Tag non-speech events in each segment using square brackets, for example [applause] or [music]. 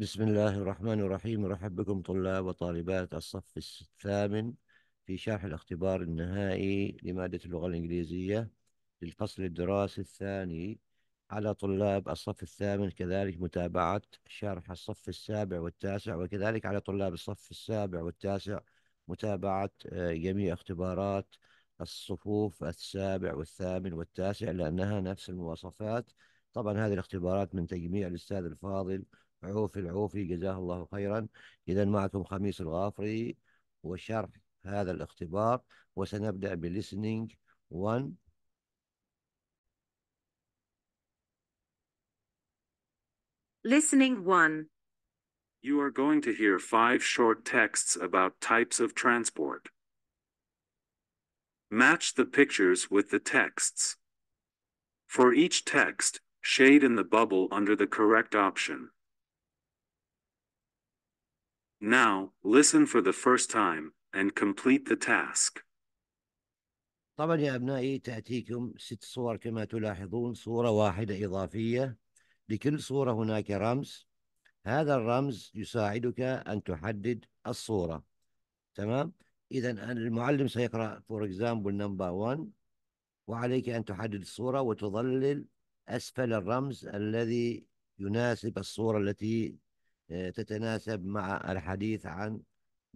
بسم الله الرحمن الرحيم أرحب بكم طلاب وطالبات الصف الثامن في شرح الاختبار النهائي لمادة اللغة الإنجليزية للفصل الدراسي الثاني على طلاب الصف الثامن كذلك متابعة شرح الصف السابع والتاسع وكذلك على طلاب الصف السابع والتاسع متابعة آه، جميع اختبارات الصفوف السابع والثامن والتاسع لأنها نفس المواصفات طبعا هذه الاختبارات من تجميع الأستاذ الفاضل عوف العوفي جزاه الله خيرا إذا معكم خميس الغافري وشرح هذا الاختبار وسنبدأ بليسنينج 1 Listening 1 You are going to hear five short texts about types of transport. Match the pictures with the texts. For each text, shade in the bubble under the correct option. Now, listen for the first time, and complete the task. طبعا يا أبنائي تأتيكم ست صور كما تلاحظون صورة واحدة إضافية لكل صورة هناك رمز هذا الرمز يساعدك أن تحدد الصورة تمام إذا المعلم سيقرأ for example number one وعليك أن تحدد الصورة وتظلل أسفل الرمز الذي يناسب الصورة التي تتناسب مع الحديث عن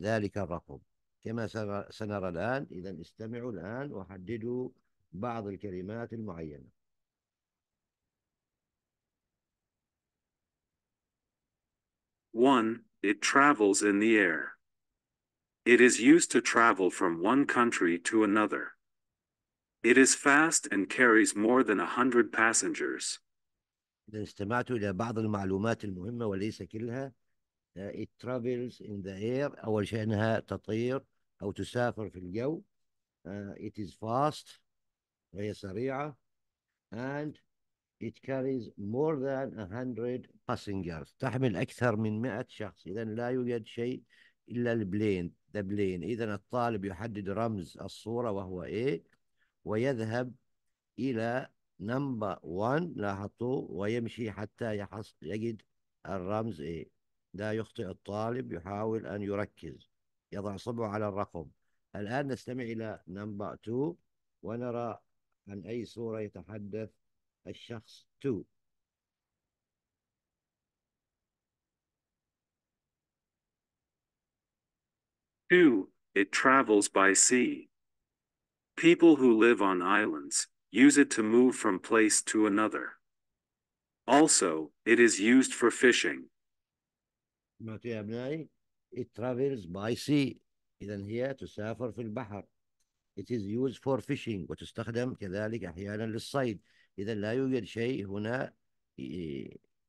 ذلك الرقم كما سنرى الآن إذا استمعوا الآن وحددوا بعض الكلمات المعينة One, it travels in the air. It is used to travel from one country to another. It is fast and carries more than a hundred passengers. استمعت إلى بعض المعلومات المهمة وليس كلها آه، it travels in the air أول شيء أنها تطير أو تسافر في الجو آه، it is fast وهي سريعة and it carries more than 100 passengers تحمل أكثر من 100 شخص إذا لا يوجد شيء إلا البلين the plane إذا الطالب يحدد رمز الصورة وهو A إيه، ويذهب إلى نمبر 1 لاحظتوا ويمشي حتى يحص يجد الرمز A لا يخطئ الطالب يحاول أن يركز يضع صبعه على الرقم الآن نستمع إلى نمبر 2 ونرى عن أي صورة يتحدث الشخص 2 2. It travels by sea. People who live on islands, use it to move from place to another. Also, it is used for fishing. It travels by sea. إذا هي تسافر في البحر. It is used for fishing وتستخدم كذلك أحيانا للصيد. إذا لا يوجد شيء هنا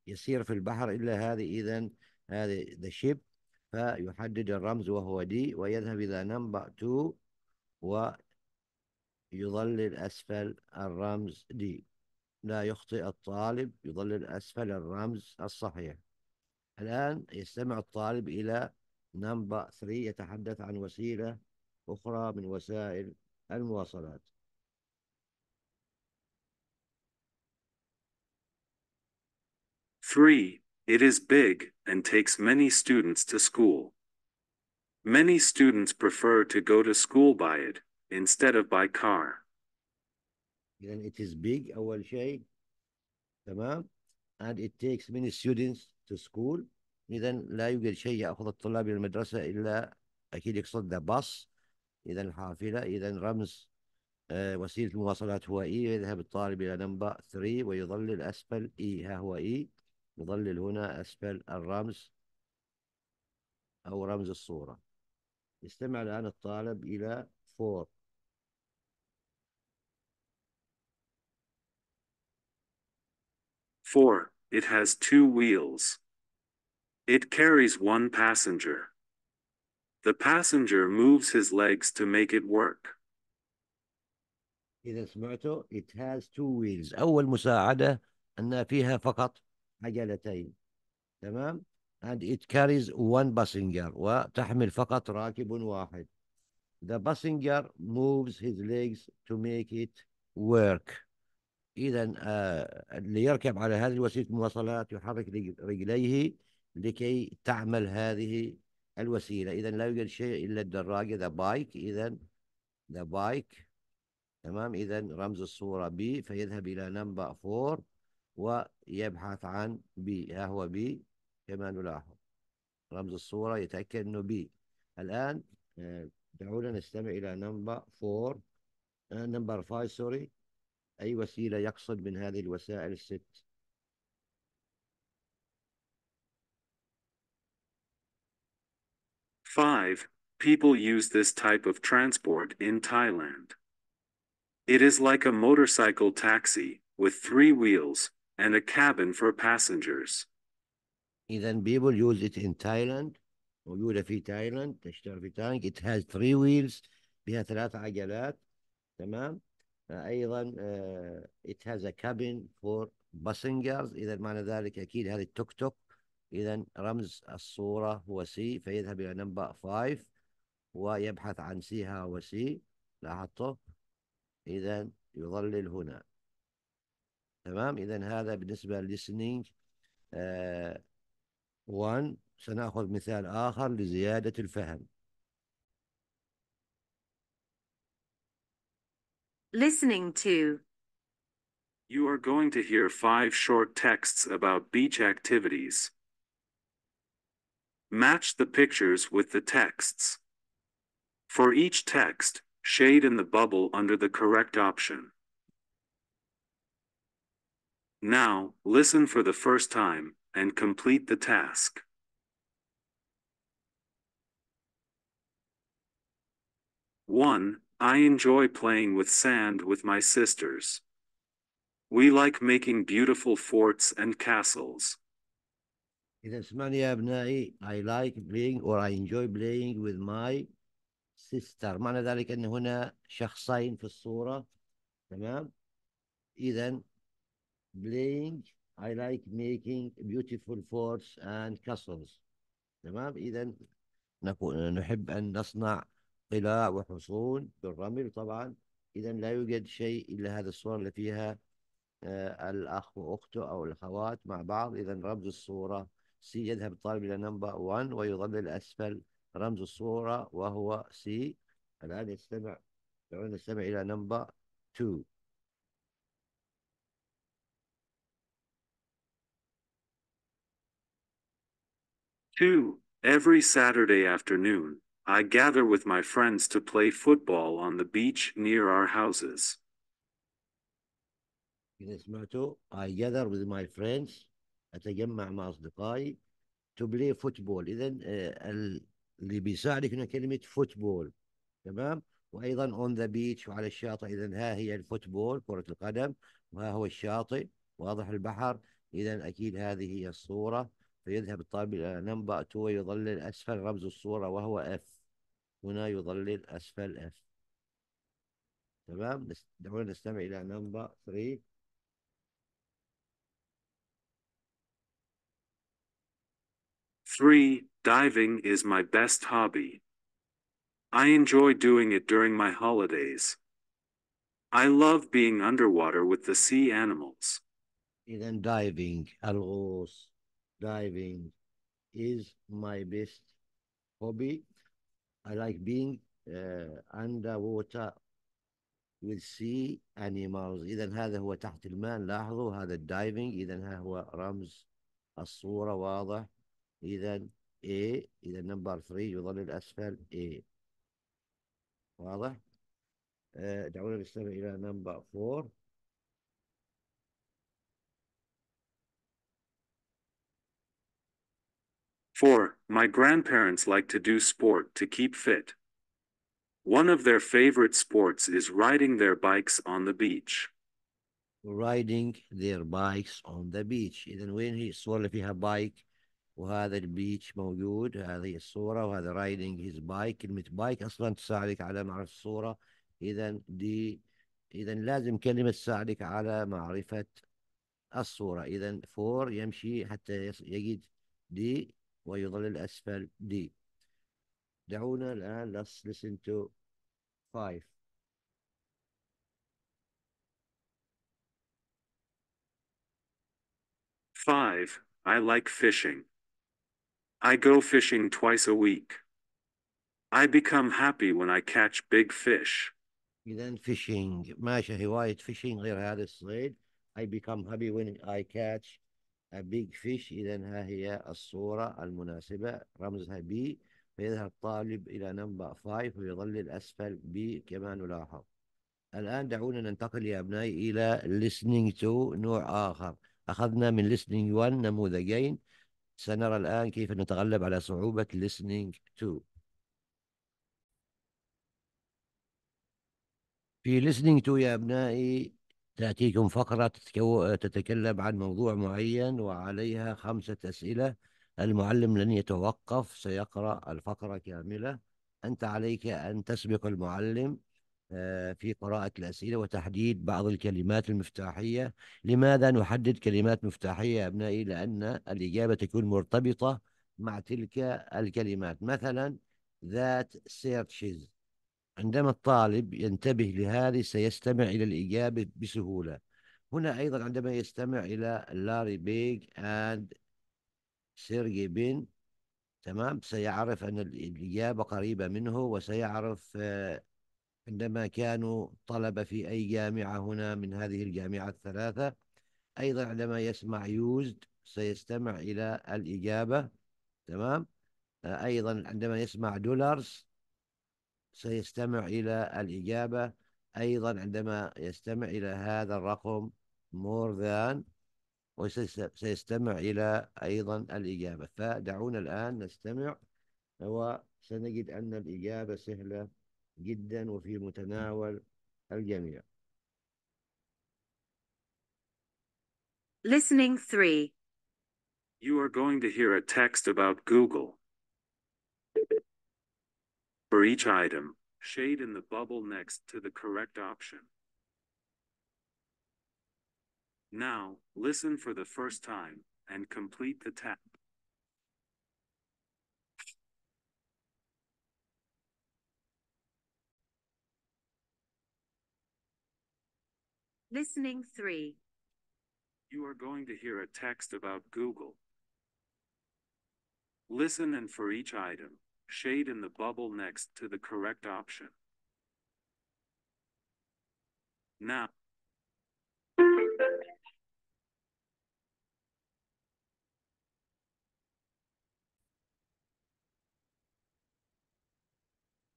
يسير في البحر إلا هذه إذا هذه the ship فيحدد الرمز وهو D ويذهب إلى number 2 و يظلل أسفل الرمز D لا يخطئ الطالب يظلل أسفل الرمز الصحيح الآن يستمع الطالب إلى نمبر 3 يتحدث عن وسيلة أخرى من وسائل المواصلات Three, it is big and takes many students to school. Many students prefer to go to school by it instead of by car. إذن it is big أول شيء تمام and it takes many students to school إذا لا يوجد شيء يأخذ الطلاب إلى المدرسة إلا أكيد يقصد ذا باص إذا الحافلة إذا رمز آه وسيلة المواصلات هو إي يذهب الطالب إلى نمبر 3 ويظلل أسفل إي ها هو إي يظلل هنا أسفل الرمز أو رمز الصورة يستمع الآن الطالب إلى 4 4. It has two wheels. It carries one passenger. The passenger moves his legs to make it work. إذا سمعتوا it has two wheels أول مساعدة أن فيها فقط عجلتين تمام and it carries one passenger وتحمل فقط راكب واحد the passenger moves his legs to make it work اذا اللي آه، يركب على هذه وسيله المواصلات يحرك رجليه لكي تعمل هذه الوسيله اذا لا يوجد شيء الا الدراجه ذا بايك اذا ذا بايك تمام اذا رمز الصوره بي فيذهب الى نمبر 4 ويبحث عن بي ها هو بي كما نلاحظ رمز الصوره يتاكد انه بي الان آه، دعونا نستمع الى نمبر 4 نمبر 5 سوري أي وسيلة يقصد من هذه الوسائل الست Five, people use this type of transport in Thailand. It is like a motorcycle taxi, with three wheels, and a cabin for passengers. إذا people use it in Thailand موجودة في تايلاند تشتغل في تايلاند it has three wheels بها ثلاث عجلات تمام ايضا آه، it has a cabin for passengers اذا معنى ذلك اكيد هذه التوك توك اذا رمز الصوره هو سي فيذهب الى نمبر 5 ويبحث عن سيها وسي لاحظته اذا يظلل هنا تمام اذا هذا بالنسبه listening 1 آه سناخذ مثال اخر لزياده الفهم listening to. You are going to hear five short texts about beach activities. Match the pictures with the texts. For each text, shade in the bubble under the correct option. Now, listen for the first time and complete the task. One, I enjoy playing with sand with my sisters. We like making beautiful forts and castles. I like playing or I enjoy playing with my sister. معنى ذلك أن هنا شخصين في الصورة تمام؟ إذا playing I like making beautiful forts and castles تمام؟ إذا نحب أن نصنع قلاع وحصون بالرمل طبعا إذا لا يوجد شيء إلا هذه الصورة اللي فيها آه الأخ وأخته أو الأخوات مع بعض إذا رمز الصورة سي يذهب الطالب إلى نمبر 1 ويظلل أسفل رمز الصورة وهو سي الآن يستمع دعونا نستمع إلى نمبر 2 2. Every Saturday afternoon, I gather with my friends to play football on the beach near our houses. I gather with my friends أتجمع مع أصدقائي to play football إذا اللي بيساعدك هنا كلمة football تمام وأيضا on the beach وعلى الشاطئ إذا ها هي الفوتبول كرة القدم وها هو الشاطئ واضح البحر إذا أكيد هذه هي الصورة فيذهب الطالب إلى نمبر 2 ويظلل أسفل رمز الصورة وهو F هنا يضلل أسفل F تمام دعونا نستمع إلى نمبر 3 3. Diving is my best hobby. I enjoy doing it during my holidays. I love being underwater with the sea animals. Then diving الغوص diving is my best hobby I like being uh, underwater with sea animals إذا هذا هو تحت الماء لاحظوا هذا الدايفنج إذا ها هو رمز الصورة واضح إذا A إذا نمبر 3 يظل الأسفل A واضح uh, دعونا نستمع إلى نمبر 4 4. My grandparents like to do sport to keep fit. One of their favorite sports is riding their bikes on the beach. Riding their bikes on the beach. إذا وين هي الصورة اللي فيها bike وهذا البيتش موجود هذه الصورة وهذا riding his bike كلمة بايك أصلا تساعدك على معرفة الصورة إذا دي إذا لازم كلمة تساعدك على معرفة الصورة إذا فور يمشي حتى يجد دي ويظل أسفل D دعونا الآن let's listen to 5 5. I like fishing. I go fishing twice a week. I become happy when I catch big fish. Then fishing ماشي هواية fishing غير هذا الصيد. I become happy when I catch بيج فيش إذا ها هي الصورة المناسبة رمزها بي فيذهب الطالب إلى نمبر 5 ويظل أسفل بي كما نلاحظ الآن دعونا ننتقل يا أبنائي إلى listening to نوع آخر أخذنا من listening 1 نموذجين سنرى الآن كيف نتغلب على صعوبة listening to في listening to يا أبنائي تأتيكم فقرة تتكلم عن موضوع معين وعليها خمسة أسئلة المعلم لن يتوقف سيقرأ الفقرة كاملة أنت عليك أن تسبق المعلم آه، في قراءة الأسئلة وتحديد بعض الكلمات المفتاحية لماذا نحدد كلمات مفتاحية يا أبنائي لأن الإجابة تكون مرتبطة مع تلك الكلمات مثلا ذات سيرتشز عندما الطالب ينتبه لهذه سيستمع إلى الإجابة بسهولة هنا أيضا عندما يستمع إلى لاري بيج أند سيرجي بين تمام سيعرف أن الإجابة قريبة منه وسيعرف آه، عندما كانوا طلبة في أي جامعة هنا من هذه الجامعة الثلاثة أيضا عندما يسمع يوزد سيستمع إلى الإجابة تمام آه، أيضا عندما يسمع دولارز سيستمع إلى الإجابة أيضا عندما يستمع إلى هذا الرقم more than وسيستمع إلى أيضا الإجابة فدعونا الآن نستمع وسنجد أن الإجابة سهلة جدا وفي متناول الجميع Listening 3 You are going to hear a text about Google. For each item, shade in the bubble next to the correct option. Now, listen for the first time, and complete the tap. Listening 3. You are going to hear a text about Google. Listen and for each item, shade in the bubble next to the correct option. Now,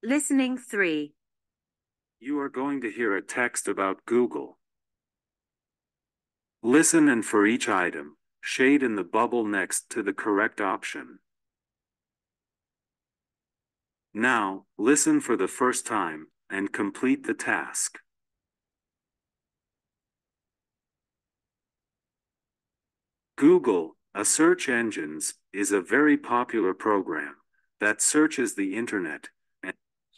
Listening 3. You are going to hear a text about Google. Listen and for each item, shade in the bubble next to the correct option. Now, listen for the first time, and complete the task. Google, a search engine,s is a very popular program that searches the internet.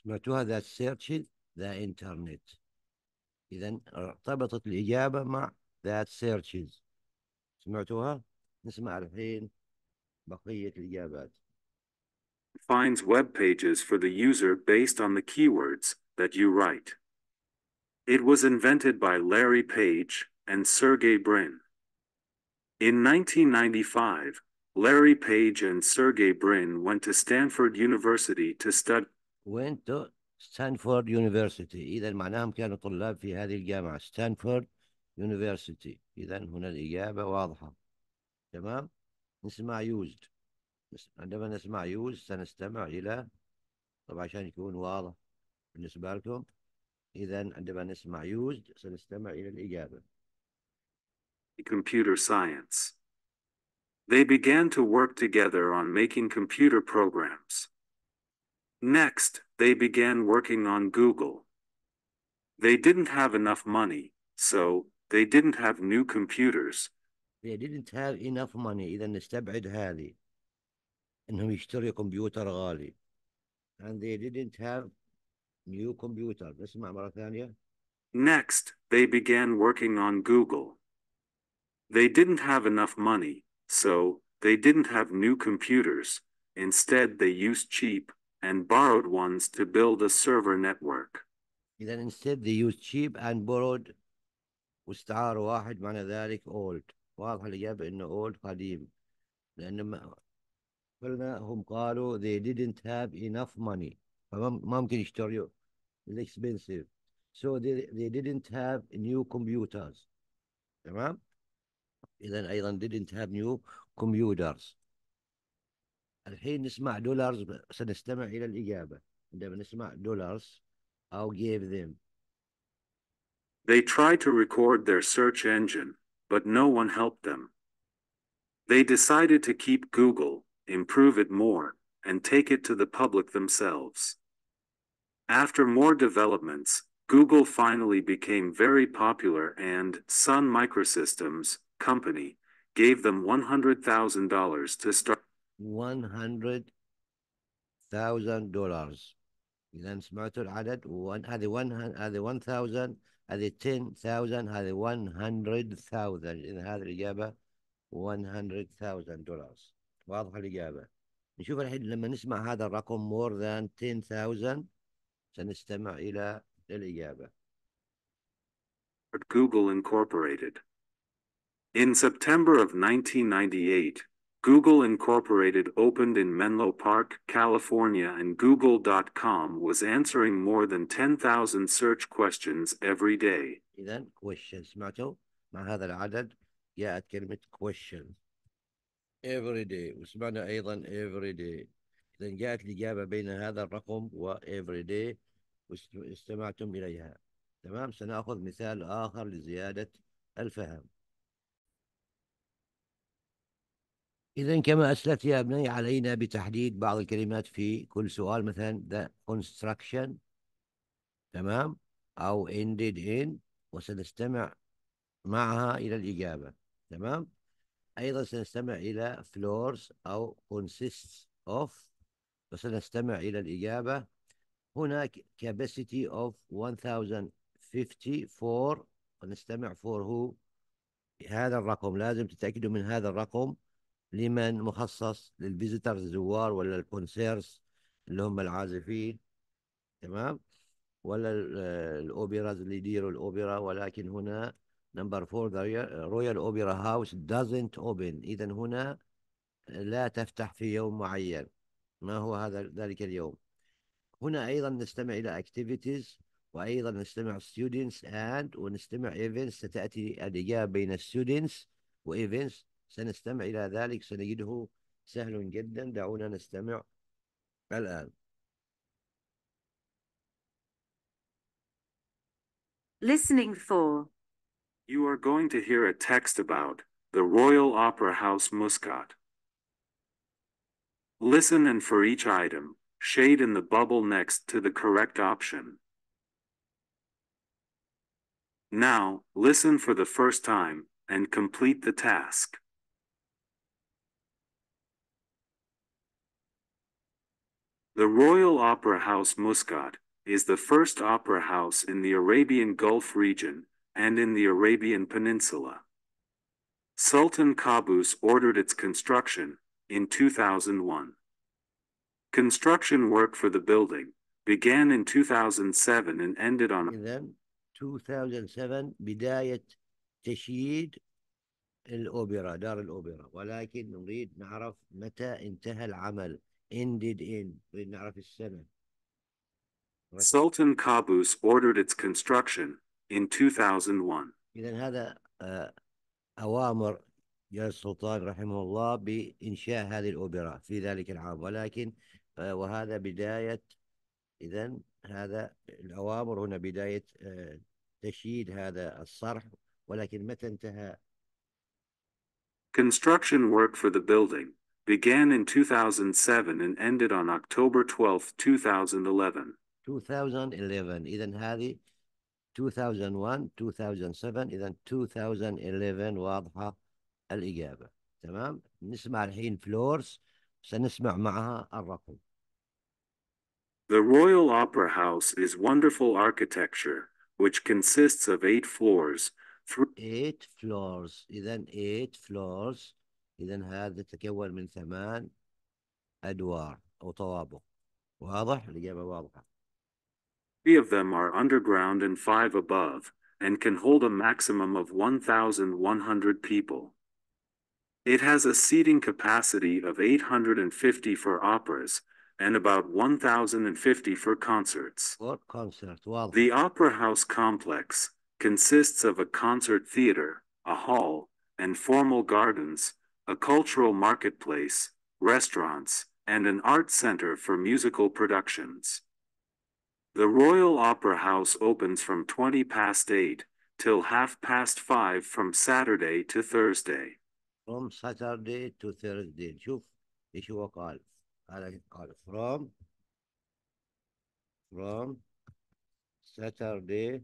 سمعتوها that searches the internet. إذا ارتبطت الإجابة مع that searches. سمعتوها؟ نسمع الحين بقية الإجابات finds web pages for the user based on the keywords that you write. It was invented by Larry Page and Sergey Brin. In 1995, Larry Page and Sergey Brin went to Stanford University to study. went to Stanford University إذا معناهم كانوا طلاب في هذه الجامعة Stanford University إذا هنا الإجابة واضحة تمام نسمع used عندما نسمع يوز سنستمع إلى طبعا عشان يكون واضح بالنسبة لكم إذا عندما نسمع سنستمع إلى الإجابة. Computer science. They began to work together on making computer programs. Next, they began working on Google. They didn't have enough money, so they didn't have new computers. They didn't have enough money. إذا نستبعد هذه. انهم يشتري كمبيوتر غالي and they didn't have new computer اسمع مرة ثانية Next, they began working on Google. They didn't have enough money, so they didn't have new computers. Instead, they used cheap and borrowed ones to build a server network. إذا instead they used cheap and borrowed واستعار واحد معنى ذلك old. واضح الإجابة إنه old قديم لأنه قلنا هم قالوا they didn't have enough money فما ممكن يشتروا expensive so they, they didn't have new computers تمام اذا ايضا didn't have new computers الحين نسمع دولارز سنستمع الى الاجابه عندما نسمع دولارز او gave them They tried to record their search engine, but no one helped them. They decided to keep Google, improve it more, and take it to the public themselves. After more developments, Google finally became very popular and Sun Microsystems company gave them $100,000 to start $100,000 dollars then سمعتوا added هذه 100 هذه 1000 هذه 10000 هذه 100000 إذا هذه الإجابة 100000 dollars. واضحة الإجابة نشوف الحين لما نسمع هذا الرقم more than 10,000 سنستمع إلى الإجابة Google Incorporated In September of 1998, Google Incorporated opened in Menlo Park, California, and Google.com was answering more than 10,000 search questions every day. إذن question سمعتوا مع هذا العدد جاءت كلمة question every day وسمعنا أيضا every day إذا جاءت الإجابة بين هذا الرقم و every day واستمعتم إليها تمام سنأخذ مثال آخر لزيادة الفهم إذا كما أسلفت يا أبنائي علينا بتحديد بعض الكلمات في كل سؤال مثلا the construction تمام أو ended in وسنستمع معها إلى الإجابة تمام أيضا سنستمع إلى floors أو consists of وسنستمع إلى الإجابة هنا capacity of 1054 ونستمع for who هذا الرقم لازم تتأكدوا من هذا الرقم لمن مخصص للفيزيترز الزوار ولا الكونسيرس اللي هم العازفين تمام ولا آه، الأوبراز اللي يديروا الأوبرا ولكن هنا نمبر 4 ذا رويال اوبرا هاوس doesn't open اذا هنا لا تفتح في يوم معين ما هو هذا ذلك اليوم هنا ايضا نستمع الى activities وايضا نستمع students and ونستمع events ستاتي الاجابه بين students وايفنتس سنستمع الى ذلك سنجده سهل جدا دعونا نستمع الان listening for You are going to hear a text about the Royal Opera House Muscat. Listen and for each item, shade in the bubble next to the correct option. Now, listen for the first time and complete the task. The Royal Opera House Muscat is the first opera house in the Arabian Gulf region and in the Arabian Peninsula. Sultan Qaboos ordered its construction in 2001. Construction work for the building began in 2007 and ended on Then, 2007 بداية تشييد الأوبرا دار الأوبرا ولكن نريد نعرف متى انتهى العمل ended in نريد نعرف السنة Sultan Qaboos ordered its construction in 2001 إذا هذا أوامر جلال السلطان رحمه الله بإنشاء هذه الأوبرا في ذلك العام ولكن وهذا بداية إذا هذا الأوامر هنا بداية تشييد هذا الصرح ولكن متى انتهى Construction work for the building began in 2007 and ended on October 12, 2011. 2011 إذا هذه 2001 2007 إذا 2011 واضحة الإجابة تمام نسمع الحين فلورس سنسمع معها الرقم The Royal Opera House is wonderful architecture which consists of eight floors. Eight floors إذا eight floors إذا هذا تكون من ثمان أدوار أو طوابق واضح الإجابة واضحة Three of them are underground and five above, and can hold a maximum of 1,100 people. It has a seating capacity of 850 for operas, and about 1,050 for concerts. Concert. Wow. The Opera House complex consists of a concert theater, a hall, and formal gardens, a cultural marketplace, restaurants, and an art center for musical productions. The Royal Opera House opens from 20 past 8 till half past 5 from Saturday to Thursday. From Saturday to Thursday. شوف ايش هو قال. قال قال from from Saturday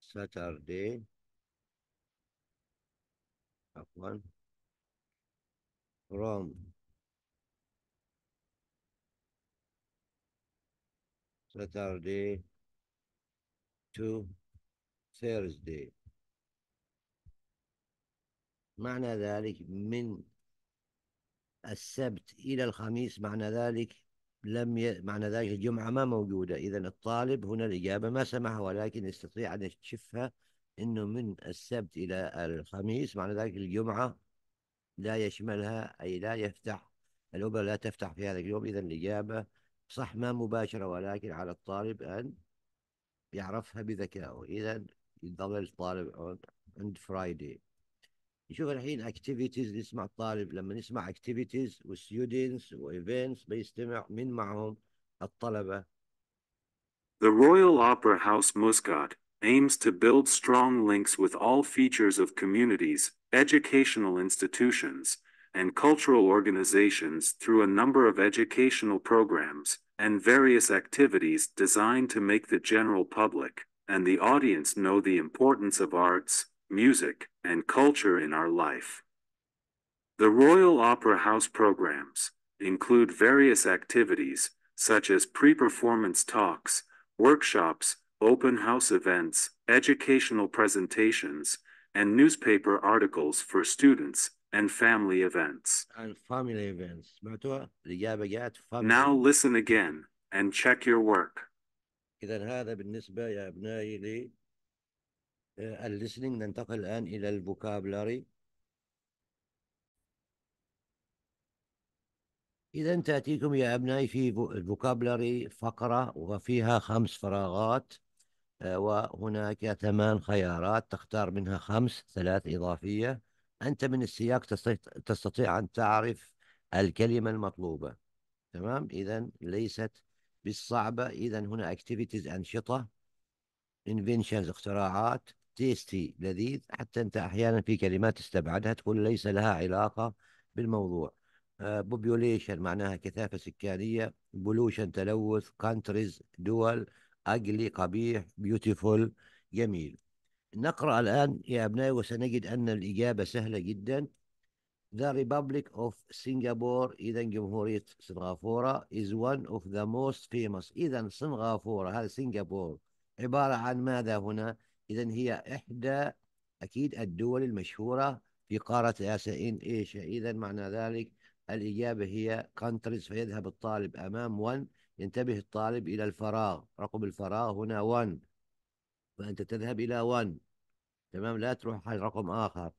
Saturday عفوا from Saturday to Thursday معنى ذلك من السبت إلى الخميس معنى ذلك لم ي... معنى ذلك الجمعة ما موجودة إذا الطالب هنا الإجابة ما سمعها ولكن يستطيع أن يكشفها أنه من السبت إلى الخميس معنى ذلك الجمعة لا يشملها أي لا يفتح الأوبر لا تفتح في هذا اليوم إذا الإجابة صح ما مباشرة ولكن على الطالب أن يعرفها بذكائه إذا يظل الطالب عند فرايدي نشوف الحين الطالب لما بيستمع معهم الطلبة The Royal Opera House Muscat aims to build strong links with all features of communities, educational institutions, and cultural organizations through a number of educational programs, and various activities designed to make the general public and the audience know the importance of arts, music, and culture in our life. The Royal Opera House programs include various activities, such as pre performance talks, workshops, open house events, educational presentations, and newspaper articles for students and family events. And family events. Now listen again and check your work. إذا هذا بالنسبة يا أبنائي لي آه، الليسننج ننتقل الآن إلى الفوكابلاري إذا تأتيكم يا أبنائي في فوكابلاري فقرة وفيها خمس فراغات آه، وهناك ثمان خيارات تختار منها خمس ثلاث إضافية أنت من السياق تستطيع أن تعرف الكلمة المطلوبة تمام إذا ليست بالصعبة إذا هنا اكتيفيتيز أنشطة انفنشنز اختراعات تيستي لذيذ حتى أنت أحيانا في كلمات تستبعدها تقول ليس لها علاقة بالموضوع بوبيوليشن آه، uh, معناها كثافة سكانية بولوشن تلوث كانتريز دول أجلي قبيح بيوتيفول جميل نقرأ الآن يا أبنائي وسنجد أن الإجابة سهلة جدا The Republic of Singapore إذا جمهورية سنغافورة is one of the most famous إذا سنغافورة هذا سنغافورة عبارة عن ماذا هنا؟ إذا هي إحدى أكيد الدول المشهورة في قارة آسيا إن إذا معنى ذلك الإجابة هي countries فيذهب الطالب أمام one ينتبه الطالب إلى الفراغ رقم الفراغ هنا 1 فأنت تذهب إلى 1 تمام لا تروح على رقم آخر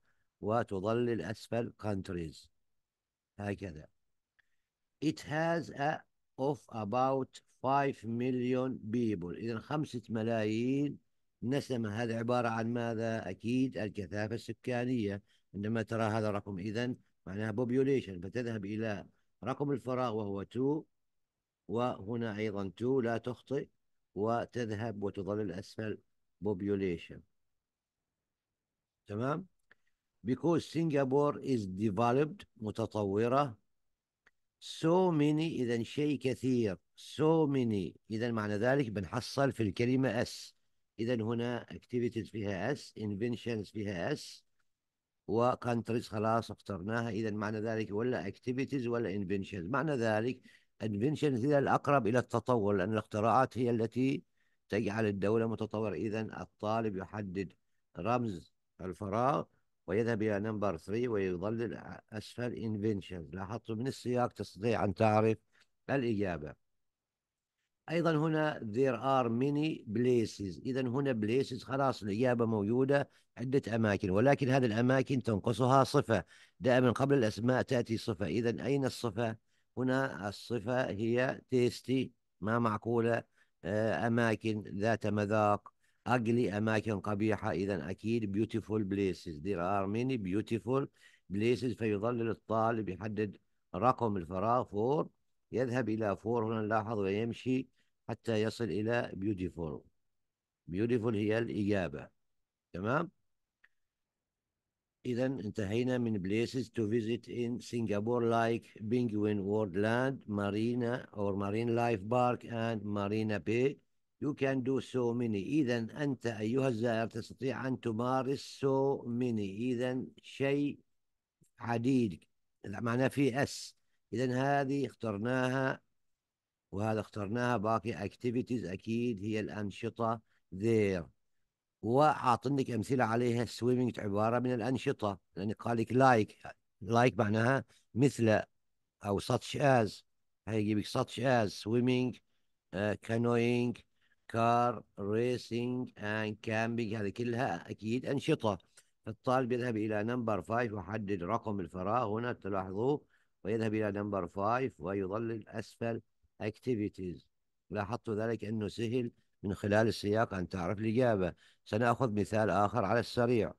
وتظلل أسفل countries هكذا It has a of about 5 million people إذا خمسة ملايين نسمة هذا عبارة عن ماذا أكيد الكثافة السكانية عندما ترى هذا الرقم إذا معناها population فتذهب إلى رقم الفراغ وهو 2 وهنا أيضا 2 لا تخطئ وتذهب وتظل الأسفل population تمام because Singapore is developed متطورة so many إذا شيء كثير so many إذا معنى ذلك بنحصل في الكلمة S إذا هنا activities فيها S inventions فيها S countries خلاص اخترناها إذا معنى ذلك ولا activities ولا inventions معنى ذلك inventions هي الأقرب إلى التطور لأن الاختراعات هي التي تجعل الدولة متطورة إذا الطالب يحدد رمز الفراغ ويذهب إلى نمبر 3 ويظلل أسفل inventions لاحظت من السياق تستطيع أن تعرف الإجابة أيضا هنا there are many places إذا هنا places خلاص الإجابة موجودة عدة أماكن ولكن هذه الأماكن تنقصها صفة دائما قبل الأسماء تأتي صفة إذا أين الصفة؟ هنا الصفة هي تيستي ما معقولة آه، اماكن ذات مذاق اقلي اماكن قبيحه اذا اكيد بيوتيفول بليسز there are many beautiful places فيظلل الطالب يحدد رقم الفراغ فور يذهب الى فور هنا نلاحظ ويمشي حتى يصل الى beautiful beautiful هي الاجابه تمام إذا انتهينا من places to visit in Singapore like Penguin World Land, Marina or Marine Life Park and Marina Bay. You can do so many. إذا أنت أيها الزائر تستطيع أن تمارس so many. إذا شيء عديد معناه في اس اذا هذه اخترناها وهذا اخترناها باقي activities اكيد هي الانشطه there وعاطنك امثله عليها السويمنج عباره من الانشطه لان قال لك لايك لايك معناها مثل او ساتش از such ساتش از سويمنج كانوينج كار ريسينج اند كامبينج هذه كلها اكيد انشطه الطالب يذهب الى نمبر 5 وحدد رقم الفراغ هنا تلاحظوا ويذهب الى نمبر 5 ويظلل اسفل اكتيفيتيز لاحظت ذلك انه سهل من خلال السياق أن تعرف الإجابة سنأخذ مثال آخر على السريع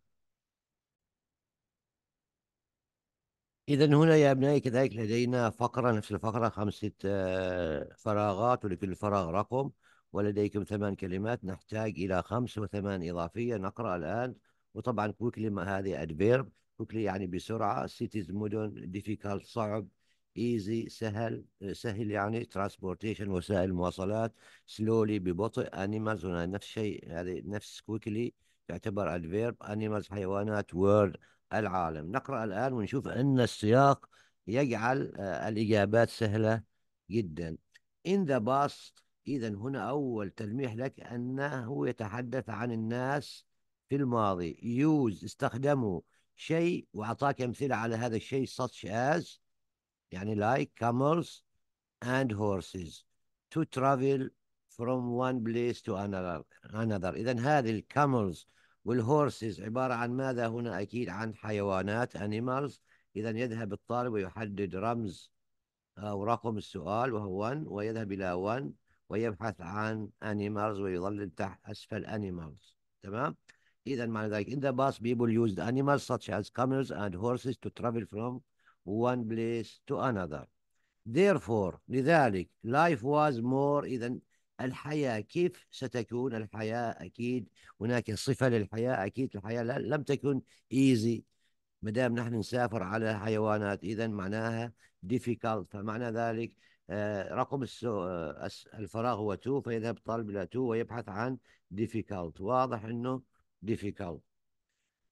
إذا هنا يا أبنائي كذلك لدينا فقرة نفس الفقرة خمسة آه، فراغات ولكل فراغ رقم ولديكم ثمان كلمات نحتاج إلى خمس وثمان إضافية نقرأ الآن وطبعا كلمة هذه أدفيرب كل يعني بسرعة سيتيز مدن ديفيكالت صعب ايزي سهل سهل يعني ترانسبورتيشن وسائل المواصلات سلولي ببطء انيمالز هنا نفس الشيء هذه نفس كويكلي تعتبر الفيرب انيمالز حيوانات وورد العالم نقرا الان ونشوف ان السياق يجعل آه، الاجابات سهله جدا in the past اذا هنا اول تلميح لك انه يتحدث عن الناس في الماضي يوز استخدموا شيء واعطاك امثله على هذا الشيء such as يعني like camels and horses to travel from one place to another another إذا هذه الكاملز والهورسز عبارة عن ماذا هنا أكيد عن حيوانات animals إذا يذهب الطالب ويحدد رمز أو رقم السؤال وهو 1 ويذهب إلى 1 ويبحث عن animals ويظلل تحت أسفل animals تمام إذا معنى ذلك in the past people used animals such as camels and horses to travel from one place to another. Therefore, لذلك life was more إذا الحياة كيف ستكون الحياة أكيد هناك صفة للحياة أكيد الحياة لم تكن easy ما دام نحن نسافر على حيوانات إذا معناها difficult فمعنى ذلك آه، رقم آه، الفراغ هو 2 فيذهب طالب إلى 2 ويبحث عن difficult واضح أنه difficult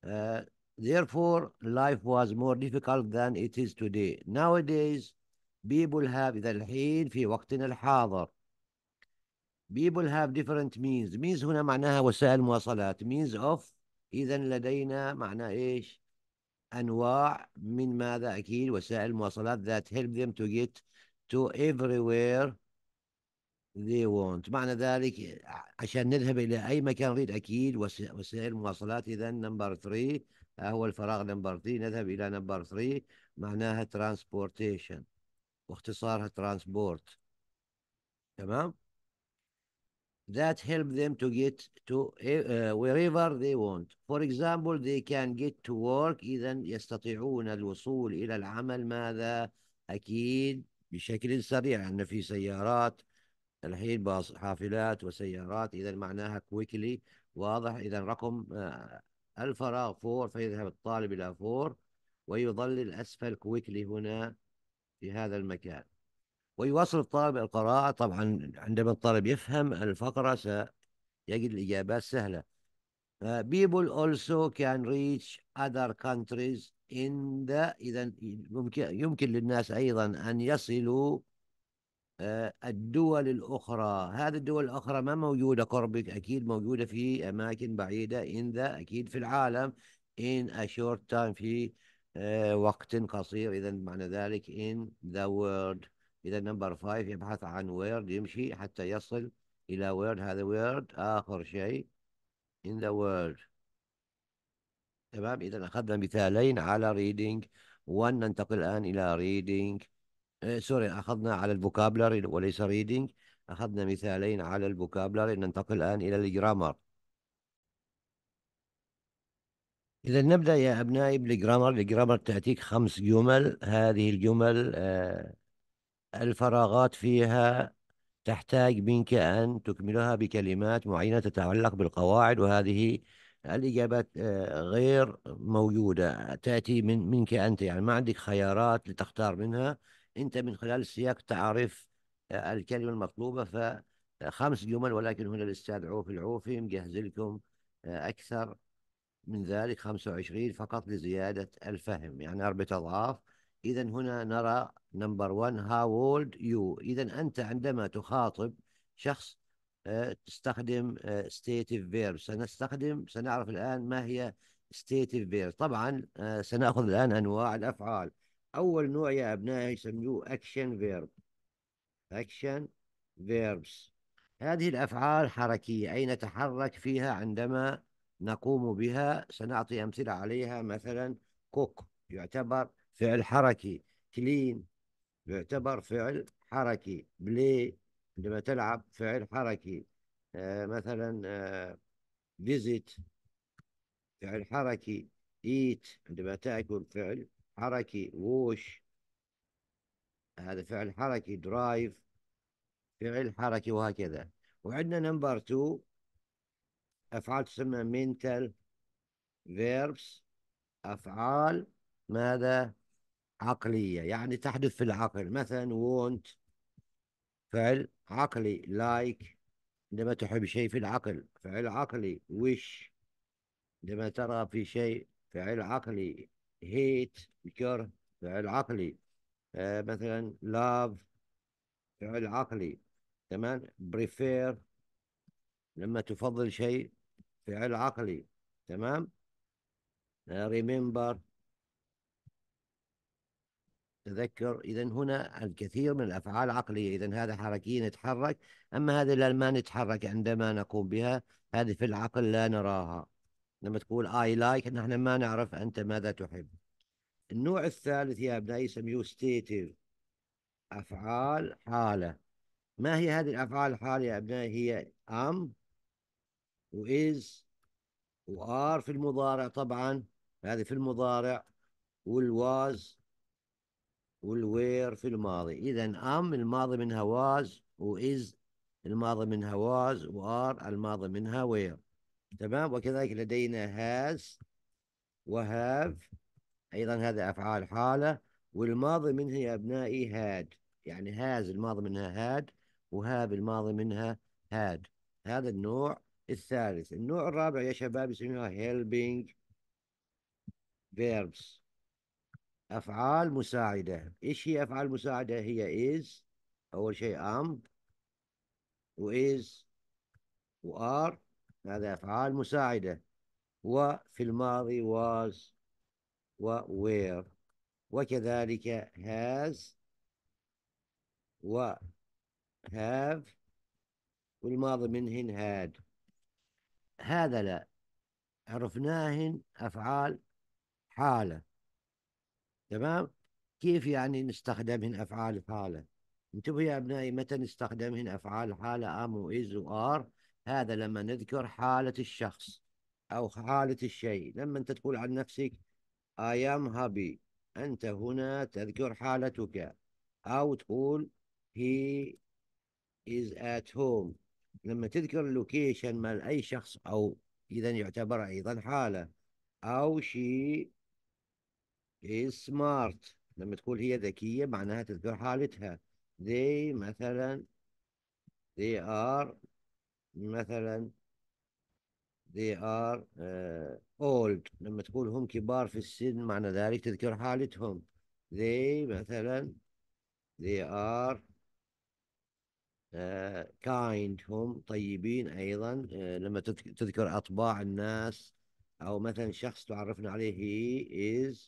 آه، Therefore, life was more difficult than it is today. Nowadays, people have إذا الحين في وقتنا الحاضر people have different means means هنا معناها وسائل مواصلات means of إذا لدينا معنى إيش أنواع من ماذا أكيد وسائل مواصلات that help them to get to everywhere they want معنى ذلك عشان نذهب إلى أي مكان نريد أكيد وسائل مواصلات إذا number three هو الفراغ نمبر 3 نذهب إلى نمبر 3 معناها ترانسبورتيشن واختصارها ترانسبورت تمام that help them to get to uh, wherever they want for example they can get to work إذا يستطيعون الوصول إلى العمل ماذا أكيد بشكل سريع أن في سيارات الحين باص حافلات وسيارات إذا معناها quickly واضح إذا رقم آه، الفراغ فور فيذهب الطالب إلى فور ويظلل أسفل كويكلي هنا في هذا المكان ويواصل الطالب القراءة طبعا عندما الطالب يفهم الفقرة سيجد الإجابات سهلة uh, people also can reach other countries in the إذا يمكن يمكن للناس أيضا أن يصلوا آه، الدول الأخرى هذه الدول الأخرى ما موجودة قربك أكيد موجودة في أماكن بعيدة إن ذا أكيد في العالم in a short time في آه، وقت قصير إذا معنى ذلك in the world إذا نمبر 5 يبحث عن word يمشي حتى يصل إلى word هذا word آخر شيء in the world تمام إذا أخذنا مثالين على reading وننتقل الآن إلى reading إيه، سوري أخذنا على الفوكابلري وليس ريدنج أخذنا مثالين على الفوكابلري ننتقل الآن إلى الجرامر إذا نبدأ يا أبنائي بالجرامر الجرامر تأتيك خمس جمل هذه الجمل آه، الفراغات فيها تحتاج منك أن تكملها بكلمات معينة تتعلق بالقواعد وهذه الإجابات آه، غير موجودة تأتي من منك أنت يعني ما عندك خيارات لتختار منها أنت من خلال السياق تعرف آه، الكلمة المطلوبة فخمس جمل ولكن هنا الأستاذ عوفي العوفي مجهز لكم آه، أكثر من ذلك 25 فقط لزيادة الفهم يعني أربعة أضعاف إذا هنا نرى نمبر 1 هاو اولد يو إذا أنت عندما تخاطب شخص آه، تستخدم ستيتيف فيرب سنستخدم سنعرف الآن ما هي ستيتيف فيرب طبعا سنأخذ الآن أنواع الأفعال أول نوع يا أبنائي يسموه أكشن فيرب أكشن فيربس هذه الأفعال حركية أي نتحرك فيها عندما نقوم بها سنعطي أمثلة عليها مثلا كوك يعتبر فعل حركي كلين يعتبر فعل حركي بلاي عندما تلعب فعل حركي آه مثلا فيزيت آه فعل حركي ايت عندما تاكل فعل حركي ووش هذا فعل حركي درايف فعل حركي وهكذا وعندنا نمبر 2 أفعال تسمى mental verbs أفعال ماذا عقلية يعني تحدث في العقل مثلا want فعل عقلي like عندما تحب شيء في العقل فعل عقلي wish عندما ترغب في شيء فعل عقلي هيت الكره فعل عقلي آه مثلا لاف فعل عقلي تمام بريفير لما تفضل شيء فعل عقلي تمام ريمبر آه، تذكر إذا هنا الكثير من الأفعال عقلية إذا هذا حركي نتحرك أما هذه لا ما نتحرك عندما نقوم بها هذه في العقل لا نراها لما تقول اي لايك نحن ما نعرف انت ماذا تحب النوع الثالث يا ابنائي يسميه ستيتيف افعال حاله ما هي هذه الافعال الحاله يا ابنائي هي ام واز وار في المضارع طبعا هذه في المضارع والواز والوير في الماضي اذا ام الماضي منها واز واز الماضي منها واز وار الماضي منها وير تمام وكذلك لدينا هاز وهاف أيضا هذا أفعال حالة والماضي منها يا أبنائي هاد يعني هاز الماضي منها هاد have الماضي منها هاد هذا النوع الثالث النوع الرابع يا شباب يسميها helping verbs أفعال مساعدة إيش هي أفعال مساعدة هي is أول شيء am و is و are هذا أفعال مساعدة وفي الماضي was و where وكذلك has و have والماضي منهن had هذا لا عرفناهن أفعال حالة تمام كيف يعني نستخدمهن أفعال حالة انتبهوا يا أبنائي متى نستخدمهن أفعال حالة am و is و are هذا لما نذكر حالة الشخص أو حالة الشيء لما أنت تقول عن نفسك I am happy أنت هنا تذكر حالتك أو تقول he is at home لما تذكر اللوكيشن مال أي شخص أو إذا يعتبر أيضا حالة أو she is smart لما تقول هي ذكية معناها تذكر حالتها they مثلا they are مثلا they are uh, old لما تقول هم كبار في السن معنى ذلك تذكر حالتهم they مثلا they are uh, kind هم طيبين أيضا uh, لما تذكر أطباع الناس أو مثلا شخص تعرفنا عليه he is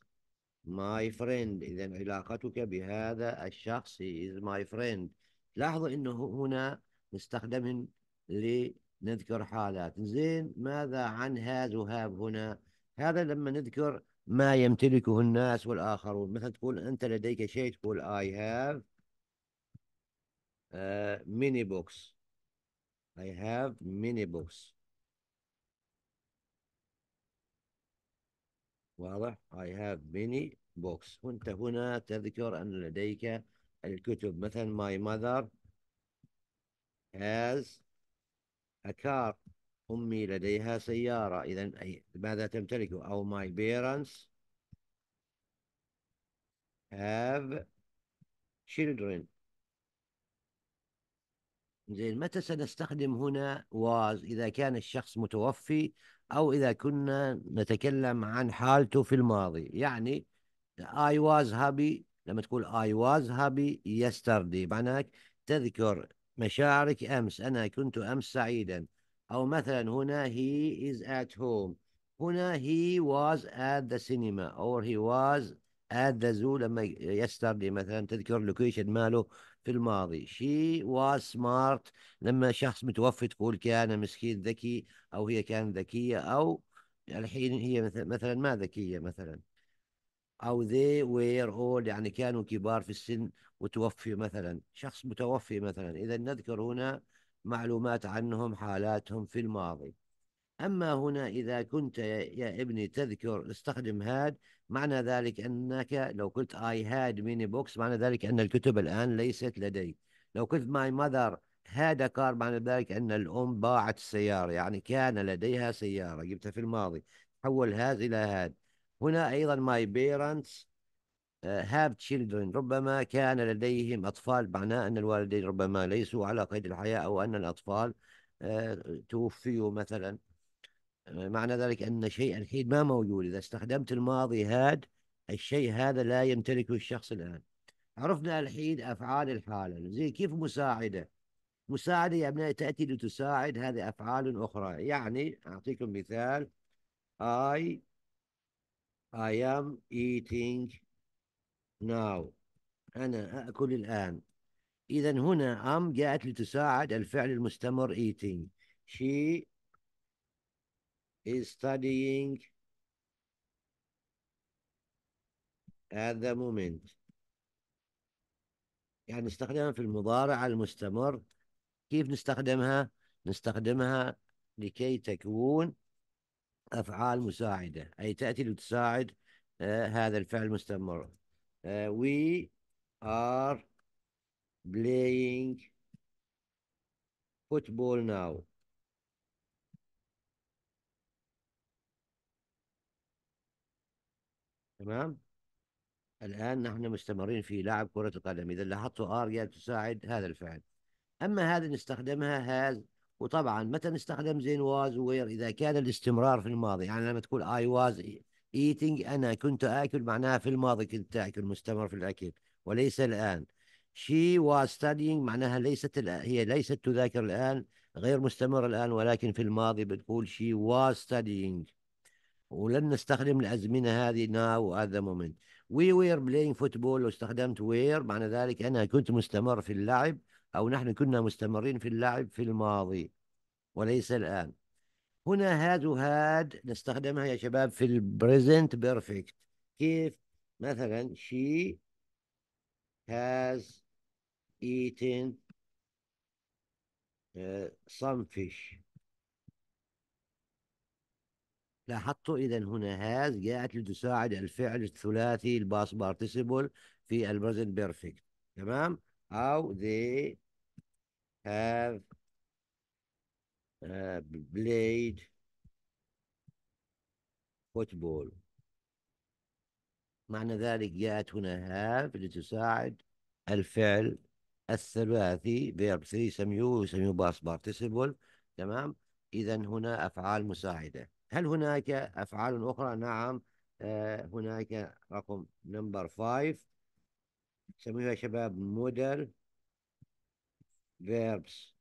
my friend إذا علاقتك بهذا الشخص he is my friend لاحظوا أنه هنا نستخدم لنذكر حالات زين ماذا عن هذا ذهاب هنا هذا لما نذكر ما يمتلكه الناس والآخرون مثلا تقول أنت لديك شيء تقول I have آه، mini books I have mini books واضح I have many books وانت هنا تذكر أن لديك الكتب مثلا my mother has أكار أمي لديها سيارة إذا ماذا تمتلك أو my parents have children زين متى سنستخدم هنا was إذا كان الشخص متوفي أو إذا كنا نتكلم عن حالته في الماضي يعني I was happy لما تقول I was happy yesterday معناك تذكر مشاعرك أمس أنا كنت أمس سعيدا أو مثلا هنا he is at home هنا he was at the cinema or he was at the zoo لما يستردي مثلا تذكر اللوكيشن ماله في الماضي she was smart لما شخص متوفي تقول كان مسكين ذكي أو هي كانت ذكية أو الحين هي مثلا ما ذكية مثلا أو they were all يعني كانوا كبار في السن وتوفي مثلا شخص متوفي مثلا إذا نذكر هنا معلومات عنهم حالاتهم في الماضي أما هنا إذا كنت يا ابني تذكر استخدم هاد معنى ذلك أنك لو قلت I had many books معنى ذلك أن الكتب الآن ليست لدي لو قلت my mother had a car معنى ذلك أن الأم باعت السيارة يعني كان لديها سيارة جبتها في الماضي حول هذا إلى هاد هنا أيضا my parents آه، have children ربما كان لديهم أطفال معناه أن الوالدين ربما ليسوا على قيد الحياة أو أن الأطفال آه، توفيوا مثلا آه، معنى ذلك أن شيء الحين ما موجود إذا استخدمت الماضي هاد الشيء هذا لا يمتلكه الشخص الآن عرفنا الحين أفعال الحالة زي كيف مساعدة مساعدة يا أبنائي تأتي لتساعد هذه أفعال أخرى يعني أعطيكم مثال I I am eating now أنا أأكل الآن إذا هنا أم جاءت لتساعد الفعل المستمر eating she is studying at the moment يعني نستخدمها في المضارع المستمر كيف نستخدمها؟ نستخدمها لكي تكون أفعال مساعدة أي تأتي لتساعد آه، هذا الفعل مستمر آه، we are playing football now تمام الآن نحن مستمرين في لعب كرة القدم إذا لاحظتوا آر تساعد هذا الفعل أما هذه نستخدمها هاز وطبعا متى نستخدم زين واز وير اذا كان الاستمرار في الماضي يعني لما تقول اي واز ايتنج انا كنت اكل معناها في الماضي كنت اكل مستمر في الاكل وليس الان شي واز studying معناها ليست الآن هي ليست تذاكر الآن غير مستمرة الآن ولكن في الماضي بنقول شي واز studying ولن نستخدم الأزمنة هذه ناو at ذا مومنت وي وير بلاينج فوتبول لو استخدمت معنى ذلك أنا كنت مستمر في اللعب أو نحن كنا مستمرين في اللعب في الماضي وليس الآن هنا هاد وهاد نستخدمها يا شباب في البريزنت بيرفكت كيف مثلا she has eaten آه، some fish لاحظتوا إذا هنا هاز جاءت لتساعد الفعل الثلاثي الباس بارتيسيبل في البريزنت بيرفكت تمام أو they have uh, played football معنى ذلك جاءت هنا have لتساعد الفعل الثلاثي verb 3 سميوه يسميه past participle تمام إذا هنا أفعال مساعدة هل هناك أفعال أخرى نعم آه هناك رقم نمبر 5 سميها شباب model verbs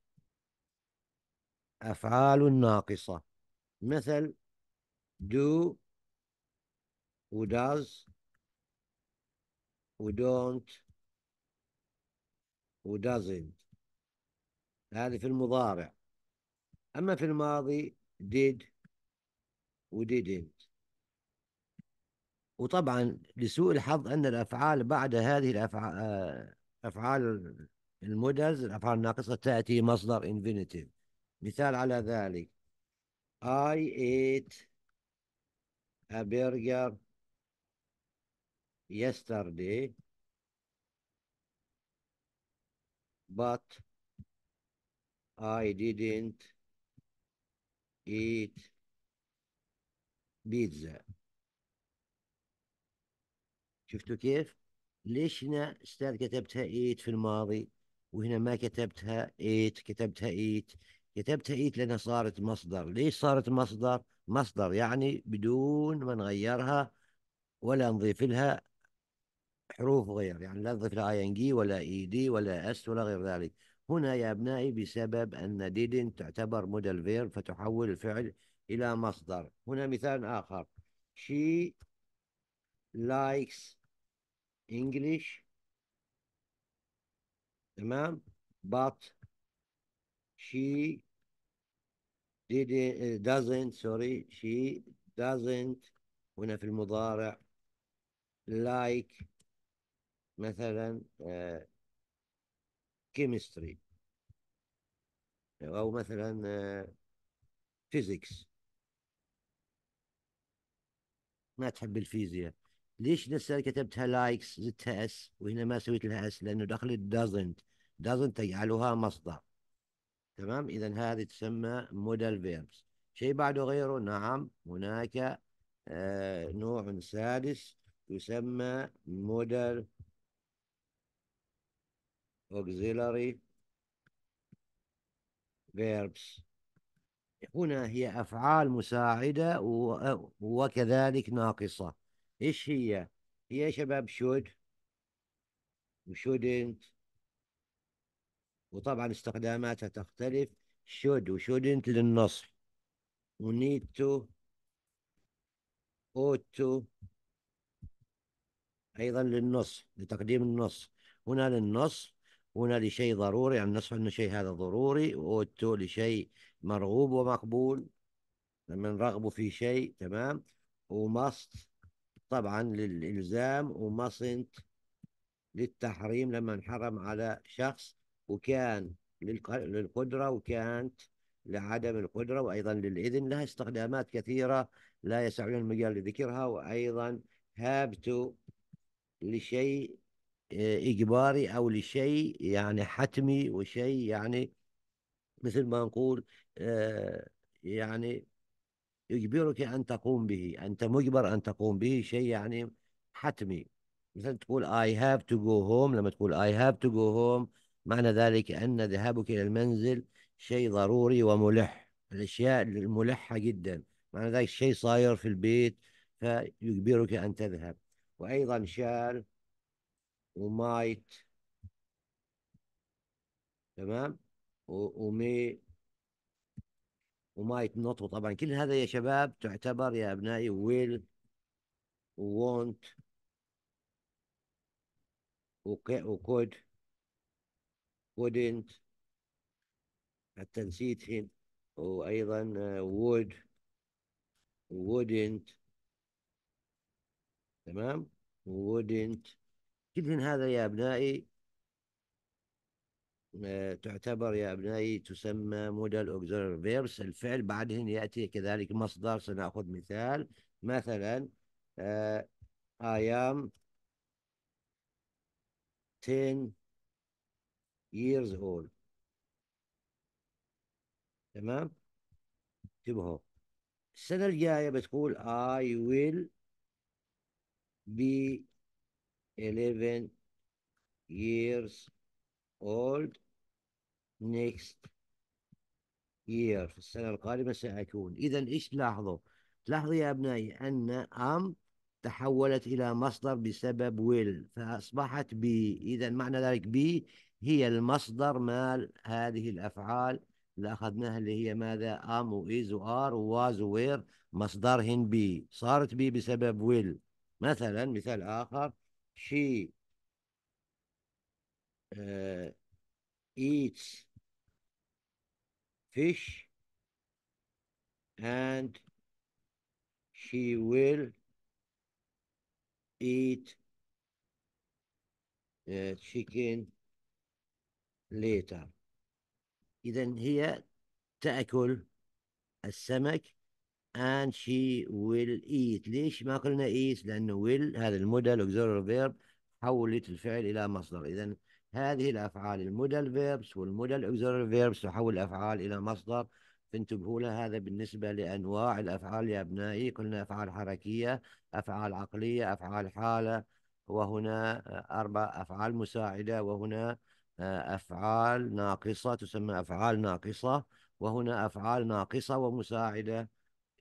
أفعال ناقصة مثل do و does و don't و doesn't هذه في المضارع أما في الماضي did و didn't وطبعا لسوء الحظ أن الأفعال بعد هذه الأفعال آه، أفعال المدز الأفعال الناقصة تأتي مصدر infinitive مثال على ذلك I ate a burger yesterday but I didn't eat pizza شفتوا كيف؟ ليش هنا استاذ كتبتها ايت في الماضي؟ وهنا ما كتبتها ايت كتبتها ايت كتبتها ايت لأنها صارت مصدر ليش صارت مصدر مصدر يعني بدون ما نغيرها ولا نضيف لها حروف غير يعني لا نضيف لها اي ان جي ولا اي دي ولا اس ولا غير ذلك هنا يا أبنائي بسبب أن didn't تعتبر موديل فير فتحول الفعل إلى مصدر هنا مثال آخر she likes English تمام but she did doesn't sorry she doesn't هنا في المضارع like مثلا chemistry أو مثلا physics ما تحب الفيزياء ليش نفسها كتبتها لايكس زدتها اس وهنا ما سويت لها اس لانه دخلت doesn't doesn't تجعلها مصدر تمام اذا هذه تسمى مودال فيربس شيء بعده غيره نعم هناك آه، نوع سادس يسمى مودال auxiliary فيربس هنا هي أفعال مساعدة وكذلك ناقصة ايش هي هي شباب شود وشودنت وطبعا استخداماتها تختلف شود وشودنت للنصب ونيد تو اوت تو ايضا للنص لتقديم النص هنا للنص هنا لشيء ضروري يعني النص انه شيء هذا ضروري واوت تو لشيء مرغوب ومقبول لما نرغب في شيء تمام وماست طبعا للإلزام وما صنت للتحريم لما انحرم على شخص وكان للقدرة وكانت لعدم القدرة وأيضا للإذن لها استخدامات كثيرة لا يسعني المجال لذكرها وأيضا هابت لشيء آه، إجباري أو لشيء يعني حتمي وشيء يعني مثل ما نقول آه، يعني يجبرك أن تقوم به أنت مجبر أن تقوم به شيء يعني حتمي مثلا تقول I have to go home لما تقول I have to go home معنى ذلك أن ذهابك إلى المنزل شيء ضروري وملح الأشياء الملحة جدا معنى ذلك شيء صاير في البيت فيجبرك أن تذهب وأيضا شال ومايت تمام ومي وما يتنطوا طبعا كل هذا يا شباب تعتبر يا أبنائي ويل وونت وكود وودنت حتى نسيت حين وأيضا وود آه، وودنت تمام وودنت كل هذا يا أبنائي تعتبر يا أبنائي تسمى modal auxiliary verbs الفعل بعدهن يأتي كذلك مصدر سنأخذ مثال مثلا آه، I am 10 years old تمام انتبهوا السنة الجاية بتقول I will be 11 years old next year في السنة القادمة سأكون إذا إيش تلاحظوا تلاحظوا يا أبنائي أن أم تحولت إلى مصدر بسبب will فأصبحت بي إذا معنى ذلك بي هي المصدر مال هذه الأفعال اللي أخذناها اللي هي ماذا أم وإيز وار وواز وير مصدرهن بي صارت بي بسبب will مثلا مثال آخر she uh, eats fish and she will eat chicken later إذا هي تأكل السمك and she will eat ليش ما قلنا eat لأنه will هذا الموديل auxiliary verb حولت الفعل إلى مصدر إذا هذه الأفعال المودل فيربس والمودل أوزر فيربس تحول الأفعال إلى مصدر فانتبهوا له هذا بالنسبة لأنواع الأفعال يا أبنائي قلنا أفعال حركية أفعال عقلية أفعال حالة وهنا أربع أفعال مساعدة وهنا آه، أفعال ناقصة تسمى أفعال ناقصة وهنا أفعال ناقصة ومساعدة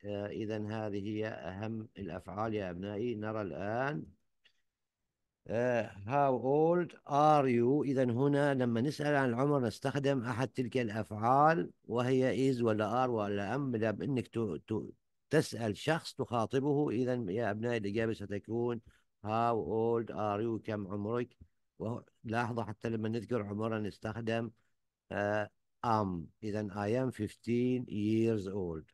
آه، إذا هذه هي أهم الأفعال يا أبنائي نرى الآن هاو اولد ار يو اذا هنا لما نسال عن العمر نستخدم احد تلك الافعال وهي از ولا ار ولا ام بانك تسال شخص تخاطبه اذا يا ابنائي الاجابه ستكون هاو اولد ار يو كم عمرك لاحظوا حتى لما نذكر عمرنا نستخدم ام اذا اي ام 15 years old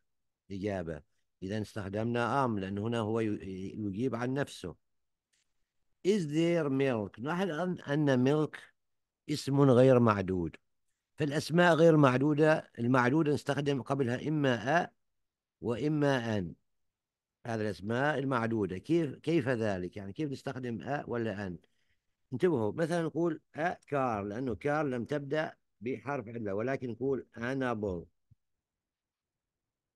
اجابه اذا استخدمنا ام لان هنا هو يجيب عن نفسه is there milk نحن أن milk اسم غير معدود فالأسماء غير معدودة المعدودة نستخدم قبلها إما أ وإما أن هذه الأسماء المعدودة كيف كيف ذلك يعني كيف نستخدم أ ولا أن انتبهوا مثلا نقول أ كار لأنه كار لم تبدأ بحرف علة ولكن نقول أنا بول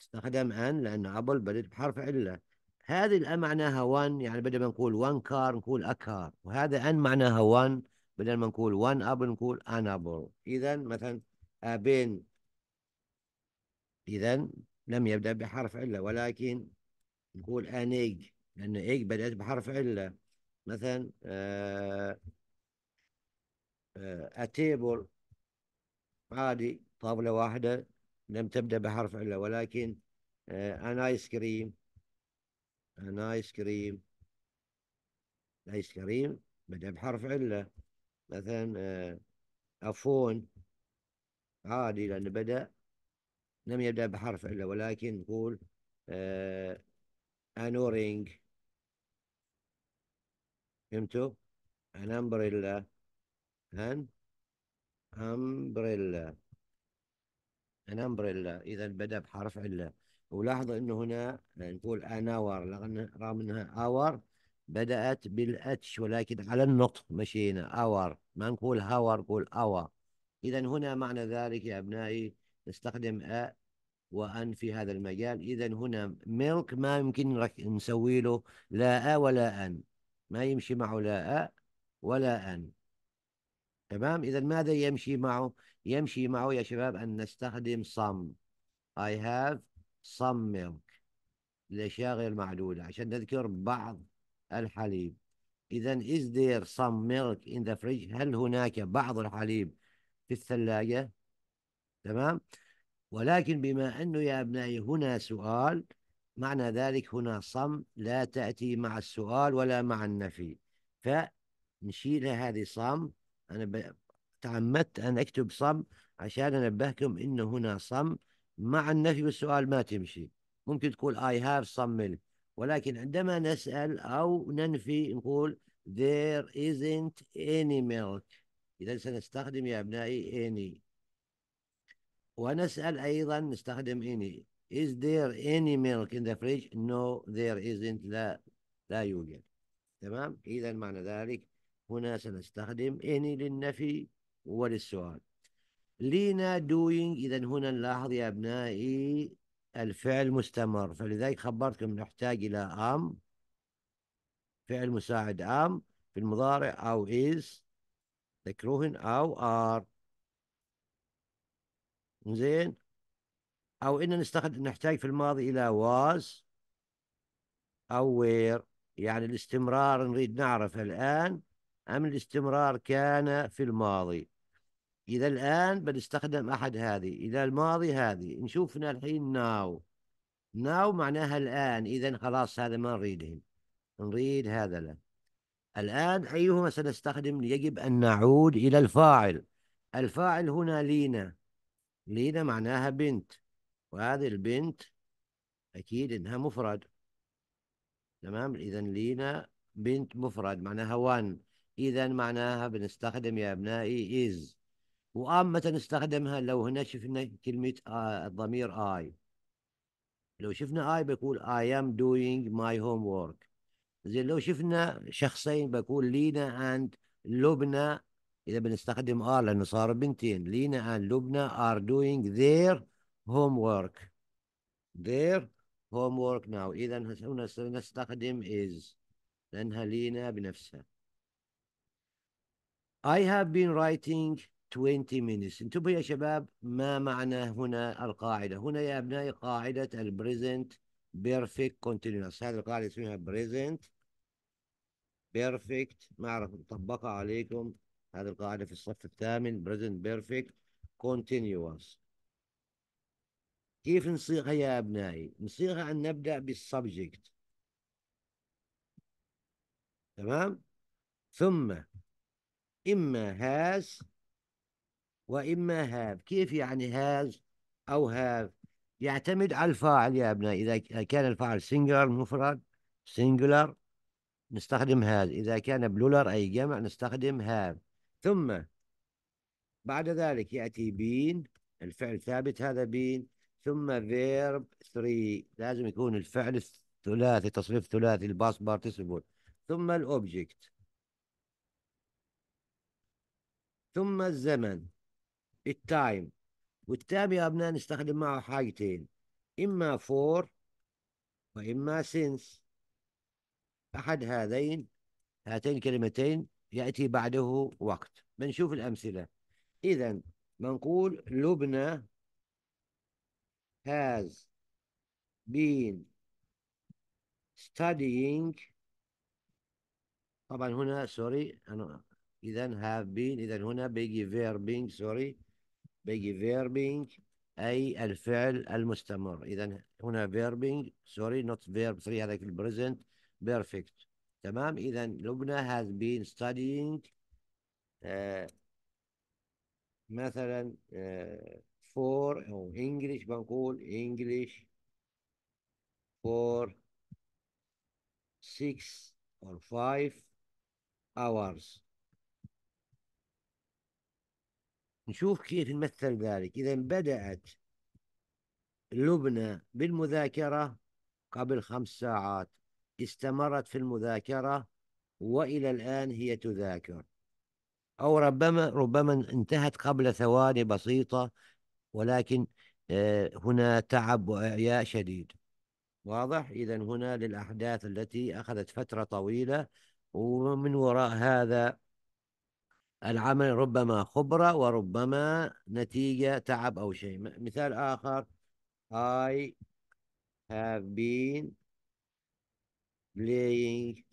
استخدم أن لأن أبل بدأت بحرف علة هذه الان معناها 1 يعني بدل ما نقول 1 كار نقول اكار وهذا ان معناها 1 بدل ما نقول 1 اب نقول ان ابل اذا مثلا ابين آه، اذا لم يبدا بحرف عله ولكن نقول ان ايج لان ايج بدات بحرف عله مثلا آه اتيبل آه، عادي طاوله واحده لم تبدا بحرف عله ولكن ان ايس كريم أنا آيس كريم آيس كريم بدأ بحرف علة مثلا آه، أفون عادي لأنه بدأ لم يبدأ بحرف علة ولكن نقول آه، أنورينج فهمتوا؟ أن أمبريلا أن أمبريلا أن أمبريلا إذا بدأ بحرف علة ولاحظ أنه هنا نقول أناور رغم أنها أور بدأت بالأتش ولكن على النطق مشينا أور ما نقول هاور نقول أور إذا هنا معنى ذلك يا أبنائي نستخدم أ وأن في هذا المجال إذا هنا ميلك ما يمكن نسوي له لا أ ولا أن ما يمشي معه لا أ ولا أن تمام إذا ماذا يمشي معه يمشي معه يا شباب أن نستخدم صم I have صممك للأشياء غير معدودة عشان نذكر بعض الحليب إذا is there some milk in the fridge هل هناك بعض الحليب في الثلاجة تمام ولكن بما أنه يا أبنائي هنا سؤال معنى ذلك هنا صم لا تأتي مع السؤال ولا مع النفي فنشيل هذه صم أنا ب... تعمدت أن أكتب صم عشان أنبهكم إنه هنا صم مع النفي والسؤال ما تمشي ممكن تقول I have some milk ولكن عندما نسأل أو ننفي نقول there isn't any milk إذا سنستخدم يا أبنائي any ونسأل أيضا نستخدم any is there any milk in the fridge no there isn't لا لا يوجد تمام إذا معنى ذلك هنا سنستخدم any للنفي وللسؤال لينا دوينج إذا هنا نلاحظ يا أبنائي الفعل مستمر فلذلك خبرتكم نحتاج إلى أم فعل مساعد أم في المضارع أو إز ذكروهن أو آر زين أو إن نستخدم نحتاج في الماضي إلى واز أو وير يعني الاستمرار نريد نعرف الآن أم الاستمرار كان في الماضي إذا الآن بنستخدم أحد هذه إذا الماضي هذه نشوفنا الحين ناو ناو معناها الآن إذا خلاص هذا ما نريده نريد هذا لا الآن أيهما سنستخدم يجب أن نعود إلى الفاعل الفاعل هنا لينا لينا معناها بنت وهذه البنت أكيد إنها مفرد تمام إذا لينا بنت مفرد معناها وان إذا معناها بنستخدم يا أبنائي is وعامة نستخدمها لو هنا شفنا كلمة الضمير I لو شفنا I بقول I am doing my homework زين لو شفنا شخصين بقول لينا and لبنى إذا بنستخدم R لأنه صار بنتين لينا and لبنى are doing their homework their homework now إذا هنا نستخدم is لأنها لينا بنفسها I have been writing 20 minutes انتبهوا يا شباب ما معنى هنا القاعدة هنا يا أبنائي قاعدة البريزنت بيرفكت كونتينوس هذه القاعدة اسمها بريزنت بيرفكت ما أعرف نطبقها عليكم هذه القاعدة في الصف الثامن بريزنت بيرفكت كونتينوس كيف نصيغها يا أبنائي نصيغها أن نبدأ بالسبجكت تمام ثم إما has وإما هاف كيف يعني هاز أو هاف يعتمد على الفاعل يا أبناء إذا كان الفاعل سنجلر مفرد سنجلر نستخدم هاز إذا كان بلولر أي جمع نستخدم هاف ثم بعد ذلك يأتي بين الفعل ثابت هذا بين ثم فيرب ثري لازم يكون الفعل الثلاثي تصريف ثلاثي الباس بارتيسيبل ثم الأوبجكت ثم الزمن التايم والتايم يا أبناء نستخدم معه حاجتين إما فور وإما سينس أحد هذين هاتين كلمتين يأتي بعده وقت بنشوف الأمثلة إذا بنقول لبنى has been studying طبعا هنا سوري أنا إذا have been إذا هنا بيجي verb being سوري بيجي فيربينج أي الفعل المستمر إذا هنا فيربينج سوري نوت فيرب 3 هذاك البريزنت بيرفكت تمام إذا لبنى has been studying آه، مثلا فور آه، for أو English بنقول English for 6 or 5 hours نشوف كيف نمثل ذلك إذا بدأت لبنى بالمذاكرة قبل خمس ساعات استمرت في المذاكرة وإلى الآن هي تذاكر أو ربما ربما انتهت قبل ثواني بسيطة ولكن آه، هنا تعب وإعياء شديد واضح إذا هنا للأحداث التي أخذت فترة طويلة ومن وراء هذا العمل ربما خبرة وربما نتيجة تعب أو شيء مثال آخر I have been playing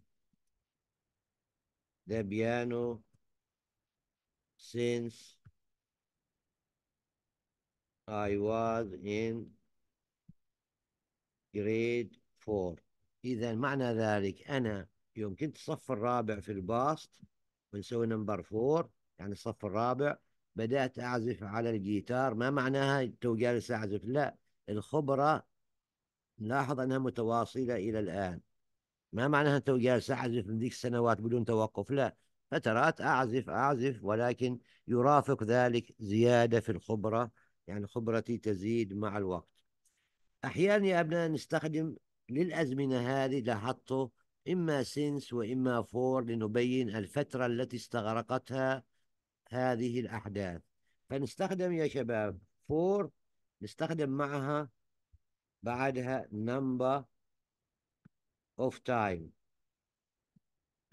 the piano since I was in grade 4 إذا معنى ذلك أنا يوم كنت صف الرابع في الباست ونسوي نمبر فور يعني الصف الرابع بدأت أعزف على الجيتار ما معناها تو جالس أعزف لا الخبرة نلاحظ أنها متواصلة إلى الآن ما معناها تو جالس أعزف من ذيك السنوات بدون توقف لا فترات أعزف أعزف ولكن يرافق ذلك زيادة في الخبرة يعني خبرتي تزيد مع الوقت أحيانا يا أبناء نستخدم للأزمنة هذه لاحظته إما سينس وإما فور لنبين الفترة التي استغرقتها هذه الأحداث فنستخدم يا شباب فور نستخدم معها بعدها number of time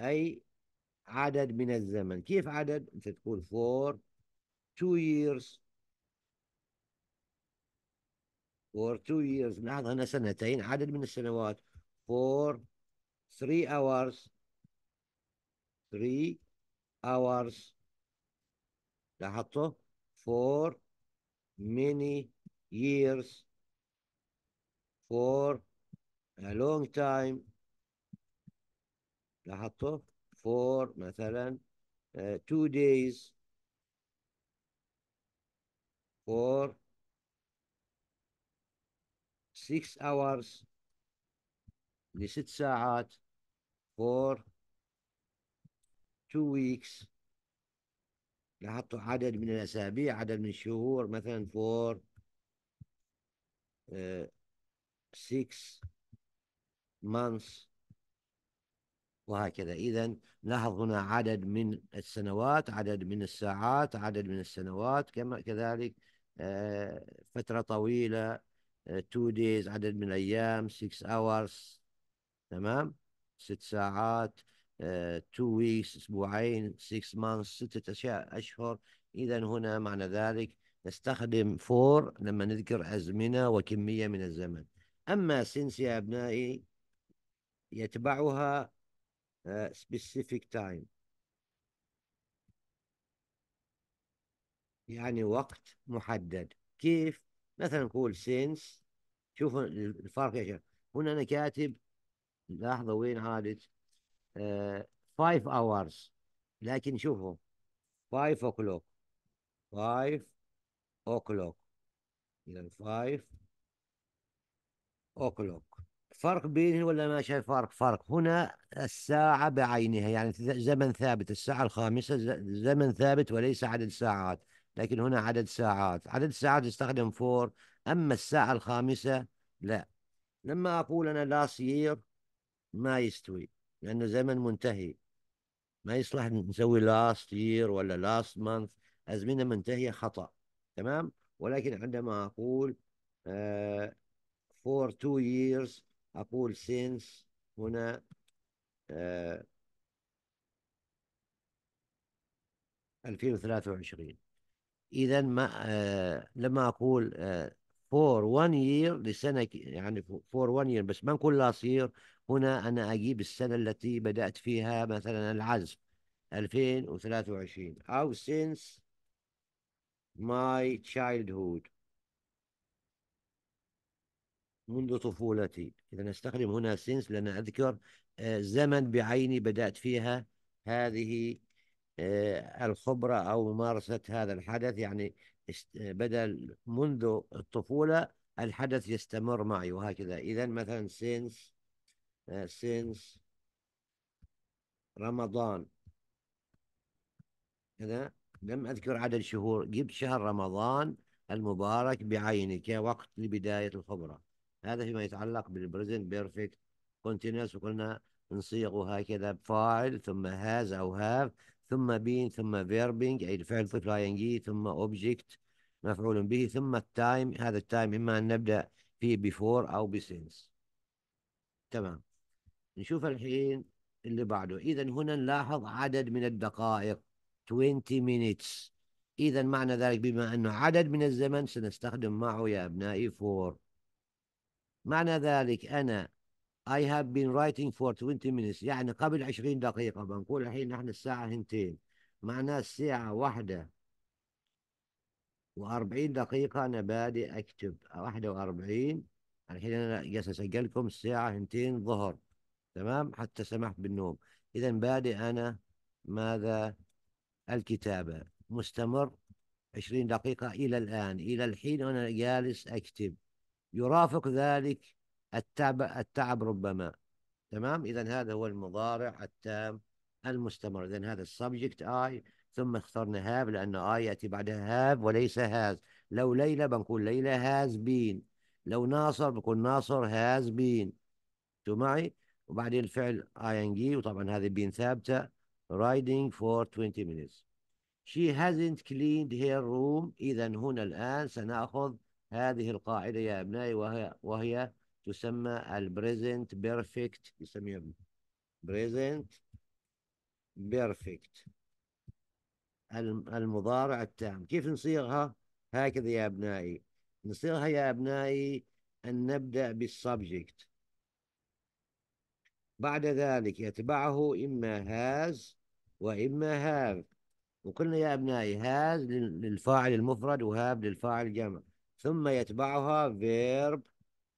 أي عدد من الزمن كيف عدد؟ أنت تقول for two years for two years لاحظ هنا سنتين عدد من السنوات for three hours, three hours Lahato for many years for a long time Lahato for مثلا uh, two days for six hours لست ساعات for two weeks لاحظتوا عدد من الأسابيع عدد من الشهور مثلا for uh, six months وهكذا إذا لاحظ هنا عدد من السنوات عدد من الساعات عدد من السنوات كما كذلك uh, فترة طويلة 2 uh, days عدد من الأيام 6 hours تمام ست ساعات تو آه، ويكس اسبوعين 6 مانس ستة اشياء اشهر اذا هنا معنى ذلك نستخدم فور لما نذكر ازمنه وكميه من الزمن اما سنس يا ابنائي يتبعها آه، specific time يعني وقت محدد كيف مثلا نقول سينس شوفوا الفرق يا شباب هنا انا كاتب لحظة وين هذه؟ 5 آه، hours لكن شوفوا 5 o'clock 5 o'clock إذا يعني 5 o'clock فرق بينهم ولا ما شايف فرق فرق هنا الساعة بعينها يعني زمن ثابت الساعة الخامسة زمن ثابت وليس عدد ساعات لكن هنا عدد ساعات عدد ساعات يستخدم فور أما الساعة الخامسة لا لما أقول أنا last year ما يستوي لأنه زمن منتهي ما يصلح نسوي لاست يير ولا لاست مانث أزمنة منتهية خطأ تمام ولكن عندما أقول uh, for two years أقول since هنا uh, 2023 إذا ما uh, لما أقول فور آه، 1 year لسنة يعني فور 1 year بس ما نقول last year هنا أنا أجيب السنة التي بدأت فيها مثلا العزف 2023 أو since my childhood منذ طفولتي إذا نستخدم هنا since لأن أذكر آه، زمن بعيني بدأت فيها هذه آه، الخبرة أو ممارسة هذا الحدث يعني بدل منذ الطفولة الحدث يستمر معي وهكذا إذا مثلا since since رمضان هنا لم أذكر عدد شهور جبت شهر رمضان المبارك بعينك وقت لبداية الخبرة هذا فيما يتعلق بالبريزنت بيرفكت كونتينوس وقلنا نصيغه هكذا بفاعل ثم هاز أو هاف ثم بين ثم فيربينج أي الفعل ضد e، ثم أوبجكت مفعول به ثم التايم هذا التايم إما أن نبدأ فيه بفور أو بسينس تمام نشوف الحين اللي بعده إذا هنا نلاحظ عدد من الدقائق 20 minutes إذا معنى ذلك بما أنه عدد من الزمن سنستخدم معه يا أبنائي for معنى ذلك أنا I have been writing for 20 minutes يعني قبل 20 دقيقة بنقول الحين نحن الساعة هنتين معناه الساعة واحدة و40 دقيقة أنا بادئ أكتب 41 الحين أنا جالس أسجلكم الساعة هنتين ظهر تمام حتى سمحت بالنوم إذا بادئ أنا ماذا الكتابة مستمر 20 دقيقة إلى الآن إلى الحين أنا جالس أكتب يرافق ذلك التعب التعب ربما تمام إذا هذا هو المضارع التام المستمر إذا هذا السبجكت آي ثم اخترنا هاف لأن آي يأتي بعدها هاف وليس هاز لو ليلى بنقول ليلى هاز بين لو ناصر بنقول ناصر هاز بين معي وبعدين الفعل ing وطبعا هذه بين ثابته riding for 20 minutes she hasn't cleaned her room اذا هنا الان سناخذ هذه القاعده يا ابنائي وهي وهي تسمى البريزنت بيرفكت يسميها بريزنت بيرفكت المضارع التام كيف نصيغها هكذا يا ابنائي نصيغها يا ابنائي ان نبدا بالسبجكت بعد ذلك يتبعه إما هاز وإما هاف وقلنا يا أبنائي هاز للفاعل المفرد وهاب للفاعل الجمع ثم يتبعها فيرب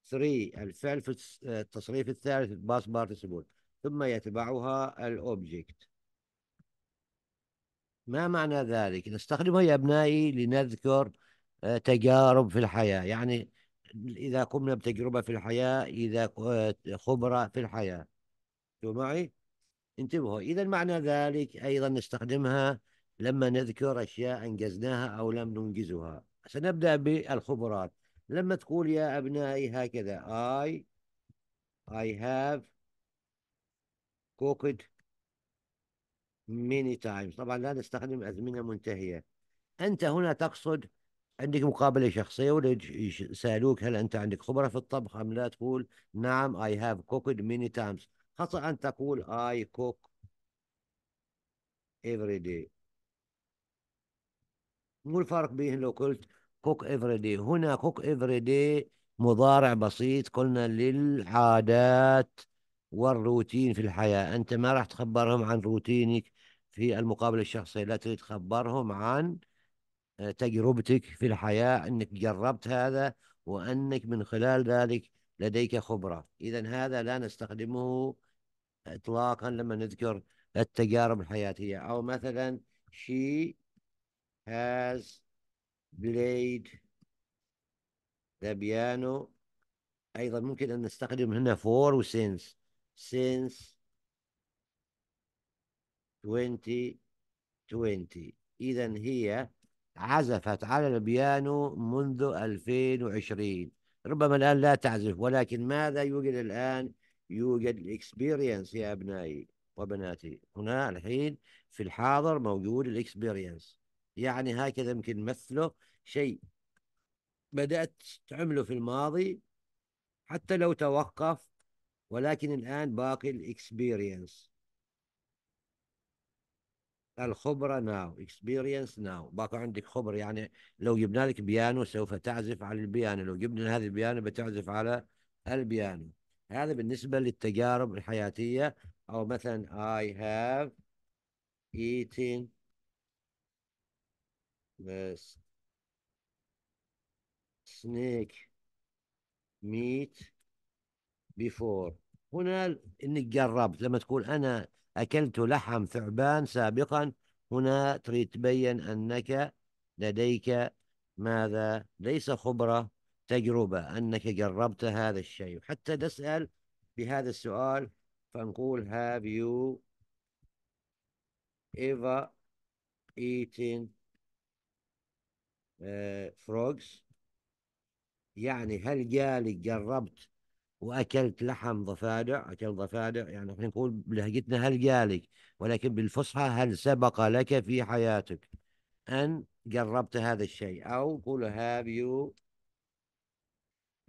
3 الفعل في التصريف الثالث باس بارتيسيبل ثم يتبعها الأوبجكت ما معنى ذلك؟ نستخدمها يا أبنائي لنذكر آه، تجارب في الحياة يعني إذا قمنا بتجربة في الحياة إذا آه، خبرة في الحياة معي انتبهوا إذا معنى ذلك أيضا نستخدمها لما نذكر أشياء أنجزناها أو لم ننجزها سنبدأ بالخبرات لما تقول يا أبنائي هكذا I I have cooked many times طبعا لا نستخدم أزمنة منتهية أنت هنا تقصد عندك مقابلة شخصية ولا سألوك هل أنت عندك خبرة في الطبخ أم لا تقول نعم I have cooked many times خاصة أن تقول I cook every day مو الفرق بين لو قلت cook every day هنا cook every day مضارع بسيط قلنا للعادات والروتين في الحياة أنت ما راح تخبرهم عن روتينك في المقابلة الشخصية لا تريد تخبرهم عن آه، تجربتك في الحياة أنك جربت هذا وأنك من خلال ذلك لديك خبرة إذا هذا لا نستخدمه إطلاقا لما نذكر التجارب الحياتية أو مثلا she has played the piano أيضا ممكن أن نستخدم هنا for و since since 2020 إذا هي عزفت على البيانو منذ 2020 ربما الآن لا تعزف ولكن ماذا يوجد الآن يوجد الاكسبيرينس يا أبنائي وبناتي هنا الحين في الحاضر موجود الاكسبيرينس يعني هكذا يمكن نمثله شيء بدأت تعمله في الماضي حتى لو توقف ولكن الآن باقي الاكسبيرينس الخبرة ناو اكسبيرينس ناو باقي عندك خبر يعني لو جبنا لك بيانو سوف تعزف على البيانو لو جبنا هذا البيانو بتعزف على البيانو هذا بالنسبة للتجارب الحياتية أو مثلا I have eaten this snake meat before هنا انك جربت لما تقول انا اكلت لحم ثعبان سابقا هنا تريد تبين انك لديك ماذا ليس خبره تجربة أنك جربت هذا الشيء وحتى تسأل بهذا السؤال فنقول have you ever eaten uh, frogs يعني هل جالك جربت واكلت لحم ضفادع اكل ضفادع يعني احنا نقول بلهجتنا هل جالك ولكن بالفصحى هل سبق لك في حياتك ان جربت هذا الشيء او قول have you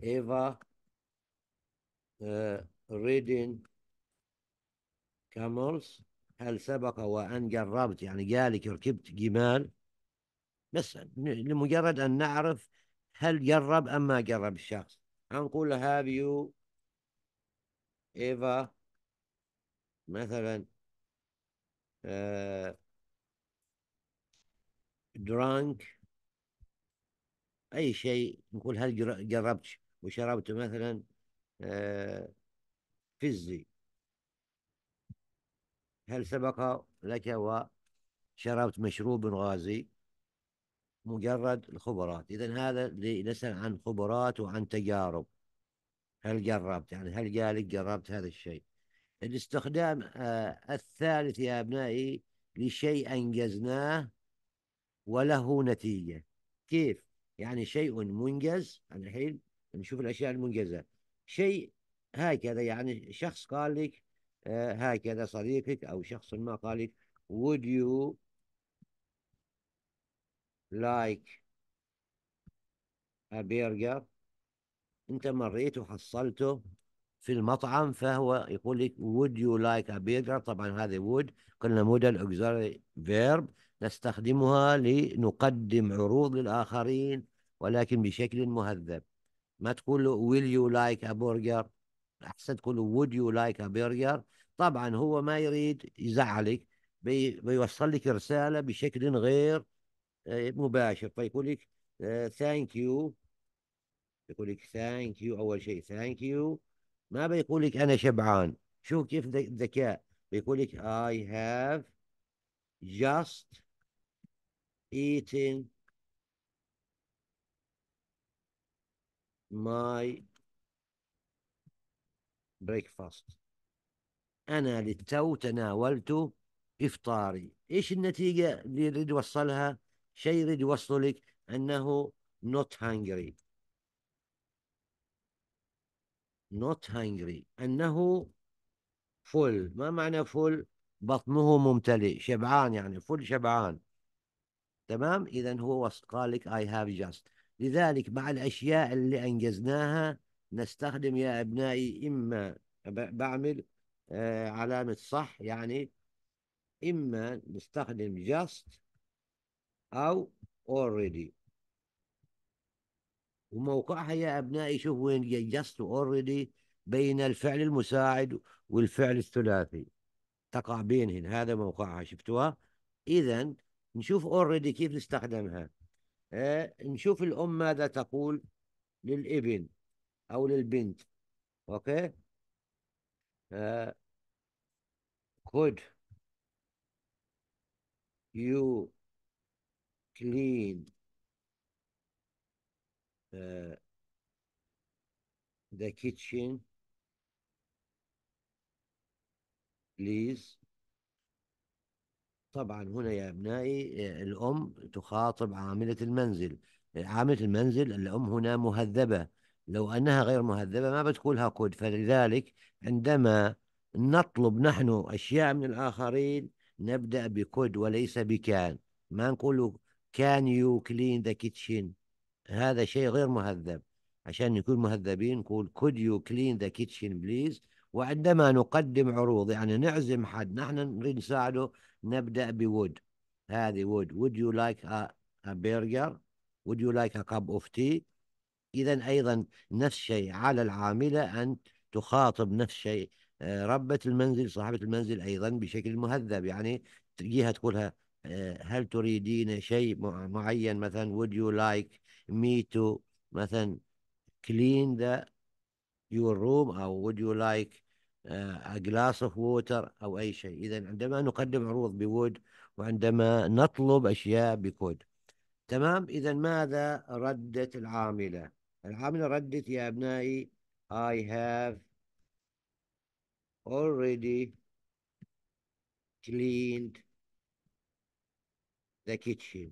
إيفا ريدين كاملز هل سبق وأن جربت يعني قالك ركبت جمال بس لمجرد أن نعرف هل جرب أم ما جرب الشخص هنقول have يو إيفا مثلا درانك uh, أي شيء نقول هل جربت وشربت مثلا آه، فزي هل سبق لك وشربت مشروب غازي مجرد الخبرات إذا هذا نسأل عن خبرات وعن تجارب هل جربت يعني هل قالك جربت هذا الشيء الاستخدام آه، الثالث يا أبنائي لشيء أنجزناه وله نتيجة كيف يعني شيء منجز الحين نشوف الأشياء المنجزة شيء هكذا يعني شخص قال لك آه، هكذا صديقك أو شخص ما قال لك would you like a burger أنت مريت وحصلته في المطعم فهو يقول لك would you like a burger طبعا هذا would قلنا مودل auxiliary verb نستخدمها لنقدم عروض للآخرين ولكن بشكل مهذب ما تقول له will you like a burger أحسن تقول له would you like a burger طبعا هو ما يريد يزعلك بي بيوصل لك رسالة بشكل غير آه، مباشر فيقول لك ثانك آه، يو يقول لك ثانك يو أول شيء ثانك يو ما بيقول لك أنا شبعان شو كيف ذكاء بيقول لك I have just eaten ماي بريكفاست أنا للتو تناولت إفطاري إيش النتيجة اللي يريد يوصلها شيء يريد يوصله لك أنه نوت هانجري نوت هانجري أنه فل ما معنى فل بطنه ممتلئ شبعان يعني فل شبعان تمام إذا هو قال لك I have just لذلك مع الأشياء اللي أنجزناها نستخدم يا أبنائي إما بعمل آه، علامة صح يعني إما نستخدم just أو already وموقعها يا أبنائي شوف وين just already بين الفعل المساعد والفعل الثلاثي تقع بينهن هذا موقعها شفتوها إذا نشوف already كيف نستخدمها آه، نشوف الأم ماذا تقول للابن أو للبنت أوكي آه، could you clean the kitchen please طبعا هنا يا ابنائي آه، الأم تخاطب عاملة المنزل عاملة المنزل الأم هنا مهذبة لو أنها غير مهذبة ما بتقولها قد فلذلك عندما نطلب نحن أشياء من الآخرين نبدأ بكود وليس بكان ما نقول كان يو كلين ذا كيتشن هذا شيء غير مهذب عشان نكون مهذبين نقول كود يو كلين ذا كيتشن بليز وعندما نقدم عروض يعني نعزم حد نحن نريد نساعده نبدأ بود هذه وود وود يو لايك ا برجر وود يو لايك ا كاب اوف تي إذا أيضا نفس الشيء على العاملة أن تخاطب نفس الشيء آه، ربة المنزل صاحبة المنزل أيضا بشكل مهذب يعني تجيها تقولها آه، هل تريدين شيء معين مثلا would you like me to مثلا clean the your room أو would you like أقلاص اوف ووتر أو أي شيء إذا عندما نقدم عروض بوود وعندما نطلب أشياء بكود تمام إذا ماذا ردت العاملة العاملة ردت يا أبنائي I have already cleaned the kitchen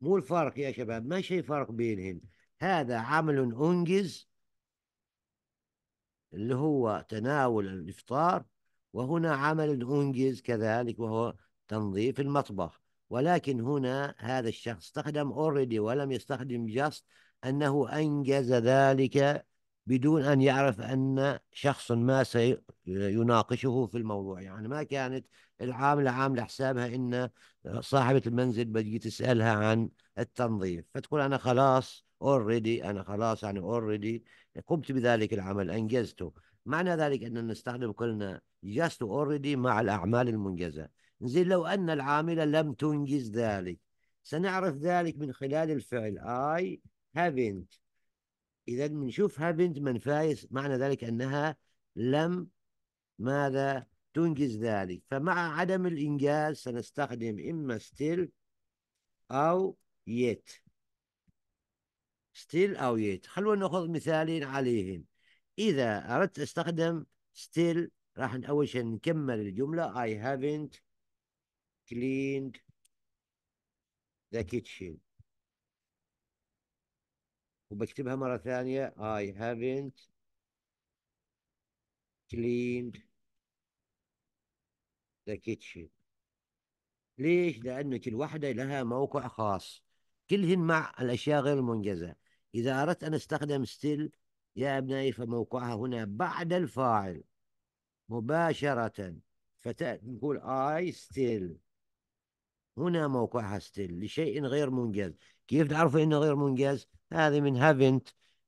مو الفرق يا شباب ما شيء فرق بينهن هذا عمل أنجز اللي هو تناول الإفطار وهنا عمل أنجز كذلك وهو تنظيف المطبخ ولكن هنا هذا الشخص استخدم اوريدي ولم يستخدم جاست أنه أنجز ذلك بدون أن يعرف أن شخص ما سيناقشه في الموضوع يعني ما كانت العاملة عاملة حسابها أن صاحبة المنزل بتجي تسألها عن التنظيف فتقول أنا خلاص اوريدي انا خلاص يعني اوريدي قمت بذلك العمل انجزته معنى ذلك ان نستخدم قلنا جاست اوريدي مع الاعمال المنجزه زين لو ان العامله لم تنجز ذلك سنعرف ذلك من خلال الفعل I haven't إذا بنشوف haven't من فايس معنى ذلك أنها لم ماذا تنجز ذلك فمع عدم الإنجاز سنستخدم إما still أو yet ستيل أو ييت خلونا نأخذ مثالين عليهم إذا أردت أستخدم ستيل راح أول شيء نكمل الجملة I haven't cleaned the kitchen وبكتبها مرة ثانية I haven't cleaned the kitchen ليش؟ لأن كل واحدة لها موقع خاص كلهن مع الأشياء غير المنجزة إذا أردت أن أستخدم still يا أبنائي فموقعها هنا بعد الفاعل مباشرة فتقول I still هنا موقعها still لشيء غير منجز كيف تعرفوا إنه غير منجز هذه من haven't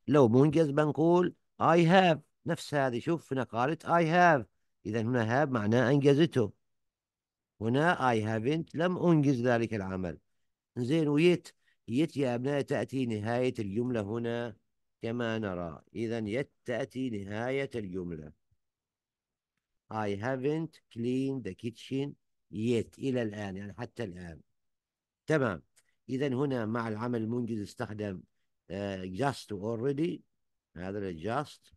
لو منجز بنقول I have نفس هذه شوف هنا قالت I have إذا هنا have معناه أنجزته هنا I haven't لم أنجز ذلك العمل زين ويت يت يا أبنائي تأتي نهاية الجملة هنا كما نرى إذا يت تأتي نهاية الجملة I haven't cleaned the kitchen yet إلى الآن يعني حتى الآن تمام إذا هنا مع العمل المنجز استخدم uh, just already هذا just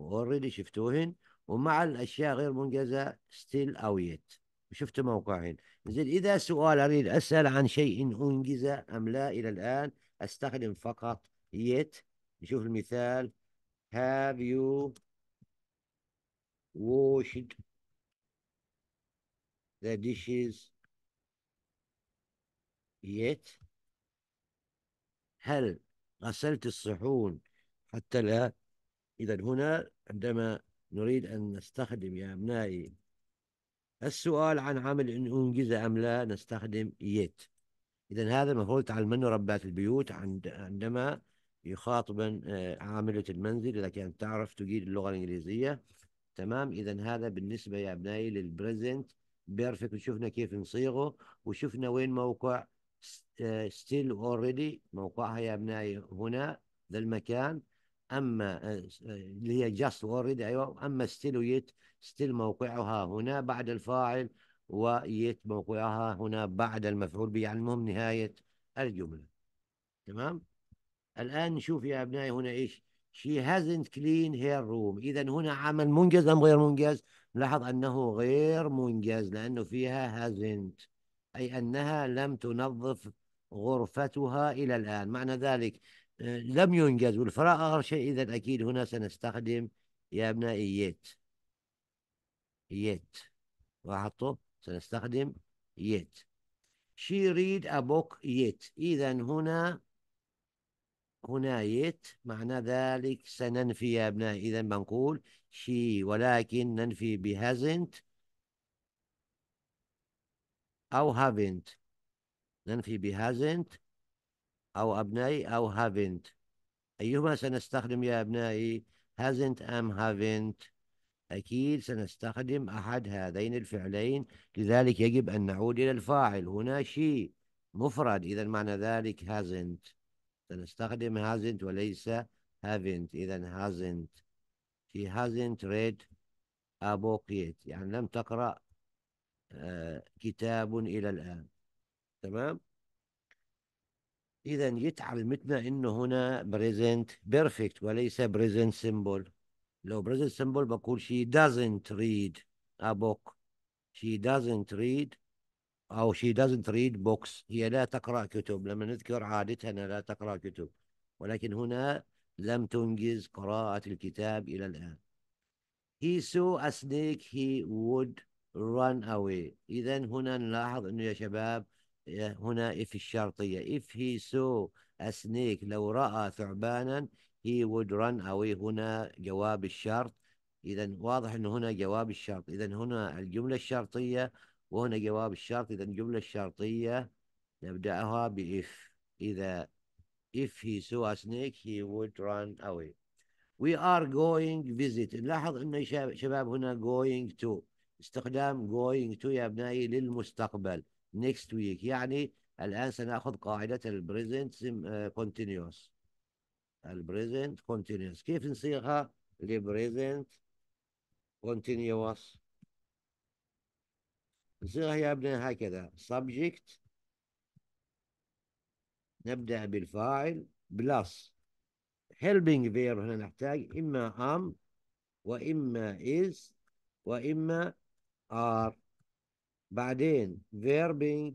already شفتوهن ومع الأشياء غير منجزة still أو yet وشفت موقعين زين إذا سؤال أريد أسأل عن شيء انجز أم لا إلى الآن أستخدم فقط يت نشوف المثال have you washed the dishes yet هل غسلت الصحون حتى الآن إذا هنا عندما نريد أن نستخدم يا أبنائي السؤال عن عمل إن أنجز أم لا نستخدم يت إذا هذا المفروض تعلمنه ربات البيوت عندما يخاطب آه، عاملة المنزل إذا كانت تعرف تجيد اللغة الإنجليزية تمام إذا هذا بالنسبة يا أبنائي للبريزنت بيرفكت شفنا كيف نصيغه وشفنا وين موقع ستيل اوريدي آه، موقعها يا أبنائي هنا ذا المكان اما آه، آه، اللي هي جاست وورد ايوه اما ستيل ويت ستيل موقعها هنا بعد الفاعل ويت موقعها هنا بعد المفعول به يعني المهم نهايه الجمله تمام الان نشوف يا ابنائي هنا ايش she hasn't cleaned her room اذا هنا عمل منجز ام غير منجز لاحظ انه غير منجز لانه فيها hasn't اي انها لم تنظف غرفتها الى الان معنى ذلك لم ينجز والفراغ آخر شيء إذا أكيد هنا سنستخدم يا أبنائي يت يت وأحطه سنستخدم يت شي ريد أبوك يت إذا هنا هنا يت معنى ذلك سننفي يا أبنائي إذا بنقول شي ولكن ننفي بهازنت أو هافنت ننفي بهازنت أو أبنائي أو haven't أيهما سنستخدم يا أبنائي hasn't أم haven't أكيد سنستخدم أحد هذين الفعلين لذلك يجب أن نعود إلى الفاعل هنا شيء مفرد إذا معنى ذلك hasn't سنستخدم hasn't وليس haven't إذا hasn't she hasn't read a book yet يعني لم تقرأ آه، كتاب إلى الآن تمام إذا جيت علمتنا إنه هنا بريزنت بيرفكت وليس بريزنت سيمبل لو بريزنت سيمبل بقول she doesn't read a book she doesn't read أو she doesn't read books هي لا تقرأ كتب لما نذكر عادتها أنها لا تقرأ كتب ولكن هنا لم تنجز قراءة الكتاب إلى الآن he saw a snake he would run away إذا هنا نلاحظ أنه يا شباب هنا if الشرطية if he saw a snake لو رأى ثعبانا he would run away هنا جواب الشرط إذا واضح أنه هنا جواب الشرط إذا هنا الجملة الشرطية وهنا جواب الشرط إذا الجملة الشرطية نبدأها بإف إذا if he saw a snake he would run away we are going visit نلاحظ أن شباب هنا going to استخدام going to يا أبنائي للمستقبل next week يعني الآن سنأخذ قاعدة البريزنت آه، continuous البريزنت continuous كيف نصيغها لبريزنت continuous نصيغها يا ابني هكذا subject نبدأ بالفاعل بلس helping verb هنا نحتاج إما am وإما is وإما are بعدين فيربينج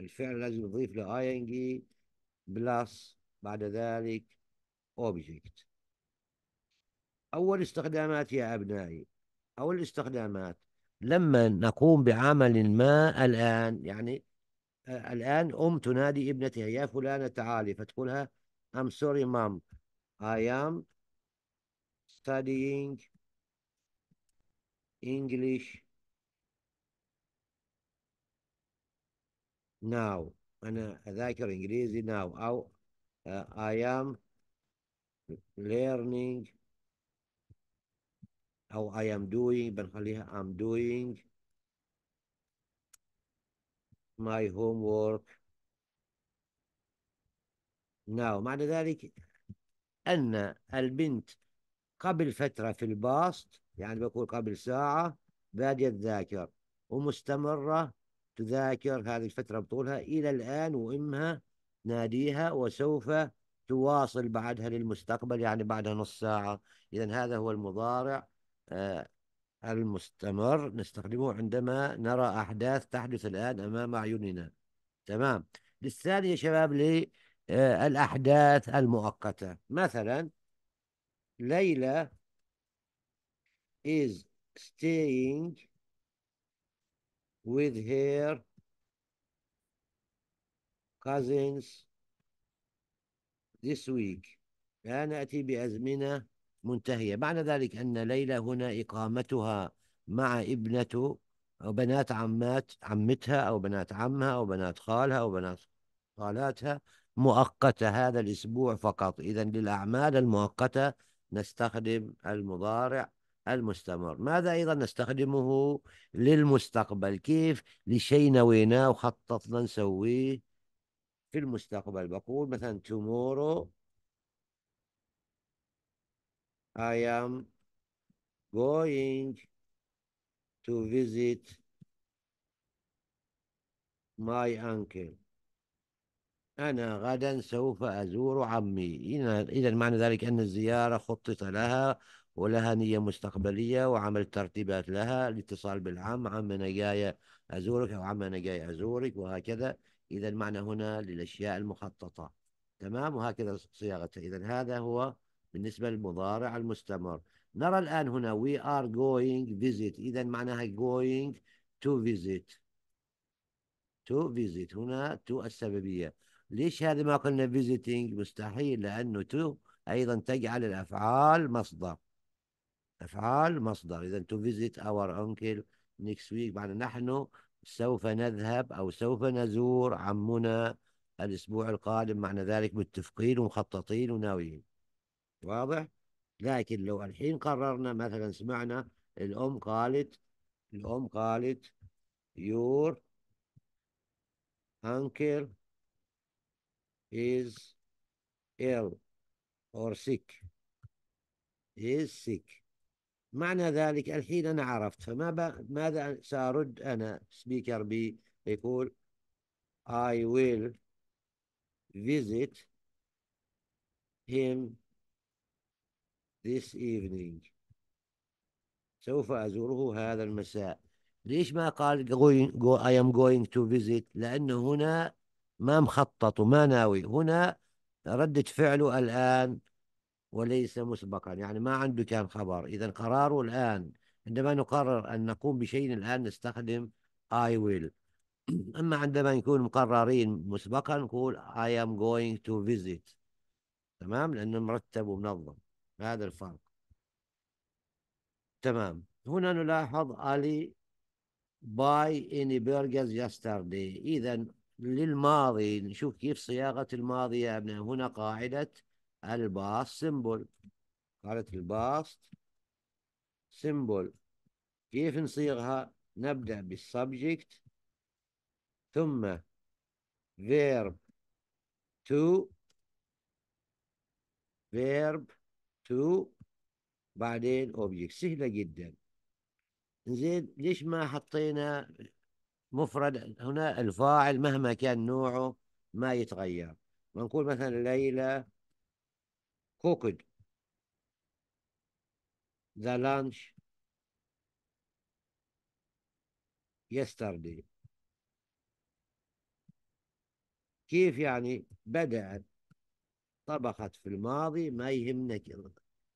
الفعل لازم يضيف له اي ان جي بلس بعد ذلك اوبجكت اول استخدامات يا ابنائي اول استخدامات لما نقوم بعمل ما الان يعني آه، الآن أم تنادي ابنتها يا فلانة تعالي فتقولها I'm sorry mom I am studying English now أنا أذاكر إنجليزي now أو uh, I am learning أو I am doing بنخليها I'm doing my homework now معنى ذلك أن البنت قبل فترة في الباص يعني بقول قبل ساعة بادية تذاكر ومستمرة تذاكر هذه الفترة بطولها إلى الآن وإمها ناديها وسوف تواصل بعدها للمستقبل يعني بعدها نص ساعة إذا هذا هو المضارع آه، المستمر نستخدمه عندما نرى أحداث تحدث الآن أمام أعيننا تمام للثاني يا شباب للأحداث آه، المؤقتة مثلا ليلى is staying with her cousins this week لا نأتي بأزمنة منتهية معنى ذلك أن ليلى هنا إقامتها مع ابنته أو بنات عمات عمتها أو بنات عمها أو بنات خالها أو بنات خالاتها مؤقتة هذا الأسبوع فقط إذا للأعمال المؤقتة نستخدم المضارع المستمر ماذا أيضا نستخدمه للمستقبل كيف لشيء نويناه وخططنا نسويه في المستقبل بقول مثلا tomorrow I am going to visit my uncle أنا غدا سوف أزور عمي إذا معنى ذلك أن الزيارة خطط لها ولها نية مستقبلية وعمل ترتيبات لها الاتصال بالعم عم أنا جاي أزورك أو عم أنا جاي أزورك وهكذا إذا معنى هنا للأشياء المخططة تمام وهكذا صياغتها إذا هذا هو بالنسبة للمضارع المستمر نرى الآن هنا we are going visit إذا معناها going to visit to visit هنا to السببية ليش هذا ما قلنا visiting مستحيل لأنه to أيضا تجعل الأفعال مصدر أفعال مصدر إذا تو فيزيت أور أنكل نيكست ويك معنى نحن سوف نذهب أو سوف نزور عمنا الأسبوع القادم معنى ذلك متفقين ومخططين وناويين واضح؟ لكن لو الحين قررنا مثلا سمعنا الأم قالت الأم قالت your uncle is ill or sick is sick معنى ذلك الحين أنا عرفت فما ب... ماذا سأرد أنا سبيكر بي يقول I will visit him this evening سوف أزوره هذا المساء ليش ما قال going, go, I am going to visit لأنه هنا ما مخطط وما ناوي هنا ردة فعله الآن وليس مسبقا يعني ما عنده كان خبر إذا قراره الآن عندما نقرر أن نقوم بشيء الآن نستخدم I will [clears throat] أما عندما نكون مقررين مسبقا نقول I am going to visit تمام لأنه مرتب ومنظم هذا الفرق تمام هنا نلاحظ علي باي اني برجرز يستردي إذا للماضي نشوف كيف صياغة الماضي يا يعني ابن هنا قاعدة الباص سيمبل قالت الباص سيمبل كيف نصيغها نبدأ بالسبجكت ثم verb to verb to بعدين object سهلة جدا زين ليش ما حطينا مفرد هنا الفاعل مهما كان نوعه ما يتغير بنقول مثلا ليلى cooked the lunch yesterday كيف يعني بدأت طبخت في الماضي ما يهمنا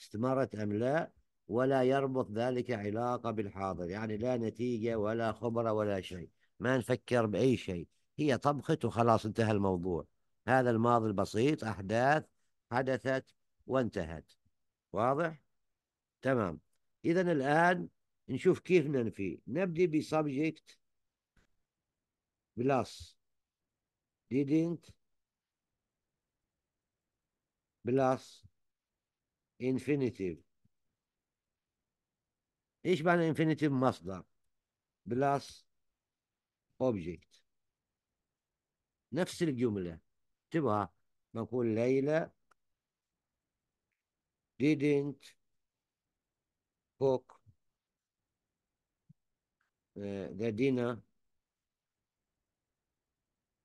استمرت أم لا ولا يربط ذلك علاقة بالحاضر يعني لا نتيجة ولا خبرة ولا شيء ما نفكر بأي شيء هي طبخت وخلاص انتهى الموضوع هذا الماضي البسيط أحداث حدثت وانتهت واضح تمام إذا الآن نشوف كيف ننفي نبدأ بسبجكت بلس didn't بلس infinitive ايش معنى infinitive مصدر بلس object نفس الجملة تبغى بنقول ليلى didn't cook uh, the dinner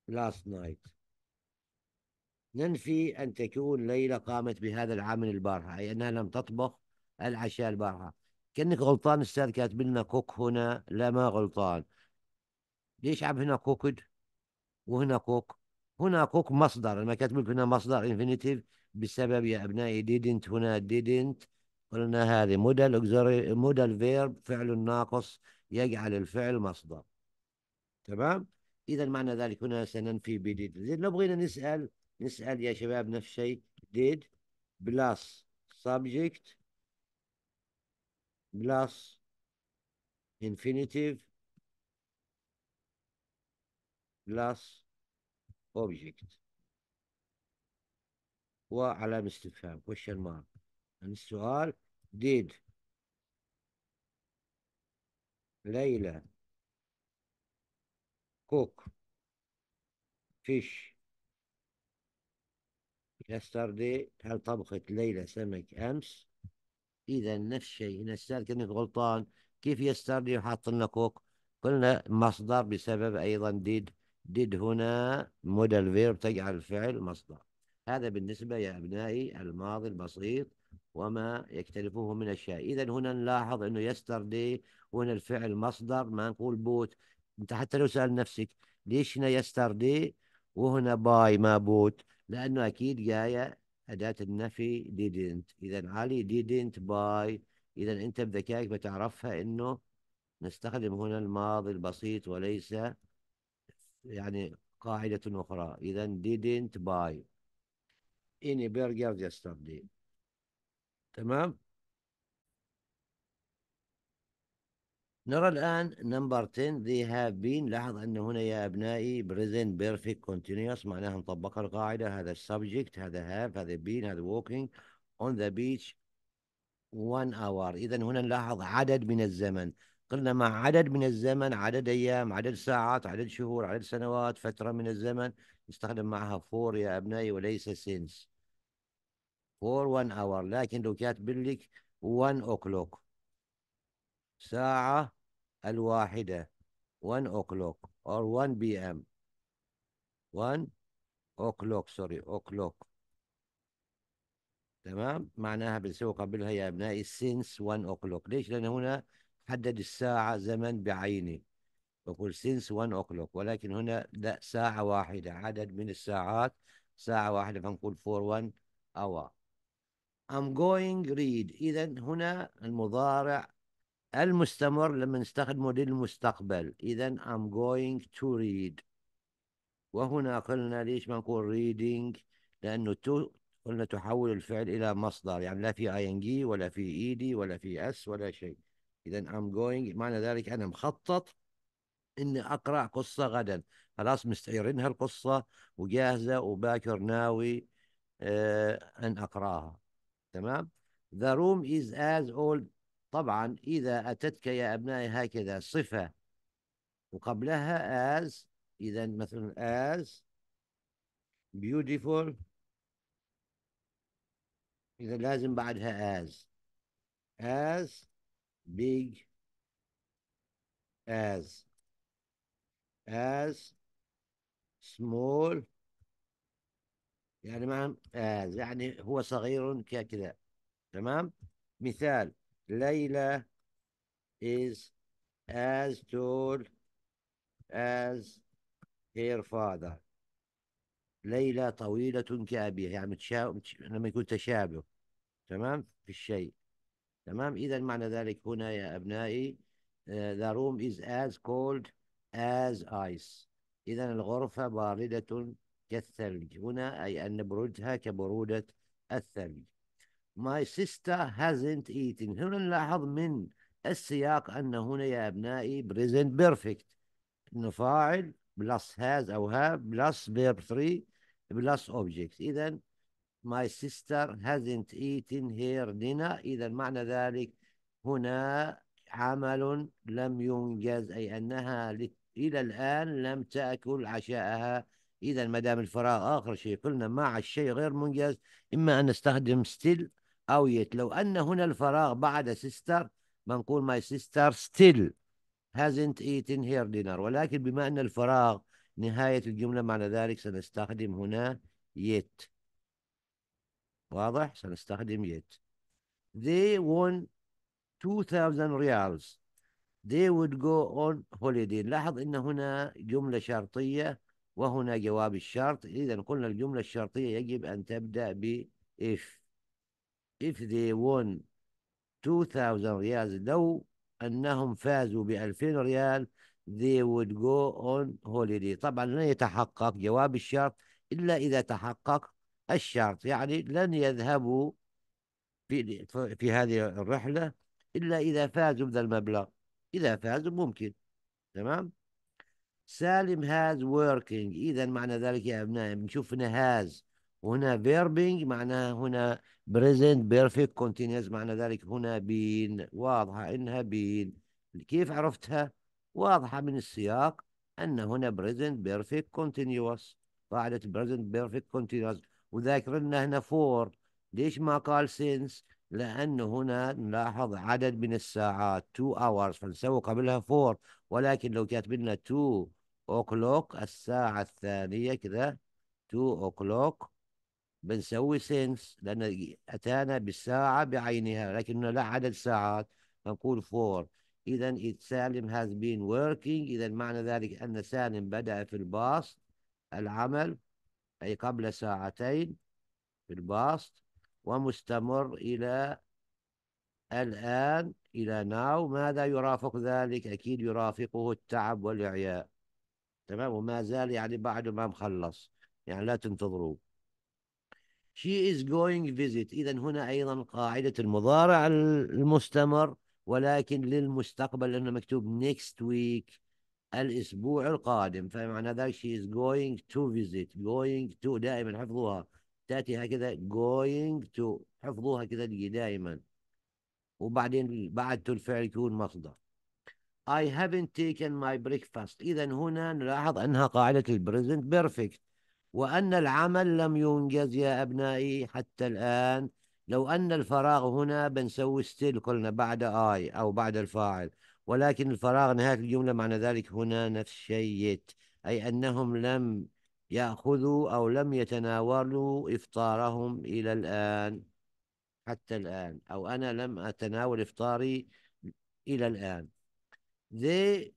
last night ننفي أن تكون ليلى قامت بهذا العمل البارحة أي أنها لم تطبخ العشاء البارحة كأنك غلطان أستاذ كاتب لنا كوك هنا لا ما غلطان ليش عم هنا كوكد وهنا كوك هنا كوك مصدر أنا كاتب لك هنا مصدر انفينيتيف بسبب يا أبنائي didn't هنا didn't قلنا هذه موديل موديل فيرب فعل ناقص يجعل الفعل مصدر تمام إذا معنى ذلك هنا سننفي بديد لو بغينا نسأل نسأل يا شباب نفس الشيء did بلس subject بلس infinitive بلس object وعلامة استفهام question mark يعني السؤال did ليلى cook fish yesterday هل طبخت ليلى سمك أمس إذا نفس الشيء هنا السؤال كلمة غلطان كيف يستردي وحاط لنا كوك قلنا مصدر بسبب أيضا ديد ديد هنا موديل فيرب تجعل الفعل مصدر هذا بالنسبة يا أبنائي الماضي البسيط وما يكتلفه من أشياء إذا هنا نلاحظ أنه يستردي وهنا الفعل مصدر ما نقول بوت أنت حتى لو سأل نفسك ليش هنا يستردي وهنا باي ما بوت لأنه أكيد جاية أداة النفي didn't إذا علي didn't buy إذا أنت بذكائك بتعرفها أنه نستخدم هنا الماضي البسيط وليس يعني قاعدة أخرى إذا didn't buy any burger yesterday تمام نرى الآن نمبر 10 they have been لاحظ أن هنا يا أبنائي present perfect continuous معناها نطبق القاعدة هذا subject هذا have هذا been هذا walking on the beach one hour إذا هنا نلاحظ عدد من الزمن قلنا مع عدد من الزمن عدد أيام عدد ساعات عدد شهور عدد سنوات فترة من الزمن نستخدم معها for يا أبنائي وليس since فور 1 اور لكن لو كاتب لك 1 اوكلوك ساعة الواحدة 1 اوكلوك اور 1 بي ام 1 اوكلوك سوري اوكلوك تمام معناها بنسوي قبلها يا ابنائي since 1 اوكلوك ليش لان هنا حدد الساعة زمن بعينه بقول since 1 اوكلوك ولكن هنا لا ساعة واحدة عدد من الساعات ساعة واحدة فنقول for 1 hour I'm going read إذا هنا المضارع المستمر لما نستخدمه للمستقبل إذا I'm going to read وهنا قلنا ليش ما نقول reading لأنه to قلنا تحول الفعل إلى مصدر يعني لا في ing ولا في ed ولا في s ولا شيء إذا I'm going معنى ذلك أنا مخطط إني أقرأ قصة غدا خلاص مستعيرينها القصة وجاهزة وباكر ناوي آه، أن أقرأها تمام The room is as old طبعا إذا أتتك يا أبنائي هكذا صفة وقبلها as إذا مثلا as beautiful إذا لازم بعدها as as big as as small يعني ما آه يعني هو صغير كذا تمام مثال ليلى is as tall as her father ليلى طويلة كأبيها يعني متشا... لما يكون تشابه تمام في الشيء تمام إذا معنى ذلك هنا يا أبنائي uh, the room is as cold as ice إذا الغرفة باردة كالثلج هنا أي أن برودها كبرودة الثلج My sister hasn't eaten هنا نلاحظ من السياق أن هنا يا أبنائي present perfect إنه فاعل بلس has أو have بلس verb 3 بلس object إذا my sister hasn't eaten her dinner إذا معنى ذلك هنا عمل لم ينجز أي أنها إلى الآن لم تأكل عشاءها إذا ما دام الفراغ آخر شيء قلنا مع الشيء غير منجز إما أن نستخدم ستيل أو يت لو أن هنا الفراغ بعد سيستر بنقول ماي سيستر ستيل hasn't eaten her dinner ولكن بما أن الفراغ نهاية الجملة معنى ذلك سنستخدم هنا يت واضح سنستخدم يت they won 2000 ريالز they would go on holiday لاحظ ان هنا جملة شرطية وهنا جواب الشرط إذا قلنا الجملة الشرطية يجب أن تبدأ ب if if they won 2000 ريال لو أنهم فازوا ب 2000 ريال they would go on holiday طبعا لن يتحقق جواب الشرط إلا إذا تحقق الشرط يعني لن يذهبوا في, في هذه الرحلة إلا إذا فازوا بذا المبلغ إذا فازوا ممكن تمام سالم هاز working إذا معنى ذلك يا أبنائي بنشوف هنا هاز وهنا فيربينج معناها هنا بريزنت بيرفكت continuous معنى ذلك هنا بين واضحة إنها بين كيف عرفتها؟ واضحة من السياق أن هنا بريزنت بيرفكت continuous قاعدة بريزنت بيرفكت continuous وذاكر لنا هنا فور ليش ما قال سينس؟ لأنه هنا نلاحظ عدد من الساعات تو hours فنسوي قبلها فور ولكن لو كاتب لنا 2 اوكلوك الساعة الثانية كذا 2 اوكلوك بنسوي سينس لأن أتانا بالساعة بعينها لكننا لا عدد ساعات فنقول 4 إذا سالم has been working إذا معنى ذلك أن سالم بدأ في الباص العمل أي قبل ساعتين في الباص ومستمر إلى الآن إلى ناو ماذا يرافق ذلك أكيد يرافقه التعب والإعياء تمام وما زال يعني بعده ما مخلص يعني لا تنتظروا she is going visit إذا هنا أيضا قاعدة المضارع المستمر ولكن للمستقبل لأنه مكتوب next week الأسبوع القادم فمعنى ذلك she is going to visit going to دائما حفظوها تأتي هكذا going to حفظوها كذا دائما وبعدين بعد الفعل يكون مصدر I haven't taken my breakfast إذا هنا نلاحظ أنها قاعدة البريزنت بيرفكت وأن العمل لم ينجز يا أبنائي حتى الآن لو أن الفراغ هنا بنسوي ستيل قلنا بعد آي أو بعد الفاعل ولكن الفراغ نهاية الجملة معنى ذلك هنا نفس شيء أي أنهم لم يأخذوا أو لم يتناولوا إفطارهم إلى الآن حتى الآن أو أنا لم أتناول إفطاري إلى الآن they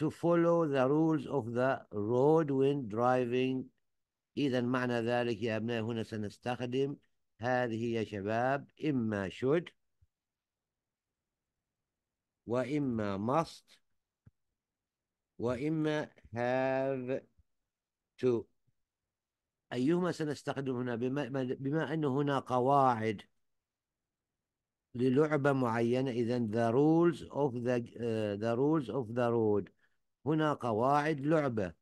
to follow the rules of the road when driving إذا معنى ذلك يا أبناء هنا سنستخدم هذه يا شباب إما should وإما must وإما have to أيهما سنستخدم هنا بما, بما أنه هنا قواعد للعبة معينة إذا the rules of the uh, the rules of the road هنا قواعد لعبة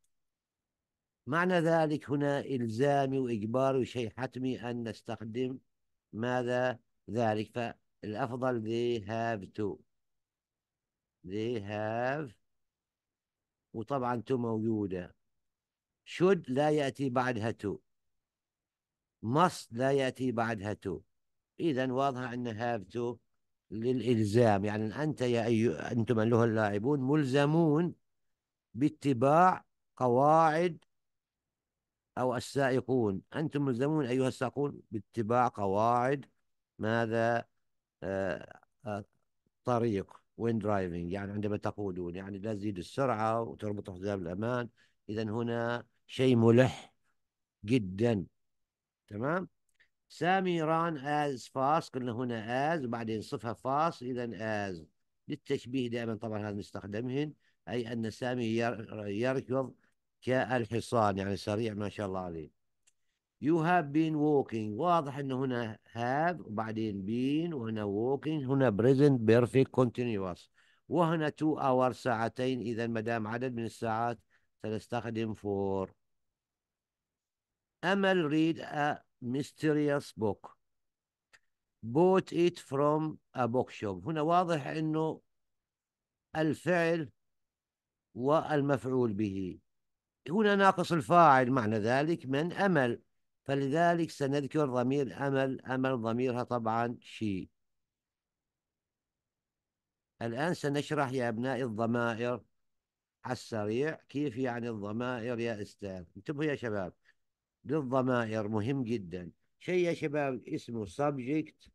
معنى ذلك هنا إلزامي وإجباري وشيء حتمي أن نستخدم ماذا ذلك فالأفضل they have to they have وطبعا to موجودة should لا يأتي بعدها to must لا يأتي بعدها to إذا واضح أنها هافتو للإلزام يعني أنت يا أي أنتم أيها اللاعبون ملزمون باتباع قواعد أو السائقون أنتم ملزمون أيها السائقون باتباع قواعد ماذا آه آه طريق وين درايفنج يعني عندما تقودون يعني لا تزيد السرعة وتربط حزام الأمان إذا هنا شيء ملح جدا تمام سامي ران از فاس قلنا هنا از وبعدين صفها فاس اذا از للتشبيه دائما طبعا هذا نستخدمهن اي ان سامي يركض كالحصان يعني سريع ما شاء الله عليه You have been walking واضح انه هنا have وبعدين been وهنا walking هنا present perfect continuous وهنا تو hours ساعتين اذا ما دام عدد من الساعات سنستخدم for أمل read a mysterious book bought it from a bookshop هنا واضح انه الفعل والمفعول به هنا ناقص الفاعل معنى ذلك من أمل فلذلك سنذكر ضمير أمل أمل ضميرها طبعا شي الآن سنشرح يا أبناء الضمائر على السريع كيف يعني الضمائر يا أستاذ انتبهوا يا شباب للضمائر مهم جدا شيء يا شباب اسمه subject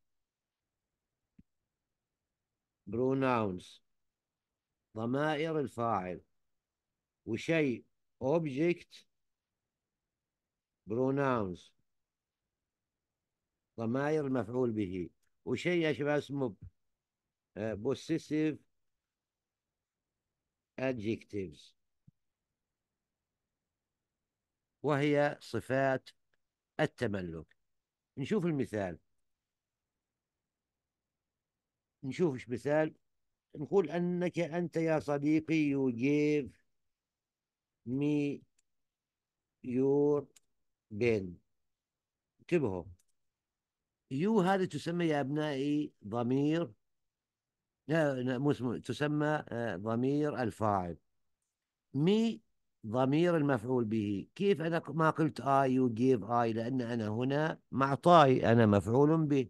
pronouns ضمائر الفاعل وشيء object pronouns ضمائر المفعول به وشيء يا شباب اسمه آه، possessive adjectives وهي صفات التملك نشوف المثال نشوف ايش مثال نقول أنك أنت يا صديقي يو جيف مي يور بن انتبهوا يو هذه تسمى يا أبنائي ضمير لا, لا مو اسمه تسمى آه، ضمير الفاعل مي ضمير المفعول به كيف أنا ما قلت I you give I لأن أنا هنا معطاي أنا مفعول به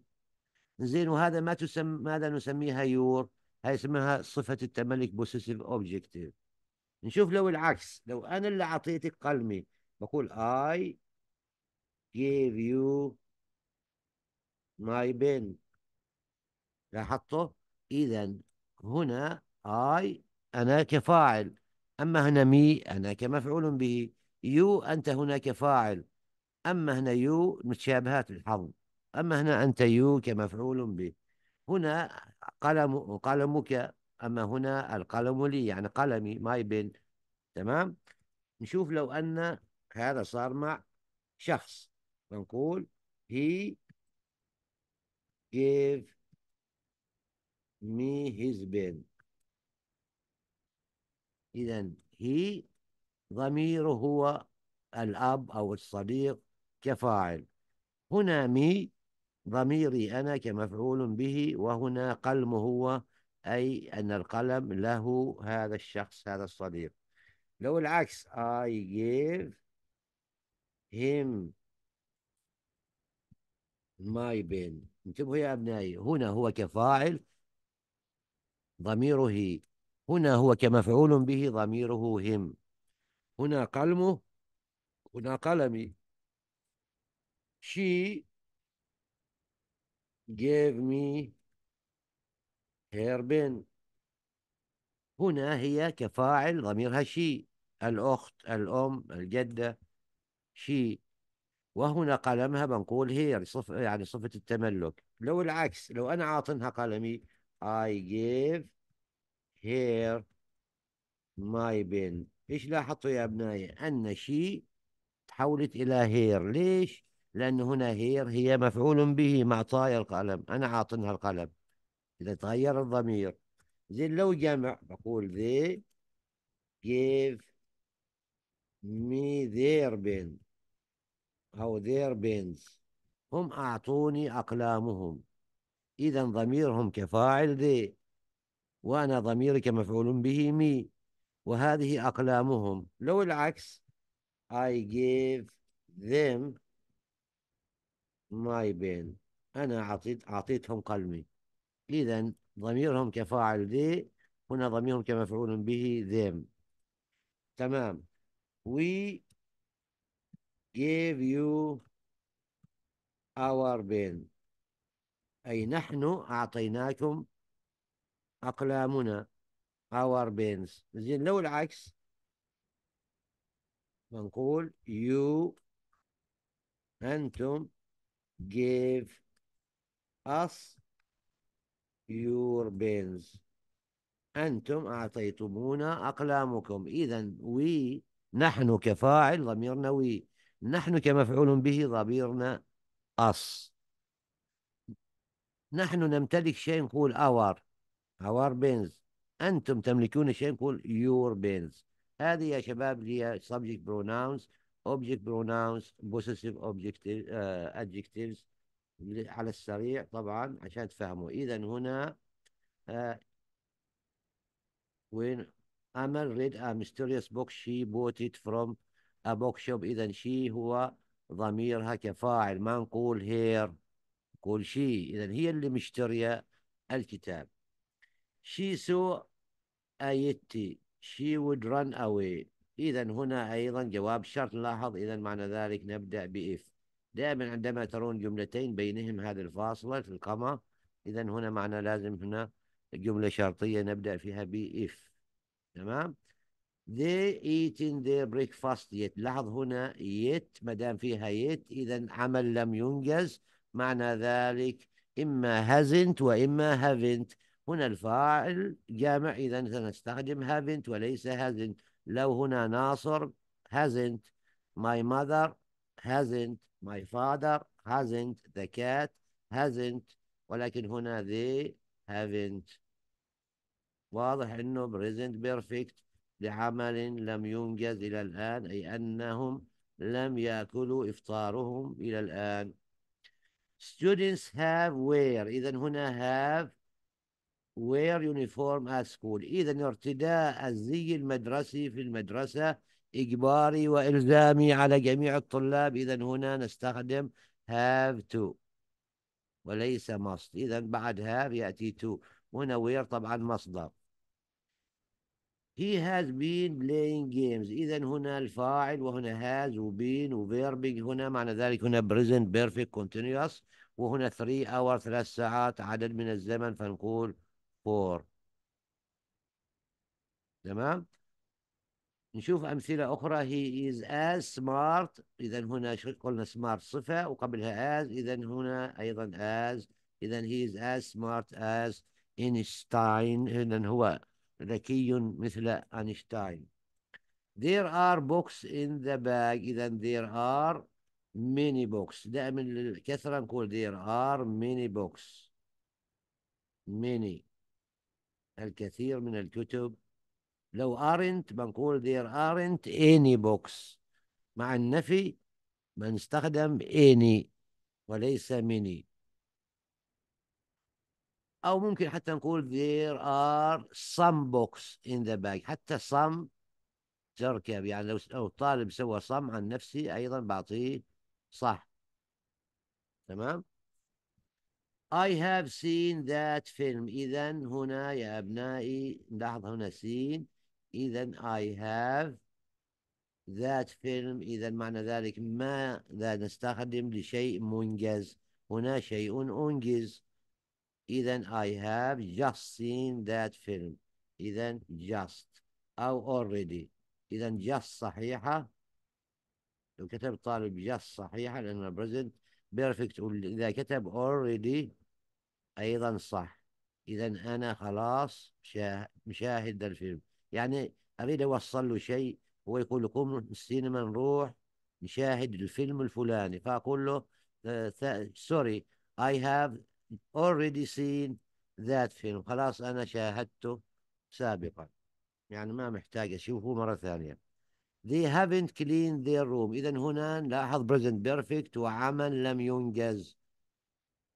زين وهذا ما تسمى ماذا نسميها يور هاي اسمها صفة التملك بوسيسيف اوبجيكتيف نشوف لو العكس لو أنا اللي أعطيتك قلمي بقول I give you my pen لاحظته إذا هنا I أنا كفاعل أما هنا مي أنا كمفعول به يو أنت هناك فاعل أما هنا يو متشابهات الحظ أما هنا أنت يو كمفعول به هنا قلم قلمك أما هنا القلم لي يعني قلمي ماي بن تمام نشوف لو أن هذا صار مع شخص نقول he gave me his pen إذا هي ضميره هو الأب أو الصديق كفاعل هنا مي ضميري أنا كمفعول به وهنا قلم هو أي أن القلم له هذا الشخص هذا الصديق لو العكس I gave him my pen انتبهوا يا أبنائي هنا هو كفاعل ضميره هنا هو كمفعول به ضميره هم هنا قلمه هنا قلمي she gave me her pen هنا هي كفاعل ضميرها she الأخت الأم الجدة she وهنا قلمها بنقول هي صف يعني صفة التملك لو العكس لو أنا عاطنها قلمي I gave هير ماي بن ايش لاحظتوا يا ابنائي ان شي تحولت الى هير ليش لان هنا هير هي مفعول به معطايا القلم انا عاطنها القلم اذا تغير الضمير زين لو جمع بقول they gave me their pen أو their بينز هم أعطوني أقلامهم إذا ضميرهم كفاعل they وأنا ضميرك مفعول به me وهذه أقلامهم لو العكس I gave them my pen أنا أعطيت أعطيتهم قلمي إذا ضميرهم كفاعل they هنا ضميرهم كمفعول به them تمام we gave you our pen أي نحن أعطيناكم أقلامنا our pens زين لو العكس بنقول you أنتم give us your pens أنتم أعطيتمونا أقلامكم إذا we نحن كفاعل ضميرنا we نحن كمفعول به ضميرنا us نحن نمتلك شيء نقول our هوار بينز أنتم تملكون شيء نقول يور بينز هذه يا شباب هي subject pronouns object pronouns possessive اوبجكت ادجكتيفز آه، على السريع طبعا عشان تفهموا إذا هنا uh, when ريد read a mysterious book she bought it from a bookshop إذا شي هو ضميرها كفاعل ما نقول هير نقول شي إذا هي اللي مشترية الكتاب she saw a yeti she would run away إذا هنا أيضا جواب شرط لاحظ إذا معنى ذلك نبدأ بإف دائما عندما ترون جملتين بينهم هذه الفاصلة في القمة إذا هنا معنى لازم هنا جملة شرطية نبدأ فيها بإف تمام they eating their breakfast yet لاحظ هنا yet ما دام فيها yet إذا عمل لم ينجز معنى ذلك إما hasn't وإما haven't هنا الفاعل جامع إذا سنستخدم haven't وليس hasn't لو هنا ناصر hasn't my mother hasn't my father hasn't the cat hasn't ولكن هنا they haven't واضح انه present perfect لعمل لم ينجز الى الان اي انهم لم ياكلوا افطارهم الى الان students have where اذا هنا have wear uniform at school اذا ارتداء الزي المدرسي في المدرسه اجباري والزامي على جميع الطلاب اذا هنا نستخدم have to وليس must اذا بعد have ياتي to هنا وير طبعا مصدر He has been playing games إذا هنا الفاعل وهنا has وبين وفيربينج هنا معنى ذلك هنا present perfect continuous وهنا 3 hours ثلاث ساعات عدد من الزمن فنقول فور تمام نشوف أمثلة أخرى هي إز أز سمارت إذا هنا قلنا سمارت صفة وقبلها أز إذا هنا أيضا أز إذا هي إز أز سمارت أز إنشتاين إذا هو ذكي مثل أينشتاين There are books in the bag إذا there are many books دائما للكثرة نقول there are many books many الكثير من الكتب لو aren't بنقول there aren't any books مع النفي بنستخدم any وليس many أو ممكن حتى نقول there are some books in the bag حتى some تركب يعني،, يعني لو لو طالب سوى صم عن نفسي أيضا بعطيه صح تمام I have seen that film إذا هنا يا أبنائي لاحظ هنا seen إذا I have that film إذا معنى ذلك ماذا نستخدم لشيء منجز هنا شيء أنجز إذا I have just seen that film إذا just أو already إذا just صحيحة لو كتب طالب just صحيحة لأن present بيرفكت إذا كتب اوريدي أيضا صح إذا أنا خلاص مشاهد الفيلم يعني أريد أوصل له شيء هو يقول لكم السينما نروح نشاهد الفيلم الفلاني فأقول له آه، سوري I have already seen ذات فيلم خلاص أنا شاهدته سابقا يعني ما محتاج أشوفه مرة ثانية They haven't cleaned their room إذا هنا لاحظ present perfect وعمل لم ينجز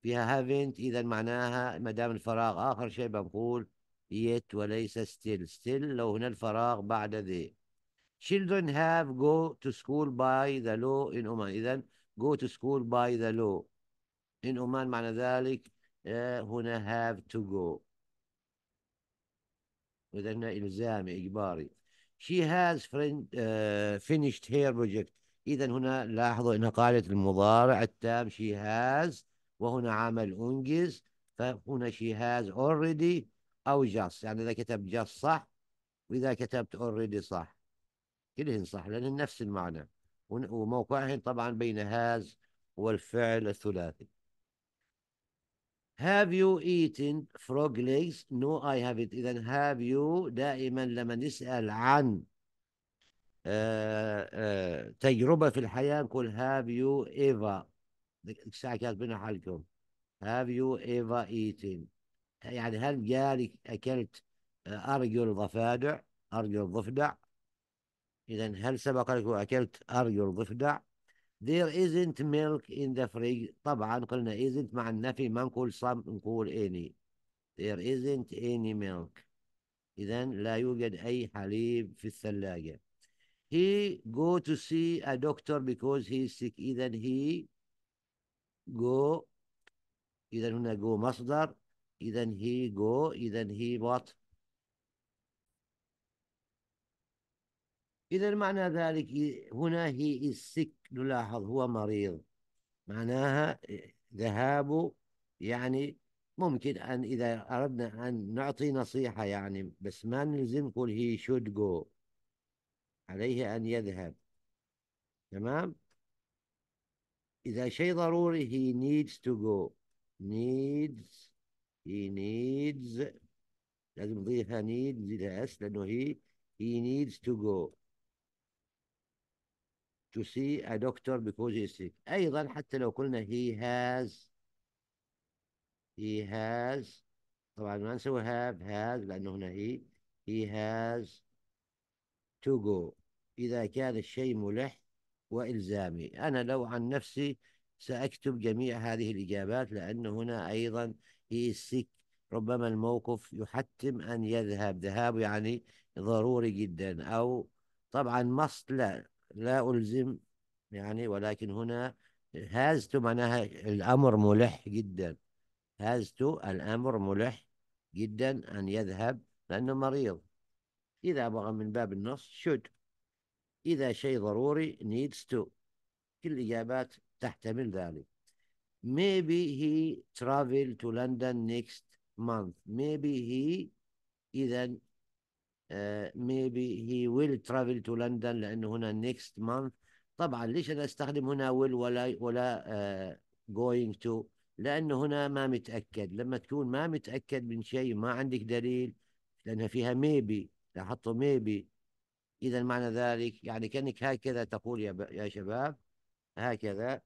فيها haven't إذا معناها ما دام الفراغ آخر شيء بنقول yet وليس still still لو هنا الفراغ بعد ذي children have go to school by the law in Oman إذا go to school by the law in Oman معنى ذلك هنا have to go إذا هنا إلزامي إجباري she has uh, finished her project إذا هنا لاحظوا أنها قالت المضارع التام she has وهنا عمل أنجز فهنا she has already أو just يعني إذا كتبت just صح وإذا كتبت already صح كلهن صح لأن نفس المعنى وموقعهن طبعا بين has والفعل الثلاثي Have you eaten frog legs? No, I haven't. إذا have you دائما لما نسأل عن آه، آه، تجربة في الحياة نقول have you ever الساعة كاتبينها حالكم have you ever eaten يعني هل جالك أكلت آه، أرجل ضفادع أرجل ضفدع إذا هل سبق لك وأكلت أرجل ضفدع there isn't milk in the fridge طبعا قلنا isn't مع النفي ما نقول some نقول any there isn't any milk إذا لا يوجد أي حليب في الثلاجة he go to see a doctor because he is sick إذا he go إذا هنا go مصدر إذا he go إذا he what إذا معنى ذلك هنا هي السك نلاحظ هو مريض معناها ذهاب يعني ممكن أن إذا أردنا أن نعطي نصيحة يعني بس ما نلزم نقول هي should go عليه أن يذهب تمام إذا شيء ضروري he needs to go needs he needs لازم نضيفها need نزيدها اس لأنه هي he needs to go to see a doctor because he is sick أيضا حتى لو قلنا he has he has طبعا ما نسوي have has لأنه هنا he he has to go إذا كان الشيء ملح وإلزامي أنا لو عن نفسي سأكتب جميع هذه الإجابات لأنه هنا أيضا he is sick ربما الموقف يحتم أن يذهب ذهاب يعني ضروري جدا أو طبعا must لا لا ألزم يعني ولكن هنا هازت معناها الأمر ملح جدا هازت الأمر ملح جدا أن يذهب لأنه مريض إذا بغى من باب النص should إذا شيء ضروري needs to كل الإجابات تحتمل ذلك maybe he travel to London next month maybe he إذا آه، maybe he will travel to London لأنه هنا next month طبعا ليش أنا أستخدم هنا will ولا ولا uh, going to لأنه هنا ما متأكد لما تكون ما متأكد من شيء ما عندك دليل لأنها فيها maybe لاحظتوا maybe إذا معنى ذلك يعني كأنك هكذا تقول يا, ب... يا شباب هكذا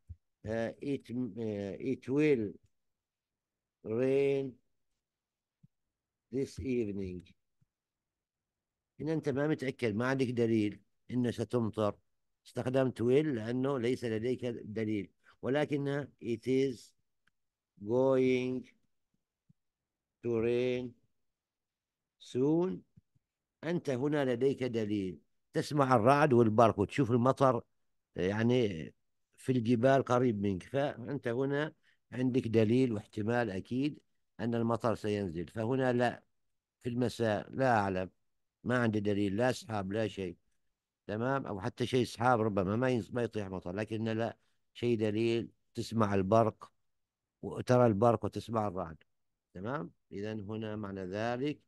uh, it, uh, it will rain this evening إن أنت ما متأكد ما عندك دليل أنه ستمطر استخدمت ويل لأنه ليس لديك دليل ولكنها it is going to rain soon أنت هنا لديك دليل تسمع الرعد والبرق وتشوف المطر يعني في الجبال قريب منك فأنت هنا عندك دليل واحتمال أكيد أن المطر سينزل فهنا لا في المساء لا أعلم ما عنده دليل لا سحاب لا شيء تمام او حتى شيء سحاب ربما ما ما يطيح مطر لكن لا شيء دليل تسمع البرق وترى البرق وتسمع الرعد تمام اذا هنا معنى ذلك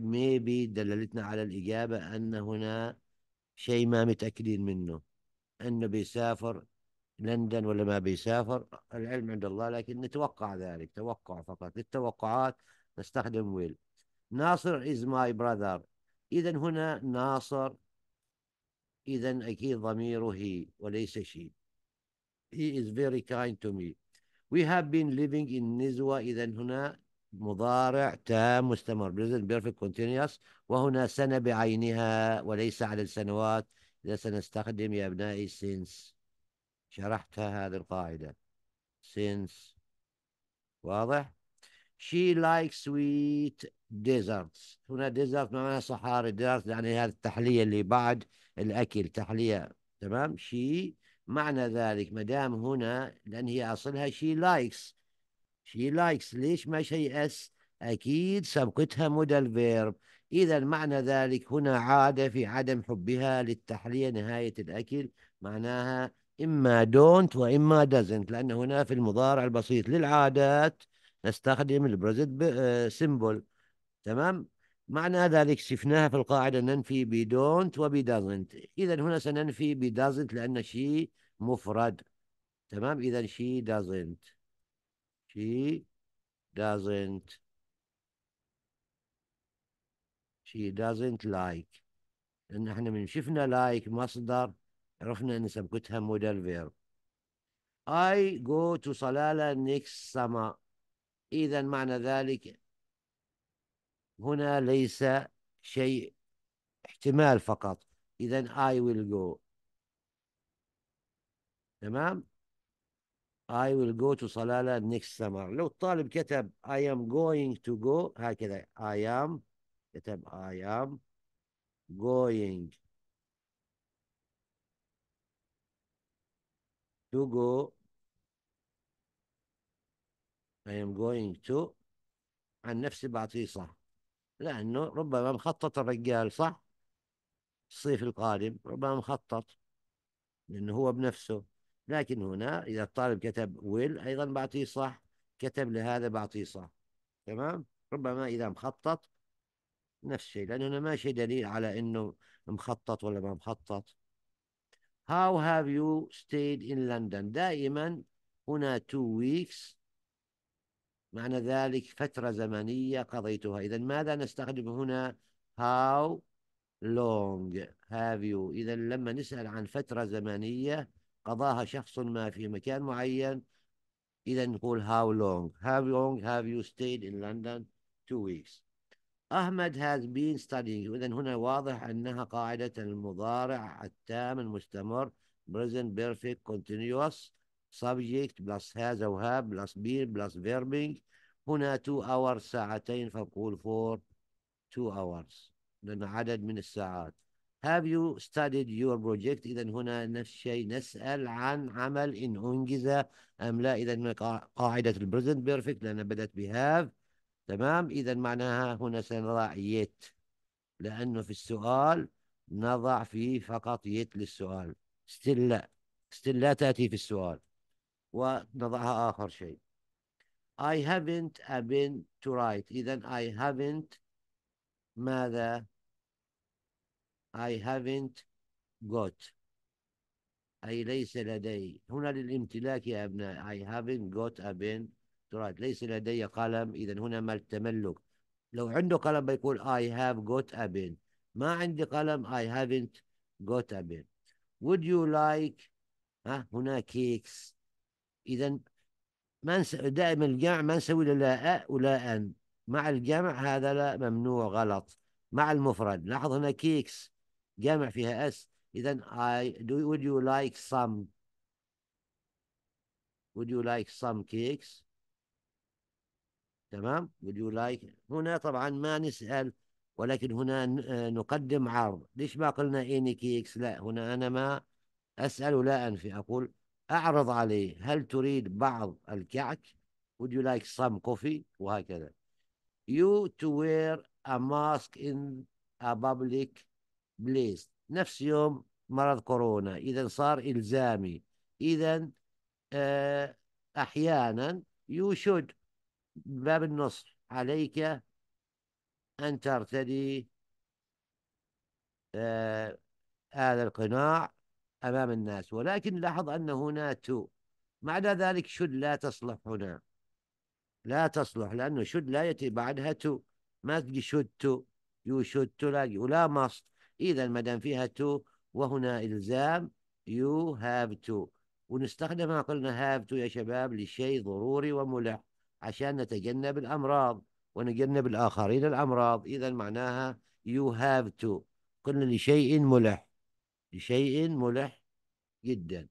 ميبي آه، دللتنا على الاجابه ان هنا شيء ما متاكدين منه انه بيسافر لندن ولا ما بيسافر العلم عند الله لكن نتوقع ذلك توقع فقط للتوقعات نستخدم ويل ناصر از ماي براذر إذا هنا ناصر إذا أكيد ضميره هي وليس she he is very kind to me we have been living in نزوة إذا هنا مضارع تام مستمر present perfect continuous وهنا سنة بعينها وليس على السنوات إذا سنستخدم يا أبنائي since شرحت هذه القاعدة since واضح she likes sweet ديزرتس هنا ديزرت معناها صحاري ديزرت يعني هذه التحليه اللي بعد الاكل تحليه تمام شي معنى ذلك ما دام هنا لان هي اصلها شي لايكس شي لايكس ليش ما شيء اس اكيد سبقتها مودل فيرب اذا معنى ذلك هنا عاده في عدم حبها للتحليه نهايه الاكل معناها اما دونت واما دازنت لان هنا في المضارع البسيط للعادات نستخدم البريزنت سيمبل آه، تمام معنى ذلك شفناها في القاعدة ننفي بدونت دازنت إذا هنا سننفي دازنت لأن شي مفرد تمام إذا شي دازنت شي دازنت شي دازنت لايك لأن احنا من شفنا لايك مصدر عرفنا أن سبقتها مودال فيرب I go to Salala next summer إذا معنى ذلك هنا ليس شيء احتمال فقط إذا I will go تمام I will go to صلالة next summer لو الطالب كتب I am going to go هكذا I am كتب I am going to go I am going to عن نفسي بعطيه صح لأنه ربما مخطط الرجال صح الصيف القادم ربما مخطط لأنه هو بنفسه لكن هنا إذا الطالب كتب ويل أيضا بعطيه صح كتب لهذا بعطيه صح تمام ربما إذا مخطط نفس الشيء لأنه هنا ماشي دليل على أنه مخطط ولا ما مخطط How have you stayed in London دائما هنا two weeks معنى ذلك فترة زمنية قضيتها إذا ماذا نستخدم هنا how long have you إذا لما نسأل عن فترة زمنية قضاها شخص ما في مكان معين إذا نقول how long how long have you stayed in London two weeks أحمد has been studying إذا هنا واضح أنها قاعدة المضارع التام المستمر present perfect continuous subject plus هذا have plus been plus verbing هنا 2 hours ساعتين فنقول for 2 hours لأن عدد من الساعات have you studied your project إذا هنا نفس الشيء نسأل عن عمل إن أنجز أم لا إذا قاعدة البريزنت بيرفكت لأن بدأت بهاف تمام إذا معناها هنا سنضع يت لأنه في السؤال نضع فيه فقط يت للسؤال still لا still لا تأتي في السؤال ونضعها آخر شيء I haven't a pen to write إذا I haven't ماذا I haven't got أي ليس لدي هنا للامتلاك يا أبناء I haven't got a pen to write ليس لدي قلم إذا هنا ما التملك لو عنده قلم بيقول I have got a pen ما عندي قلم I haven't got a pen would you like ها هنا كيكس اذا ما نس... دائما الجمع ما نسوي لا أ ولا أن مع الجمع هذا لا ممنوع غلط مع المفرد لاحظ هنا كيكس جامع فيها اس اذا اي دو would يو لايك some would يو لايك some كيكس تمام would يو like هنا طبعا ما نسأل ولكن هنا نقدم عرض ليش ما قلنا اني كيكس لا هنا أنا ما أسأل ولا أنفي أقول أعرض عليه هل تريد بعض الكعك would you like some coffee وهكذا you to wear a mask in a public place نفس يوم مرض كورونا إذا صار إلزامي إذا آه، أحيانا you should باب النص عليك أن ترتدي آه، هذا القناع أمام الناس ولكن لاحظ أن هنا تو معنى ذلك شد لا تصلح هنا لا تصلح لأنه شد لا يأتي بعدها تو ما تجي شد تو يو شد تلاقي ولا مصد إذا ما دام فيها تو وهنا إلزام يو هاف تو ونستخدمها قلنا هاف تو يا شباب لشيء ضروري وملح عشان نتجنب الأمراض ونجنب الآخرين الأمراض إذا معناها يو هاف تو قلنا لشيء ملح لشيء ملح جدا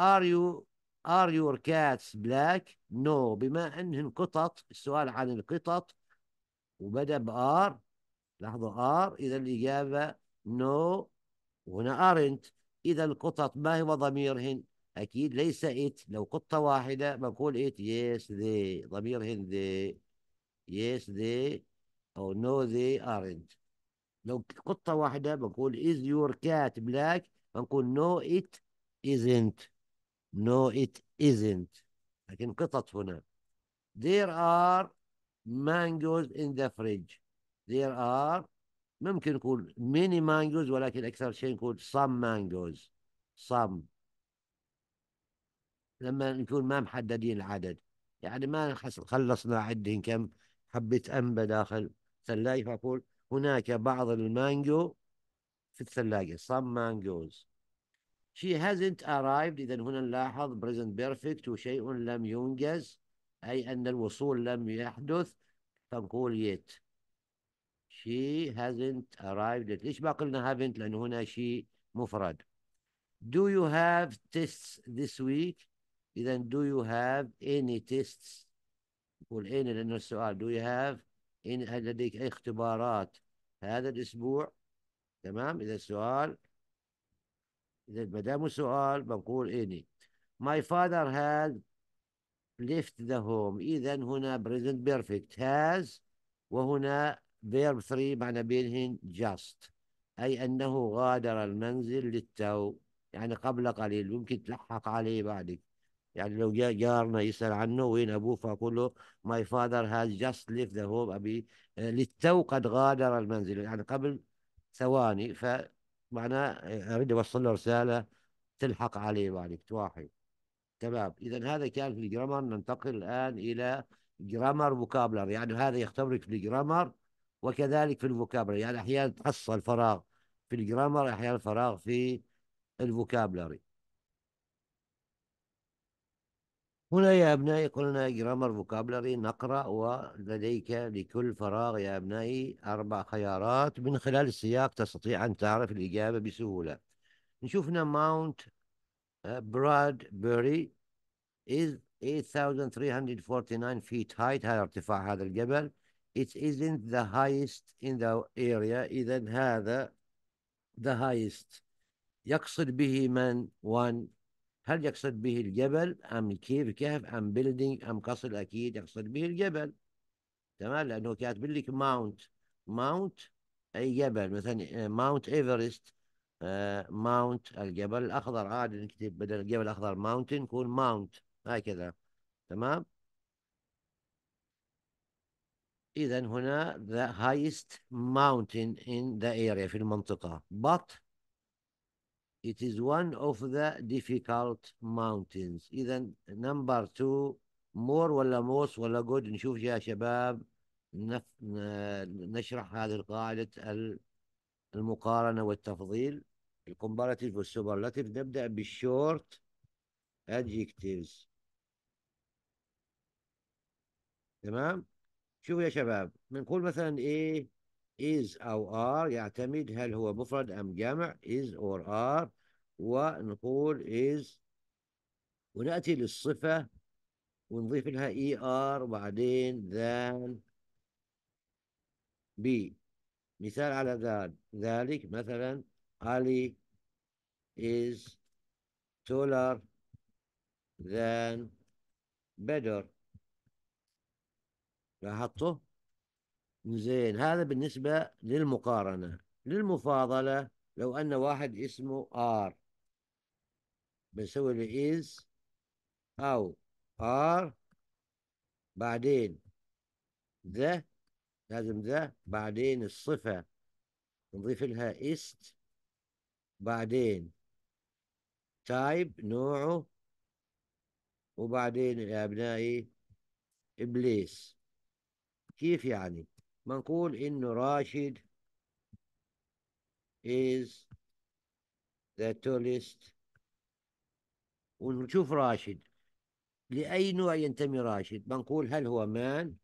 Are you Are your cats black? No بما أنهن قطط السؤال عن القطط وبدأ بآر لحظة آر إذا الإجابة no وهنا aren't إذا القطط ما هو ضميرهن أكيد ليس إت لو قطة واحدة بقول إت yes they ضميرهن they yes they أو no they aren't لو قطة واحدة بقول is your cat black بنقول no it isn't no it isn't لكن قطط هنا there are mangoes in the fridge there are ممكن نقول many mangoes ولكن أكثر شيء نقول some mangoes some لما نكون ما محددين العدد يعني ما خلصنا عدين كم حبة أنبة داخل ثلاجة فأقول هناك بعض المانجو في الثلاجة some mangoes she hasn't arrived إذا هنا نلاحظ present perfect وشيء لم ينجز أي أن الوصول لم يحدث فنقول yet she hasn't arrived yet ليش ما قلنا haven't لأن هنا شيء مفرد do you have tests this week إذا do you have any tests نقول any لأنه السؤال do you have إن لديك أي اختبارات هذا الأسبوع تمام إذا السؤال إذا ما دام سؤال بنقول إني My father had left the home إذا هنا present perfect has وهنا verb 3 معنى بينهن just أي أنه غادر المنزل للتو يعني قبل قليل ممكن تلحق عليه بعدك يعني لو جاء جارنا يسأل عنه وين أبوه فأقول له ماي فاذر هاز جاست ليف ذا هوم أبي آه، للتو قد غادر المنزل يعني قبل ثواني فمعناه آه، أريد أوصل له رسالة تلحق عليه بعدك يعني توحي تمام إذا هذا كان في الجرامر ننتقل الآن إلى جرامر فوكابلر يعني هذا يختبرك في الجرامر وكذلك في الفوكابلر يعني أحيانا تحصل فراغ في الجرامر أحيانا فراغ في الفوكابلري هنا يا أبنائي قلنا جرامر فوكابلري نقرأ ولديك لكل فراغ يا أبنائي أربع خيارات من خلال السياق تستطيع أن تعرف الإجابة بسهولة نشوفنا ماونت براد بيري is 8349 feet height هذا ارتفاع هذا الجبل it isn't the highest in the area إذا هذا the highest يقصد به من one هل يقصد به الجبل أم كيف كهف أم بيلدينج أم قصر أكيد يقصد به الجبل تمام لأنه كاتب لك ماونت ماونت أي جبل مثلا ماونت إيفرست ماونت الجبل الأخضر عادي نكتب بدل الجبل الأخضر ماونتن يكون ماونت هكذا تمام إذا هنا the highest mountain in the area في المنطقة but It is one of the difficult mountains. إذا number two more ولا most ولا good نشوف يا شباب نف... نشرح هذه القاعدة المقارنة والتفضيل الكومباراتيف والسوبرلاتيف نبدأ بالشورت adjectives تمام شوفوا يا شباب بنقول مثلا ايه is أو are يعتمد هل هو مفرد أم جمع is or are ونقول is ونأتي للصفة ونضيف لها اي er ار وبعدين ذان بي مثال على ذلك ذلك مثلا علي is taller than better لاحظته زين هذا بالنسبة للمقارنة للمفاضلة لو أن واحد اسمه R بنسوي له is أو R بعدين ذا لازم ذا بعدين الصفة نضيف لها ist بعدين تايب نوعه وبعدين يا أبنائي إبليس كيف يعني بنقول إنه راشد is the tallest ونشوف راشد لأي نوع ينتمي راشد بنقول هل هو مان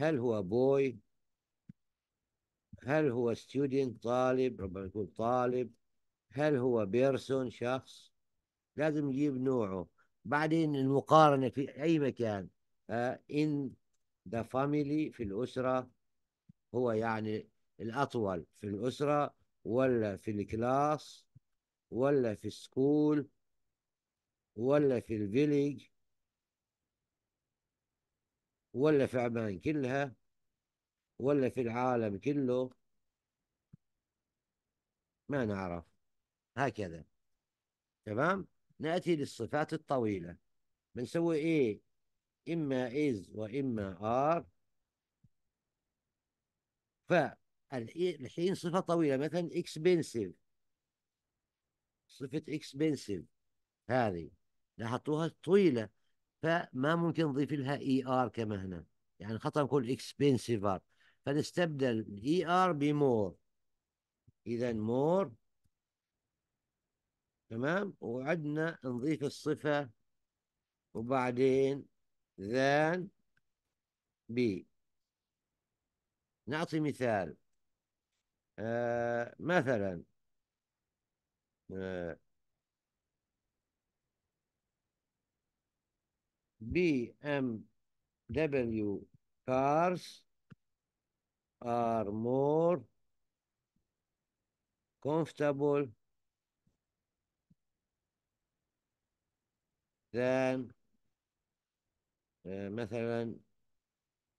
هل هو بوي هل هو student طالب ربما يكون طالب هل هو بيرسون شخص لازم نجيب نوعه بعدين المقارنة في أي مكان uh, in ذا فاميلي في الأسرة هو يعني الأطول في الأسرة ولا في الكلاس ولا في السكول ولا في الفيليج ولا في عمان كلها ولا في العالم كله ما نعرف هكذا تمام نأتي للصفات الطويلة بنسوي إيه إما is وإما are فالحين صفة طويلة مثلا expensive صفة expensive هذه لاحظتوها طويلة فما ممكن نضيف لها اي er ار كما هنا يعني خطأ نقول expensive فنستبدل إي ار بمور إذا مور تمام وعدنا نضيف الصفة وبعدين than B نعطي مثال آه مثلا آه BMW cars are more comfortable than آه، مثلا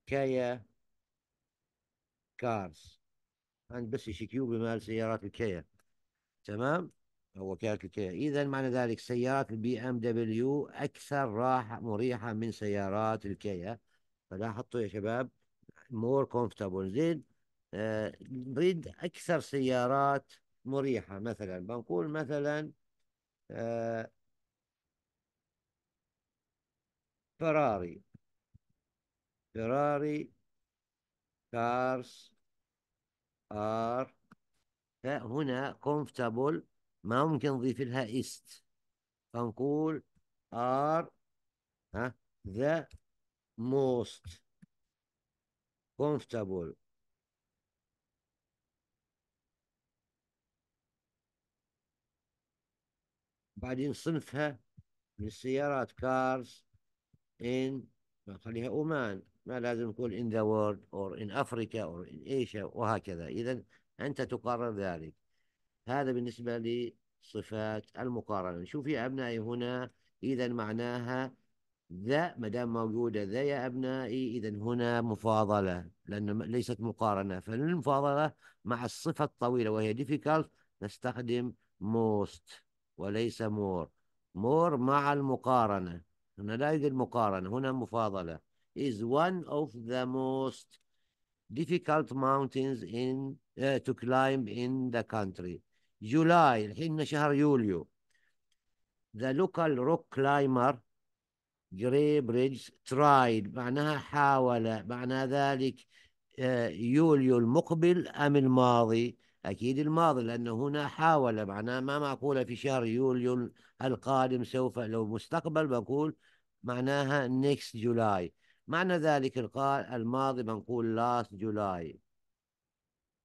كايا كارز عند بس شي كيو بمال سيارات الكايا تمام هو كانت الكايا اذا معنى ذلك سيارات البي ام دبليو اكثر راحه مريحه من سيارات الكايا فلاحظتوا يا شباب مور كومفتابل زين آه، نريد آه اكثر سيارات مريحه مثلا بنقول مثلا آه فراري فراري كارس ار فهنا كومفتابل ما ممكن نضيف لها است فنقول ار ها ذا موست كومفتابل بعدين صنفها من السيارات كارز in خليها أمان ما لازم تقول in the world or in Africa or in Asia وهكذا إذا أنت تقرر ذلك هذا بالنسبة لصفات المقارنة شوف يا أبنائي هنا إذا معناها ذا ما دام موجودة ذا يا أبنائي إذا هنا مفاضلة لأن ليست مقارنة فالمفاضلة مع الصفة الطويلة وهي difficult نستخدم most وليس more more مع المقارنة هنا لا يوجد مقارنة هنا مفاضلة is one of the most difficult mountains in uh, to climb in the country July الحين شهر يوليو the local rock climber Gray Bridge tried معناها حاول معنى ذلك يوليو المقبل أم الماضي أكيد الماضي لأنه هنا حاول معناه ما معقولة في شهر يوليو القادم سوف لو مستقبل بقول معناها next July معنى ذلك الماضي بنقول last July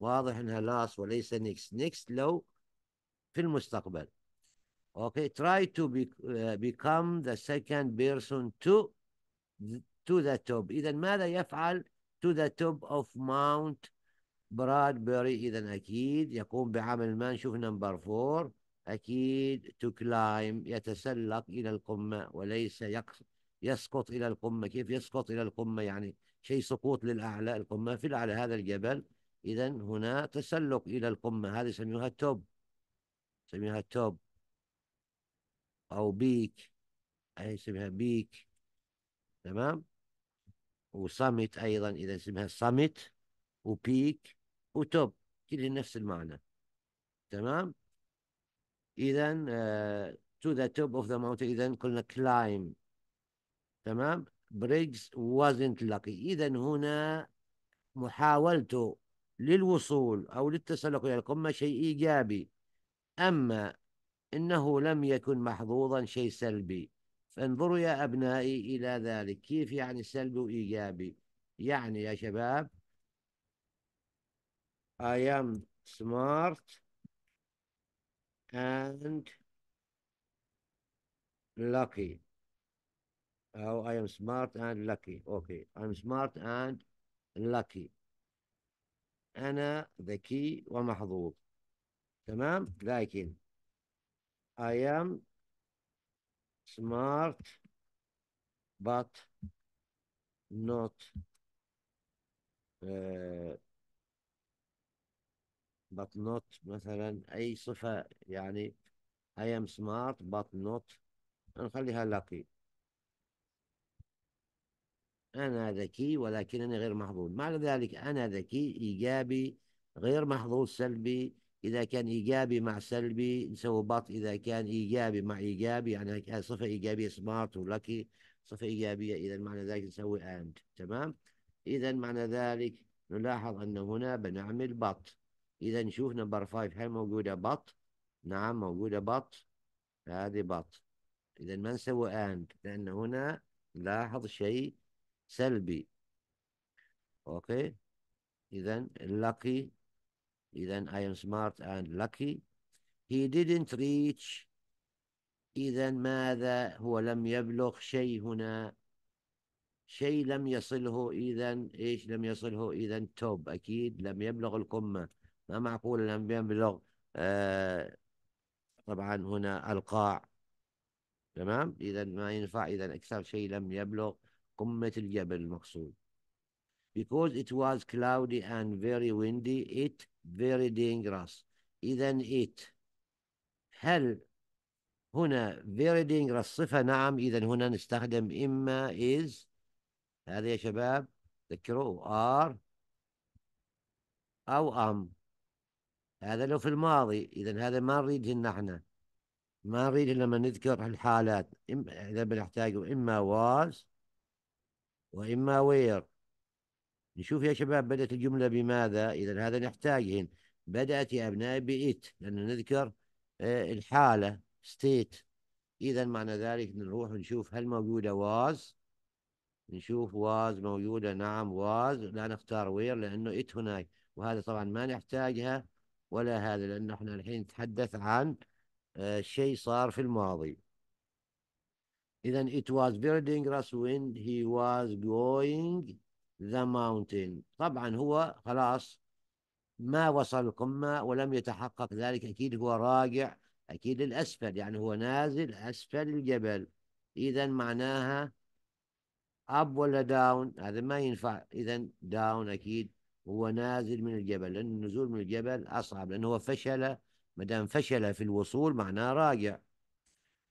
واضح انها last وليس next next لو في المستقبل اوكي try to be, become the second person to to the top اذا ماذا يفعل to the top of mount براد بيري اذا اكيد يقوم بعمل ما نشوف نمبر فور اكيد تو كلايم يتسلق الى القمه وليس يسقط الى القمه كيف يسقط الى القمه يعني شيء سقوط للاعلى القمه في الاعلى هذا الجبل اذا هنا تسلق الى القمه هذه يسميوها توب يسميها توب او بيك اي اسمها بيك تمام وصمت ايضا اذا اسمها صمت وبيك وتوب كل نفس المعنى تمام اذا تو ذا توب اوف ذا mountain اذا قلنا climb تمام بريجز wasn't lucky اذا هنا محاولته للوصول او للتسلق الى القمه شيء ايجابي اما انه لم يكن محظوظا شيء سلبي فانظروا يا ابنائي الى ذلك كيف يعني سلبي وايجابي يعني يا شباب I am smart and lucky. Oh, I am smart and lucky. Okay, I'm smart and lucky. أنا ذكي ومحظوظ. تمام؟ لكن I am smart but not uh, but not مثلا أي صفة يعني I am smart but not نخليها lucky أنا ذكي ولكنني غير محظوظ معنى ذلك أنا ذكي إيجابي غير محظوظ سلبي إذا كان إيجابي مع سلبي نسوي بط إذا كان إيجابي مع إيجابي يعني صفة إيجابية سمارت ولكي صفة إيجابية إذا معنى ذلك نسوي أند تمام إذا معنى ذلك نلاحظ أن هنا بنعمل بط إذا نشوف نمبر 5 هل موجودة بط؟ نعم موجودة بط هذه بط إذا ما نسوي أند لأن هنا لاحظ شيء سلبي أوكي إذا lucky إذا I am smart and lucky he didn't reach إذا ماذا هو لم يبلغ شيء هنا شيء لم يصله إذا إيش لم يصله إذا توب أكيد لم يبلغ القمة ما معقول الأنبياء بلغ آه طبعا هنا القاع تمام إذا ما ينفع إذا أكثر شيء لم يبلغ قمة الجبل المقصود because it was cloudy and very windy it very dangerous إذا it هل هنا very dangerous صفة نعم إذا هنا نستخدم إما is هذا يا شباب ذكروا are أو am هذا لو في الماضي إذا هذا ما نريدهن احنا ما نريد لما نذكر الحالات إذا بنحتاج إما واز وإما وير نشوف يا شباب بدأت الجملة بماذا إذا هذا نحتاجهن بدأت يا أبنائي بإت لأن نذكر آه، الحالة ستيت إذا معنى ذلك نروح نشوف هل موجودة واز نشوف واز موجودة نعم واز لا نختار وير لأنه إت هناك وهذا طبعا ما نحتاجها ولا هذا لأن احنا الحين نتحدث عن آه، شيء صار في الماضي إذا it was building us when he was going the mountain طبعا هو خلاص ما وصل القمة ولم يتحقق ذلك أكيد هو راجع أكيد الأسفل يعني هو نازل أسفل الجبل إذا معناها up ولا down هذا ما ينفع إذا down أكيد هو نازل من الجبل لأن النزول من الجبل أصعب لأنه هو فشل ما دام فشل في الوصول معناه راجع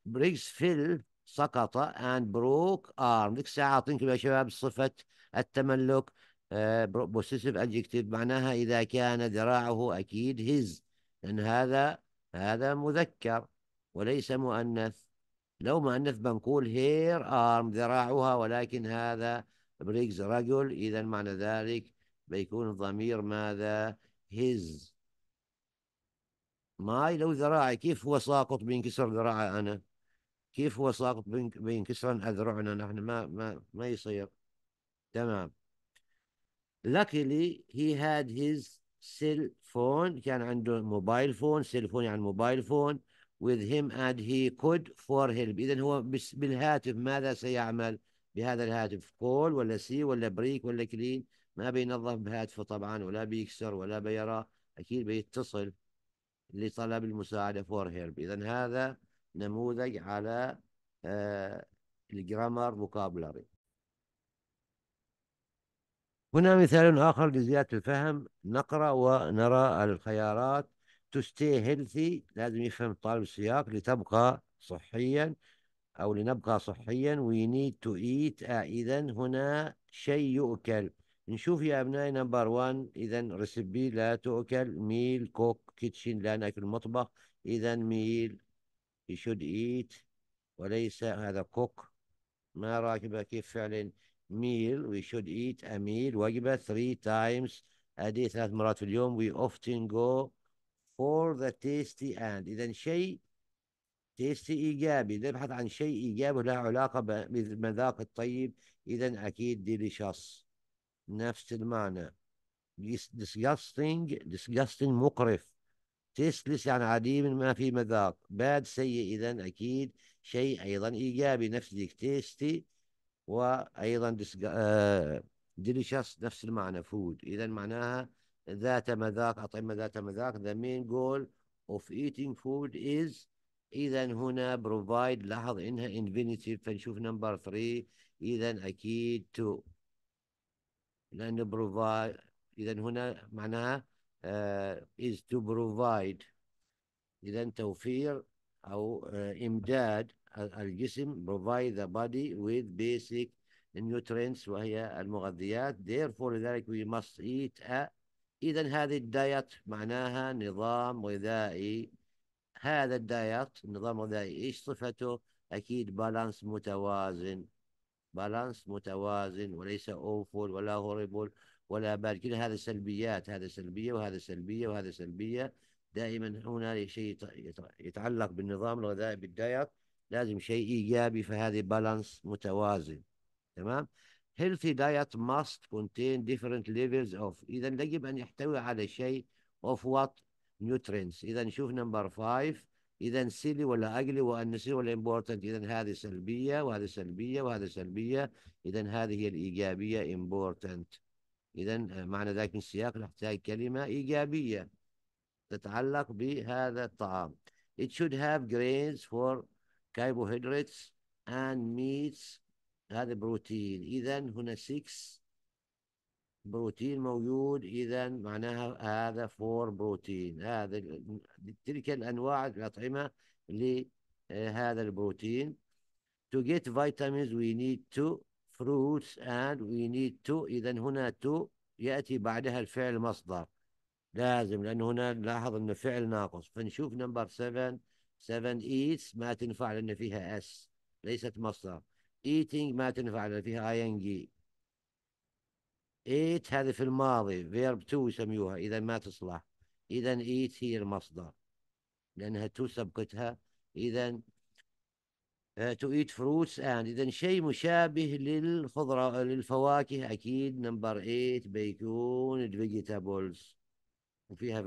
بريكس فيل سقط اند بروك ارم ذيك الساعه اعطيكم يا شباب صفه التملك آه، بوسيسيف ادجكتيف معناها اذا كان ذراعه اكيد هز لان هذا هذا مذكر وليس مؤنث لو مؤنث بنقول هير ارم ذراعها ولكن هذا بريكس رجل اذا معنى ذلك بيكون الضمير ماذا his ماي لو ذراعي كيف هو ساقط بينكسر ذراعي أنا كيف هو ساقط بينكسر أذرعنا نحن ما ما ما يصير تمام luckily he had his cell phone كان عنده موبايل فون cell phone يعني موبايل فون with him and he could for help إذا هو بالهاتف ماذا سيعمل بهذا الهاتف كول ولا سي ولا بريك ولا كلين ما بينظف بهاتفه طبعا ولا بيكسر ولا بيرى أكيد بيتصل لطلب المساعدة فور هيرب إذا هذا نموذج على آه، الجرامر فوكابلري هنا مثال آخر لزيادة الفهم نقرأ ونرى الخيارات to stay healthy لازم يفهم طالب السياق لتبقى صحيا أو لنبقى صحيا وي نيد تو ايت إذا هنا شيء يؤكل نشوف يا أبنائي نمبر 1 إذا ريسبي لا تؤكل ميل كوك كيتشن لا نأكل المطبخ إذا ميل يشد إيت وليس هذا كوك ما راكبة كيف فعلا meal we should eat a meal وجبة three times ادي ثلاث مرات في اليوم we often go for the tasty and إذا شيء تيستي إيجابي نبحث عن شيء إيجابي له علاقة بالمذاق الطيب إذا أكيد ديليشاس نفس المعنى disgusting disgusting مقرف tasteless يعني عديم ما في مذاق bad سيء إذا أكيد شيء أيضا إيجابي نفس ديك tasty وأيضا آه، delicious نفس المعنى food إذا معناها ذات مذاق أطعمة ذات مذاق the main goal of eating food is إذا هنا provide لاحظ إنها infinitive فنشوف نمبر 3 إذا أكيد 2 لأن provide إذا هنا معناها uh, is to provide إذا توفير أو uh, إمداد الجسم provide the body with basic nutrients وهي المغذيات therefore لذلك we must eat a إذا هذه الدايت معناها نظام غذائي هذا الدايت نظام غذائي إيش صفته؟ أكيد بالانس متوازن بالانس متوازن وليس اوفول ولا هوربل ولا بال كل هذا سلبيات هذا سلبية وهذا سلبية وهذا سلبية دائما هنا شيء يتعلق بالنظام الغذائي بالدايت لازم شيء إيجابي فهذه بالانس متوازن تمام healthy diet must contain different levels of إذا يجب أن يحتوي على شيء of what nutrients إذا نشوف نمبر 5 اذا سيلي ولا اجلي وانسي ولا امبورتنت اذا هذه سلبيه وهذه سلبيه وهذه سلبيه اذا هذه هي الايجابيه امبورتنت اذا معنى ذلك من السياق نحتاج كلمه ايجابيه تتعلق بهذا الطعام it should have grains for carbohydrates and meats هذا بروتين اذا هنا 6 بروتين موجود إذا معناها هذا فور بروتين هذا تلك الأنواع الأطعمة لهذا البروتين to get vitamins we need to fruits and we need to إذا هنا to يأتي بعدها الفعل مصدر لازم لأن هنا نلاحظ أن فعل ناقص فنشوف نمبر 7 7 eats ما تنفع لأن فيها s ليست مصدر eating ما تنفع لأن فيها ing إيت هذه في الماضي فيرب تو يسميوها إذا ما تصلح إذا إيت هي المصدر لأنها تو سبقتها إذا تو إيت فروتس اند إذا شيء مشابه للخضرة للفواكه أكيد نمبر إيت بيكون الفيجيتابلز وفيها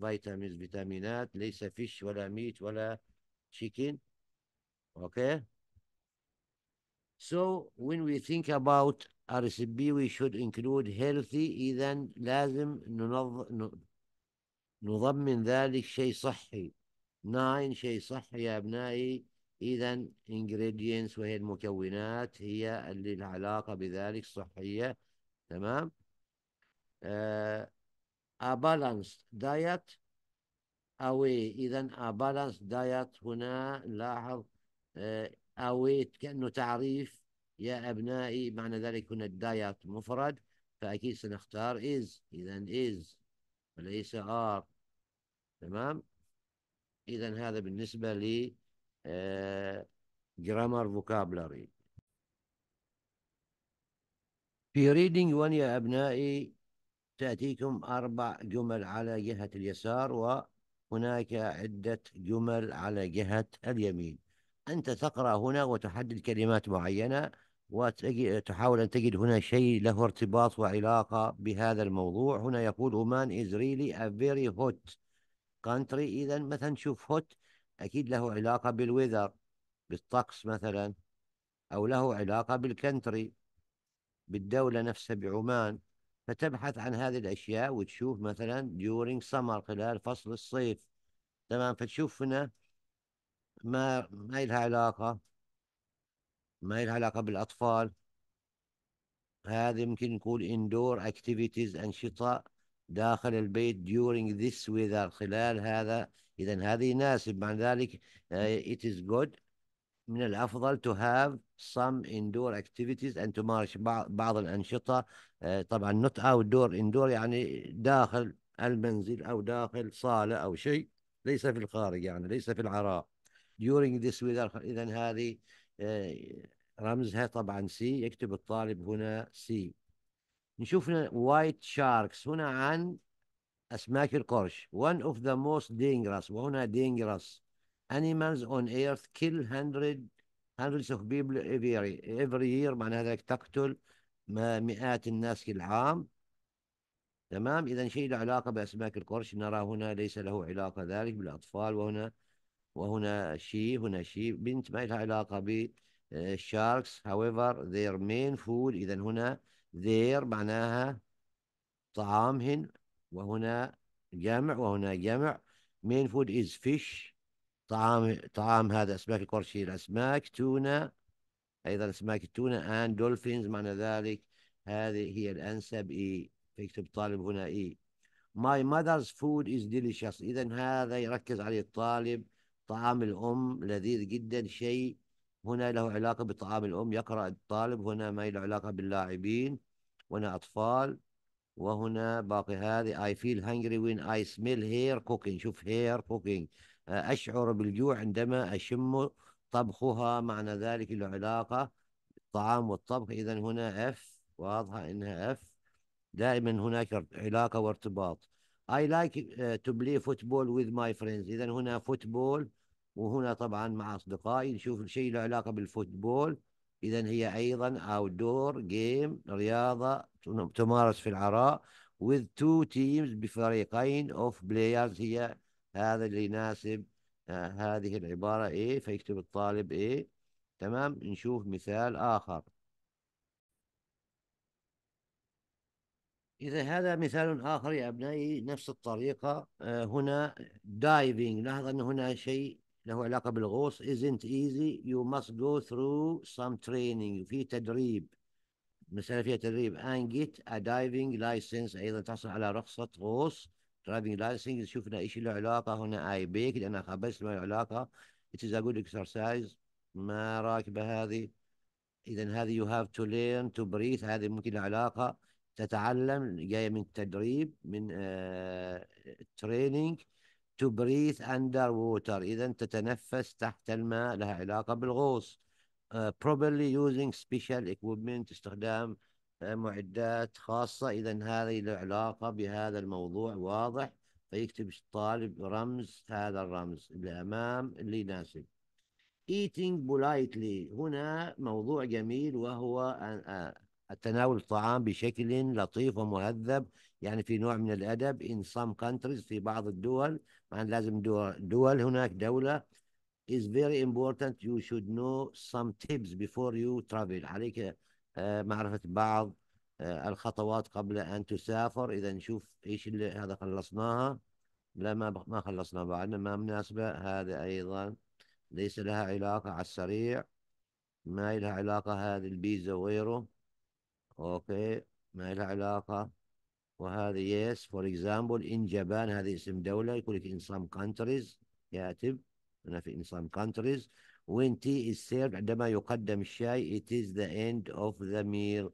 فيتامينز فيتامينات ليس فيش ولا ميت ولا شيكين أوكي So when we think about RCP, we should include healthy إذن لازم ننظ... نضمن ذلك شيء صحي Nine شيء صحي يا أبنائي إذن ingredients وهي المكونات هي اللي لها علاقة بذلك صحية تمام uh, a balanced diet away إذن a balanced diet هنا لاحظ uh, أو كأنه تعريف يا أبنائي معنى ذلك هنا الدايات مفرد فأكيد سنختار is إذا is وليس are تمام إذا هذا بالنسبة ل آه، grammar vocabulary في reading 1 يا أبنائي تأتيكم أربع جمل على جهة اليسار وهناك عدة جمل على جهة اليمين أنت تقرأ هنا وتحدد كلمات معينة وتحاول أن تجد هنا شيء له ارتباط وعلاقة بهذا الموضوع هنا يقول أمان is really a very hot country إذا مثلا شوف hot أكيد له علاقة بالويذر بالطقس مثلا أو له علاقة بالكنتري بالدولة نفسها بعمان فتبحث عن هذه الأشياء وتشوف مثلا during summer خلال فصل الصيف تمام فتشوف هنا ما ما إلها علاقة ما إلها علاقة بالأطفال هذا يمكن نقول indoor activities أنشطة داخل البيت during this weather خلال هذا إذا هذه يناسب مع ذلك uh, it is good من الأفضل to have some indoor activities أن تمارس بعض الأنشطة uh, طبعا not outdoor indoor يعني داخل المنزل أو داخل صالة أو شيء ليس في الخارج يعني ليس في العراء during this weather اذا هذه آه، رمزها طبعا سي يكتب الطالب هنا سي نشوف هنا وايت شاركس هنا عن أسماك القرش one of the most dangerous وهنا dangerous animals on earth kill hundred hundreds of people every, every year معنى ذلك تقتل مئات الناس كل عام تمام إذا شيء له علاقة بأسماك القرش نرى هنا ليس له علاقة ذلك بالأطفال وهنا وهنا شي هنا شي بنت ما لها علاقة ب آه، sharks however their main food إذا هنا their معناها طعامهن وهنا جمع وهنا جمع main food is fish طعام طعام هذا أسماك القرشي الأسماك تونة أيضا أسماك التونة and dolphins معنى ذلك هذه هي الأنسب إي فيكتب طالب هنا إي My mother's food is delicious إذا هذا يركز عليه الطالب طعام الأم لذيذ جدا شيء هنا له علاقة بطعام الأم يقرأ الطالب هنا ما له علاقة باللاعبين وهنا أطفال وهنا باقي هذه I feel hungry when I smell hair cooking شوف hair cooking آه، أشعر بالجوع عندما أشم طبخها معنى ذلك له علاقة الطعام والطبخ إذا هنا F واضحة إنها F دائما هناك علاقة وارتباط I like آه، to play football with my friends إذا هنا football وهنا طبعا مع أصدقائي نشوف شيء له علاقة بالفوتبول إذا هي أيضا outdoor جيم رياضة تمارس في العراء with two teams بفريقين of players هي هذا اللي يناسب آه، هذه العبارة إيه فيكتب الطالب إيه تمام نشوف مثال آخر إذا هذا مثال آخر يا أبنائي نفس الطريقة آه، هنا diving لاحظ أن هنا شيء له علاقة بالغوص isn't easy you must go through some training في تدريب مسألة فيها تدريب and get a diving license أيضا تحصل على رخصة غوص driving license شفنا إيش له علاقة هنا I beg لأنها خبزت ما له علاقة it is a good exercise ما راكبة هذه إذا هذه you have to learn to breathe هذه ممكن لها علاقة تتعلم جاية من التدريب من uh, training to breathe water إذا تتنفس تحت الماء لها علاقة بالغوص uh, properly using special equipment استخدام uh, معدات خاصة إذا هذه له علاقة بهذا الموضوع واضح فيكتب الطالب رمز هذا الرمز اللي أمام اللي يناسب eating politely هنا موضوع جميل وهو آه، تناول الطعام بشكل لطيف ومهذب يعني في نوع من الأدب in some countries في بعض الدول طبعا لازم دول, دول هناك دولة is very important you should know some tips before you travel عليك آه، معرفة بعض آه، الخطوات قبل أن تسافر إذا نشوف إيش اللي هذا خلصناها لا ما ما خلصنا بعدنا ما مناسبة هذا أيضا ليس لها علاقة على السريع ما لها علاقة هذه البيزا وغيره أوكي ما لها علاقة وهذه يس فور اكزامبل ان جابان هذه اسم دوله يقول لك ان سام كانتريز كاتب هنا في ان سام كانتريز وين تي از سيرد عندما يقدم الشاي it is the end of the meal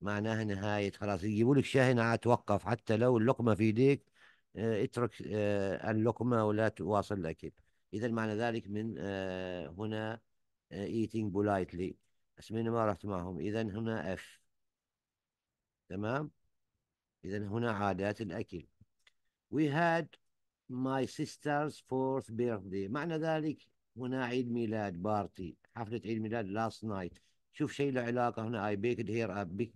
معناها نهايه خلاص يجيبوا لك شاي هنا توقف حتى لو اللقمه في ايديك آه، اترك آه، اللقمه ولا تواصل الاكل اذا معنى ذلك من آه، هنا eating politely اسمين ما رحت معهم اذا هنا اف تمام إذا هنا عادات الأكل We had my sister's fourth birthday معنى ذلك هنا عيد ميلاد بارتي حفلة عيد ميلاد last night شوف شيء له علاقة هنا I baked here a big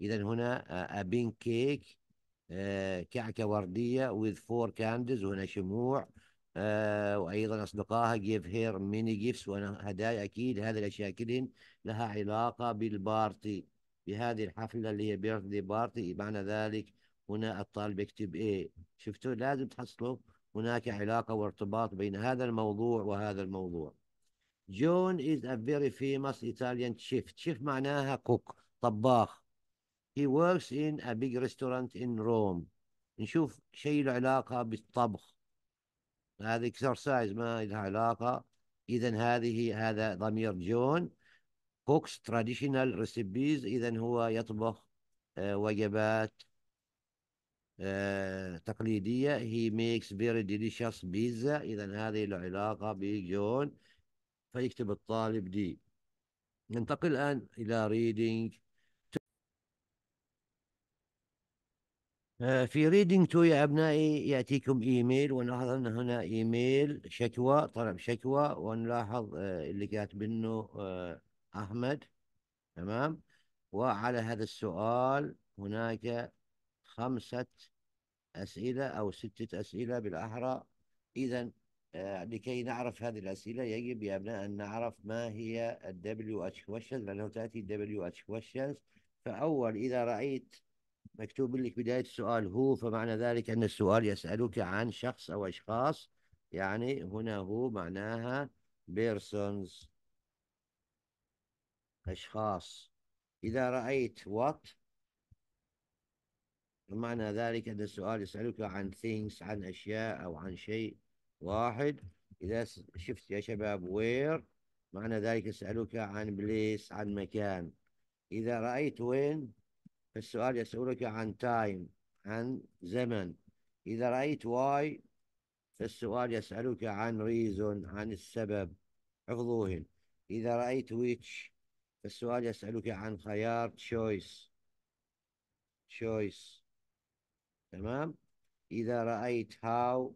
إذا هنا a pink cake آه، كعكة وردية with four candles وهنا شموع آه، وأيضا أصدقائها give her many gifts هدايا أكيد هذه الأشياء كلهن لها علاقة بالبارتي بهذه الحفلة اللي هي بيرثدي بارتي معنى ذلك هنا الطالب يكتب إيه شفتوا لازم تحصلوا هناك علاقة وارتباط بين هذا الموضوع وهذا الموضوع جون is a very famous Italian chef chef معناها cook طباخ he works in a big restaurant in Rome نشوف شيء له علاقة بالطبخ هذا exercise ما لها علاقة إذا هذه هذا ضمير جون كوكس تراديشنال recipes اذا هو يطبخ آه، وجبات آه، تقليدية هي ميكس فيري delicious بيتزا إذا هذه له علاقة بجون فيكتب الطالب دي ننتقل الآن إلى reading آه، في ريدنج تو يا أبنائي يأتيكم إيميل ونلاحظ ان هنا إيميل شكوى طلب شكوى ونلاحظ اللي كاتب انه أحمد تمام وعلى هذا السؤال هناك خمسة أسئلة أو ستة أسئلة بالأحرى إذا آه لكي نعرف هذه الأسئلة يجب يا أبناء أن نعرف ما هي الدبليو WH questions لأنه تأتي الدبليو WH questions فأول إذا رأيت مكتوب لك بداية السؤال هو فمعنى ذلك أن السؤال يسألك عن شخص أو أشخاص يعني هنا هو معناها بيرسونز أشخاص إذا رأيت what معنى ذلك أن السؤال يسألك عن things عن أشياء أو عن شيء واحد إذا شفت يا شباب where معنى ذلك يسألك عن place عن مكان إذا رأيت وين فالسؤال يسألك عن time عن زمن إذا رأيت why فالسؤال يسألك عن reason عن السبب حفظوهن إذا رأيت which السؤال يسألك عن خيار تشويس تشويس تمام إذا رأيت هاو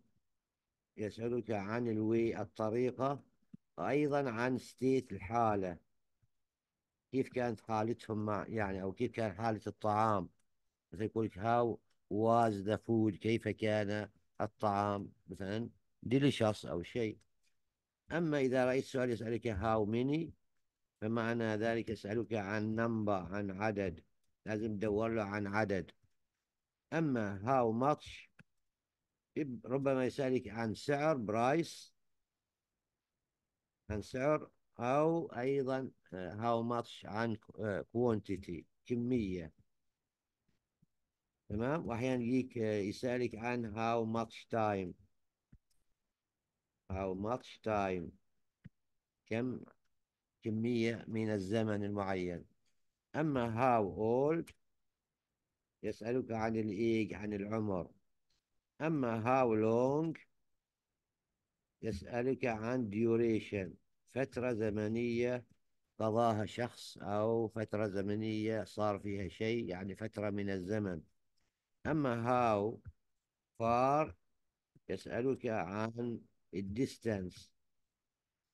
يسألك عن الوي الطريقة وأيضا عن ستيت الحالة كيف كانت حالتهم مع يعني أو كيف كان حالة الطعام مثلا يقول لك هاو واز ذا فود كيف كان الطعام مثلا ديليشاس أو شيء أما إذا رأيت سؤال يسألك هاو ميني فمعنى ذلك يسألك عن نمبر عن عدد لازم تدور له عن عدد أما هاو ماتش ربما يسألك عن سعر برايس عن سعر أو أيضا هاو آه، ماتش عن كوانتيتي آه، كمية تمام وأحيانا يجيك آه، يسألك عن هاو ماتش تايم هاو ماتش تايم كم كمية من الزمن المعين أما how old يسألك عن الإيج عن العمر أما how long يسألك عن duration فترة زمنية قضاها شخص أو فترة زمنية صار فيها شيء يعني فترة من الزمن أما how far يسألك عن الديستانس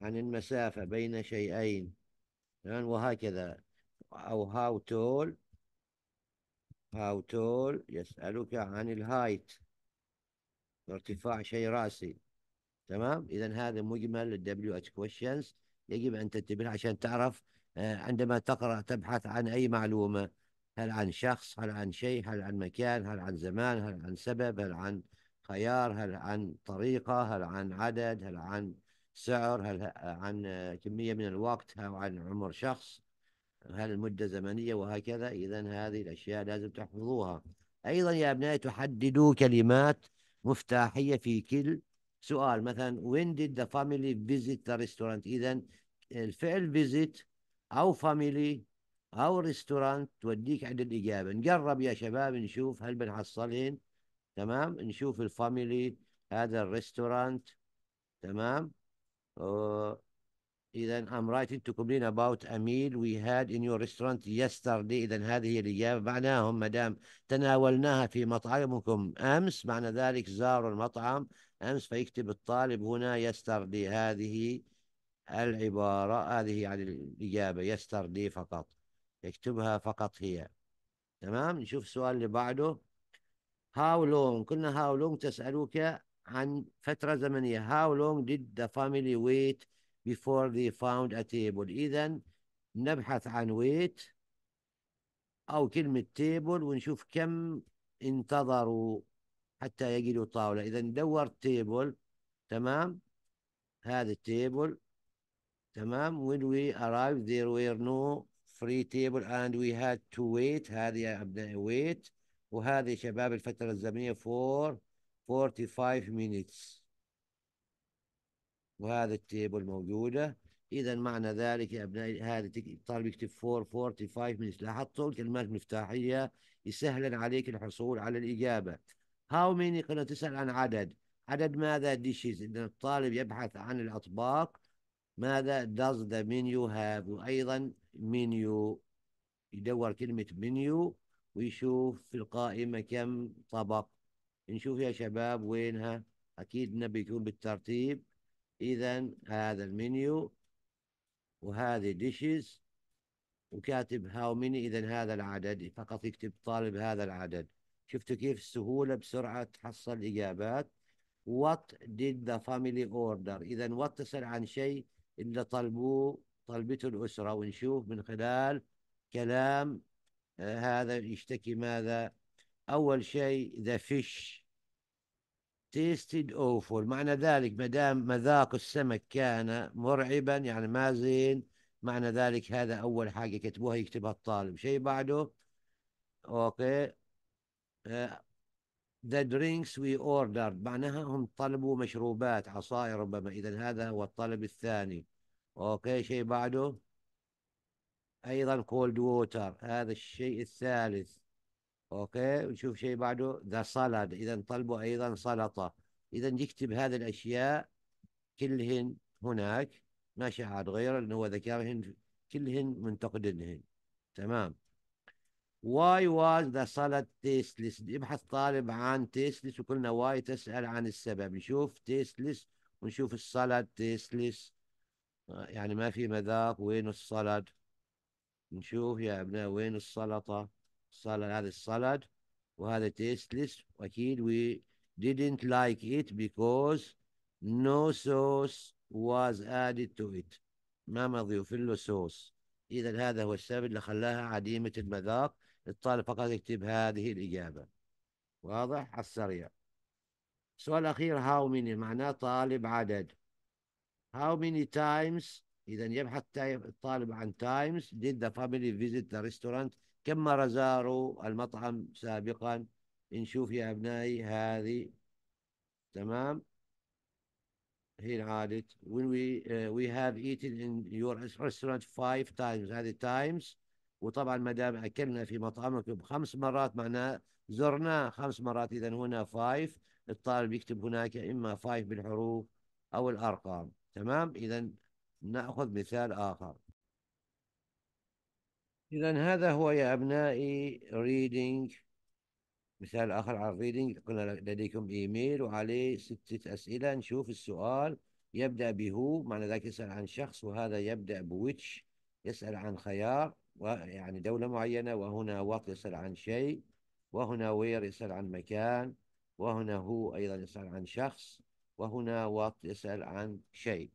عن المسافة بين شيئين تمام وهكذا أو هاو تول هاو تول يسألك عن الهايت ارتفاع شيء راسي تمام إذا هذا مجمل للدبليو اتش كويشنز يجب أن تنتبه عشان تعرف آه، عندما تقرأ تبحث عن أي معلومة هل عن شخص هل عن شيء هل عن مكان هل عن زمان هل عن سبب هل عن خيار هل عن طريقة هل عن عدد هل عن سعر هل عن كمية من الوقت أو عن عمر شخص هل المدة زمنية وهكذا إذا هذه الأشياء لازم تحفظوها أيضا يا أبنائي تحددوا كلمات مفتاحية في كل سؤال مثلا when did the family visit the restaurant إذا الفعل visit أو family أو ريستورانت توديك عند الإجابة نجرب يا شباب نشوف هل بنحصلين تمام نشوف الفاميلي هذا الريستورانت تمام Uh, إذا I'm writing to complain about a meal we had in your restaurant yesterday. إذا هذه هي الإجابة معناها ما دام تناولناها في مطعمكم أمس معنى ذلك زاروا المطعم أمس فيكتب الطالب هنا yesterday هذه العبارة هذه يعني الإجابة yesterday فقط يكتبها فقط هي تمام نشوف السؤال اللي بعده how long قلنا how long تسالوك عن فترة زمنية how long did the family wait before they found a table إذا نبحث عن wait أو كلمة table ونشوف كم انتظروا حتى يجدوا طاولة إذا ندور table تمام هذا table تمام when we arrived there were no free table and we had to wait هذه يا أبنائي wait وهذه شباب الفترة الزمنية for 45 minutes وهذا التيبل موجودة إذا معنى ذلك يا أبنائي هذا الطالب يكتب 4 45 minutes لاحظتوا الكلمات المفتاحية يسهل عليك الحصول على الإجابة هاو ميني قلنا تسأل عن عدد عدد ماذا dishes إذا الطالب يبحث عن الأطباق ماذا does the menu have وأيضا menu يدور كلمة menu ويشوف في القائمة كم طبق نشوف يا شباب وينها أكيد إنه بيكون بالترتيب إذا هذا المنيو وهذه ديشز وكاتب هاو ميني إذا هذا العدد فقط يكتب طالب هذا العدد شفتوا كيف السهولة بسرعة تحصل إجابات وات ديد ذا فاميلي اوردر إذا واتصل عن شيء اللي طلبوه طلبته الأسرة ونشوف من خلال كلام آه، هذا يشتكي ماذا أول شيء ذا فيش تيستد أوفول معنى ذلك ما دام مذاق السمك كان مرعبا يعني ما زين معنى ذلك هذا أول حاجة كتبوها يكتبها الطالب شيء بعده أوكي ذا درينكس وي ordered معناها هم طلبوا مشروبات عصائر ربما إذا هذا هو الطلب الثاني أوكي شيء بعده أيضا كولد ووتر هذا الشيء الثالث أوكي ونشوف شيء بعده ذا صلد إذا طلبوا أيضا سلطة إذا يكتب هذه الأشياء كلهن هناك ما عاد غير أنه هو ذكرهن كلهن منتقدنهن تمام واي واز ذا صلد تيستلس يبحث طالب عن تيستلس وكلنا واي تسأل عن السبب نشوف تيستلس ونشوف الصلد تيستلس يعني ما في مذاق وين الصلد نشوف يا أبناء وين السلطة صار هذا الصلد وهذا تيستلس واكيد we didn't like it because no sauce was added to it ما ما ضيف له صوص اذا هذا هو السبب اللي خلاها عديمه المذاق الطالب فقط يكتب هذه الاجابه واضح على السريع السؤال الاخير هاو many معناه طالب عدد هاو many times إذا يبحث الطالب عن times did the family visit the restaurant كم مرة زاروا المطعم سابقا نشوف يا أبنائي هذه تمام هي عادت when we uh, we have eaten in your restaurant five times هذه times وطبعا ما دام أكلنا في مطعمكم خمس مرات معناه زرناه خمس مرات إذا هنا فايف الطالب يكتب هناك إما فايف بالحروف أو الأرقام تمام إذا نأخذ مثال آخر إذا هذا هو يا أبنائي ريدنج مثال آخر على الريدينج قلنا لديكم إيميل وعليه ستة أسئلة نشوف السؤال يبدأ بهو معنى ذلك يسأل عن شخص وهذا يبدأ بويتش يسأل عن خيار ويعني دولة معينة وهنا وات يسأل عن شيء وهنا وير يسأل عن مكان وهنا هو أيضا يسأل عن شخص وهنا وات يسأل عن شيء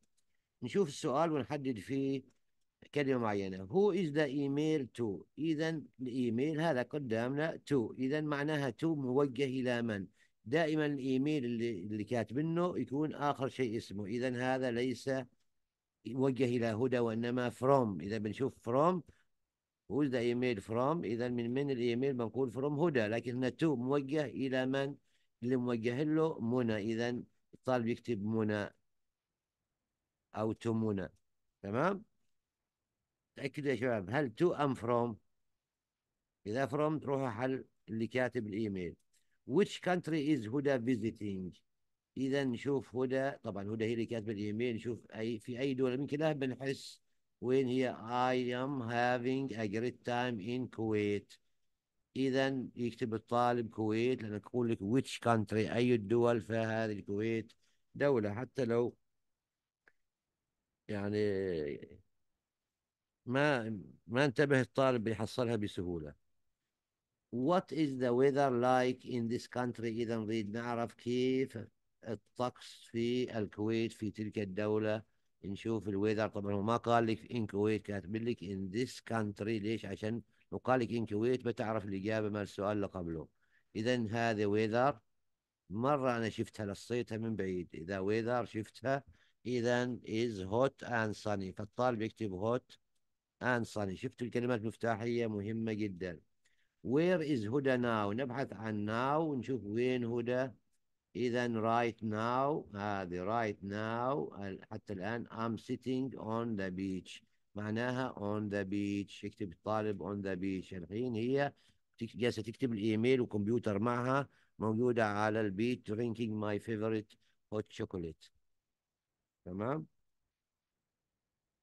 نشوف السؤال ونحدد فيه كلمة معينة هو is the email to إذا الإيميل هذا قدامنا to إذا معناها to موجه إلى من دائما الإيميل اللي, اللي كاتب انه يكون آخر شيء اسمه إذا هذا ليس موجه إلى هدى وإنما from إذا بنشوف from هو the email from إذا من من الإيميل بنقول from هدى لكن هنا to موجه إلى من اللي موجه له منى إذا الطالب يكتب منى أو تو منى تمام تأكدوا يا شباب هل تو أم فروم إذا فروم تروحوا حل اللي كاتب الإيميل which country is هدى visiting إذا نشوف هدى طبعا هدى هي اللي كاتبة الإيميل نشوف أي في أي دولة يمكن لها بنحس وين هي I am having a great time in Kuwait إذا يكتب الطالب كويت لأن يقول لك which country أي الدول فهذه الكويت دولة حتى لو يعني ما ما انتبه الطالب بيحصلها بسهولة What is the weather like in this country إذا نريد نعرف كيف الطقس في الكويت في تلك الدولة نشوف الويذر طبعا هو ما قال لك in كويت كاتب لك in this country ليش عشان لو قال لك in كويت بتعرف الإجابة مال السؤال اللي قبله إذا هذا ويذر مرة أنا شفتها لصيتها من بعيد إذا ويذر شفتها إذا is hot and sunny فالطالب يكتب hot أنصري شفت الكلمات مفتاحية مهمة جدا وير از هدى ناو نبحث عن ناو ونشوف وين هدى إذا رايت ناو هذه رايت ناو حتى الآن ام sitting اون ذا بيتش معناها اون ذا بيتش يكتب الطالب اون ذا بيتش الحين هي جالسة تكتب الإيميل وكمبيوتر معها موجودة على البيت drinking my favorite hot chocolate تمام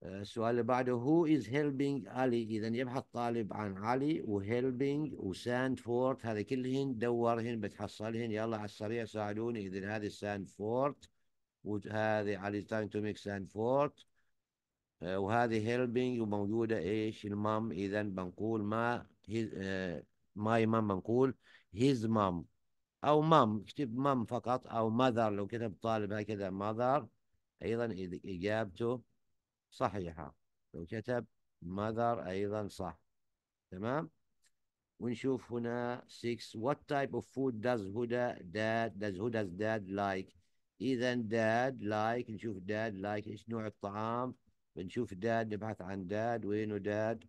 السؤال اللي بعده who is helping علي اذا يبحث طالب عن علي وهيلبينج وساندفورد هذا كلهن دورهن بتحصلهن يلا على السريع ساعدوني اذا هذه ساندفورد وهذه علي تايم تو ميك ساندفورد وهذه هيلبينج وموجوده ايش المام اذا بنقول ما ماي آه، مام بنقول هيز مام او مام اكتب مام فقط او ماذر لو كتب طالب هكذا ماذر ايضا اجابته صحيحة لو كتب mother أيضا صح تمام ونشوف هنا 6 what type of food does Huda dad does Huda's dad like إذا dad like نشوف dad like إيش نوع الطعام بنشوف dad نبحث عن dad وينه dad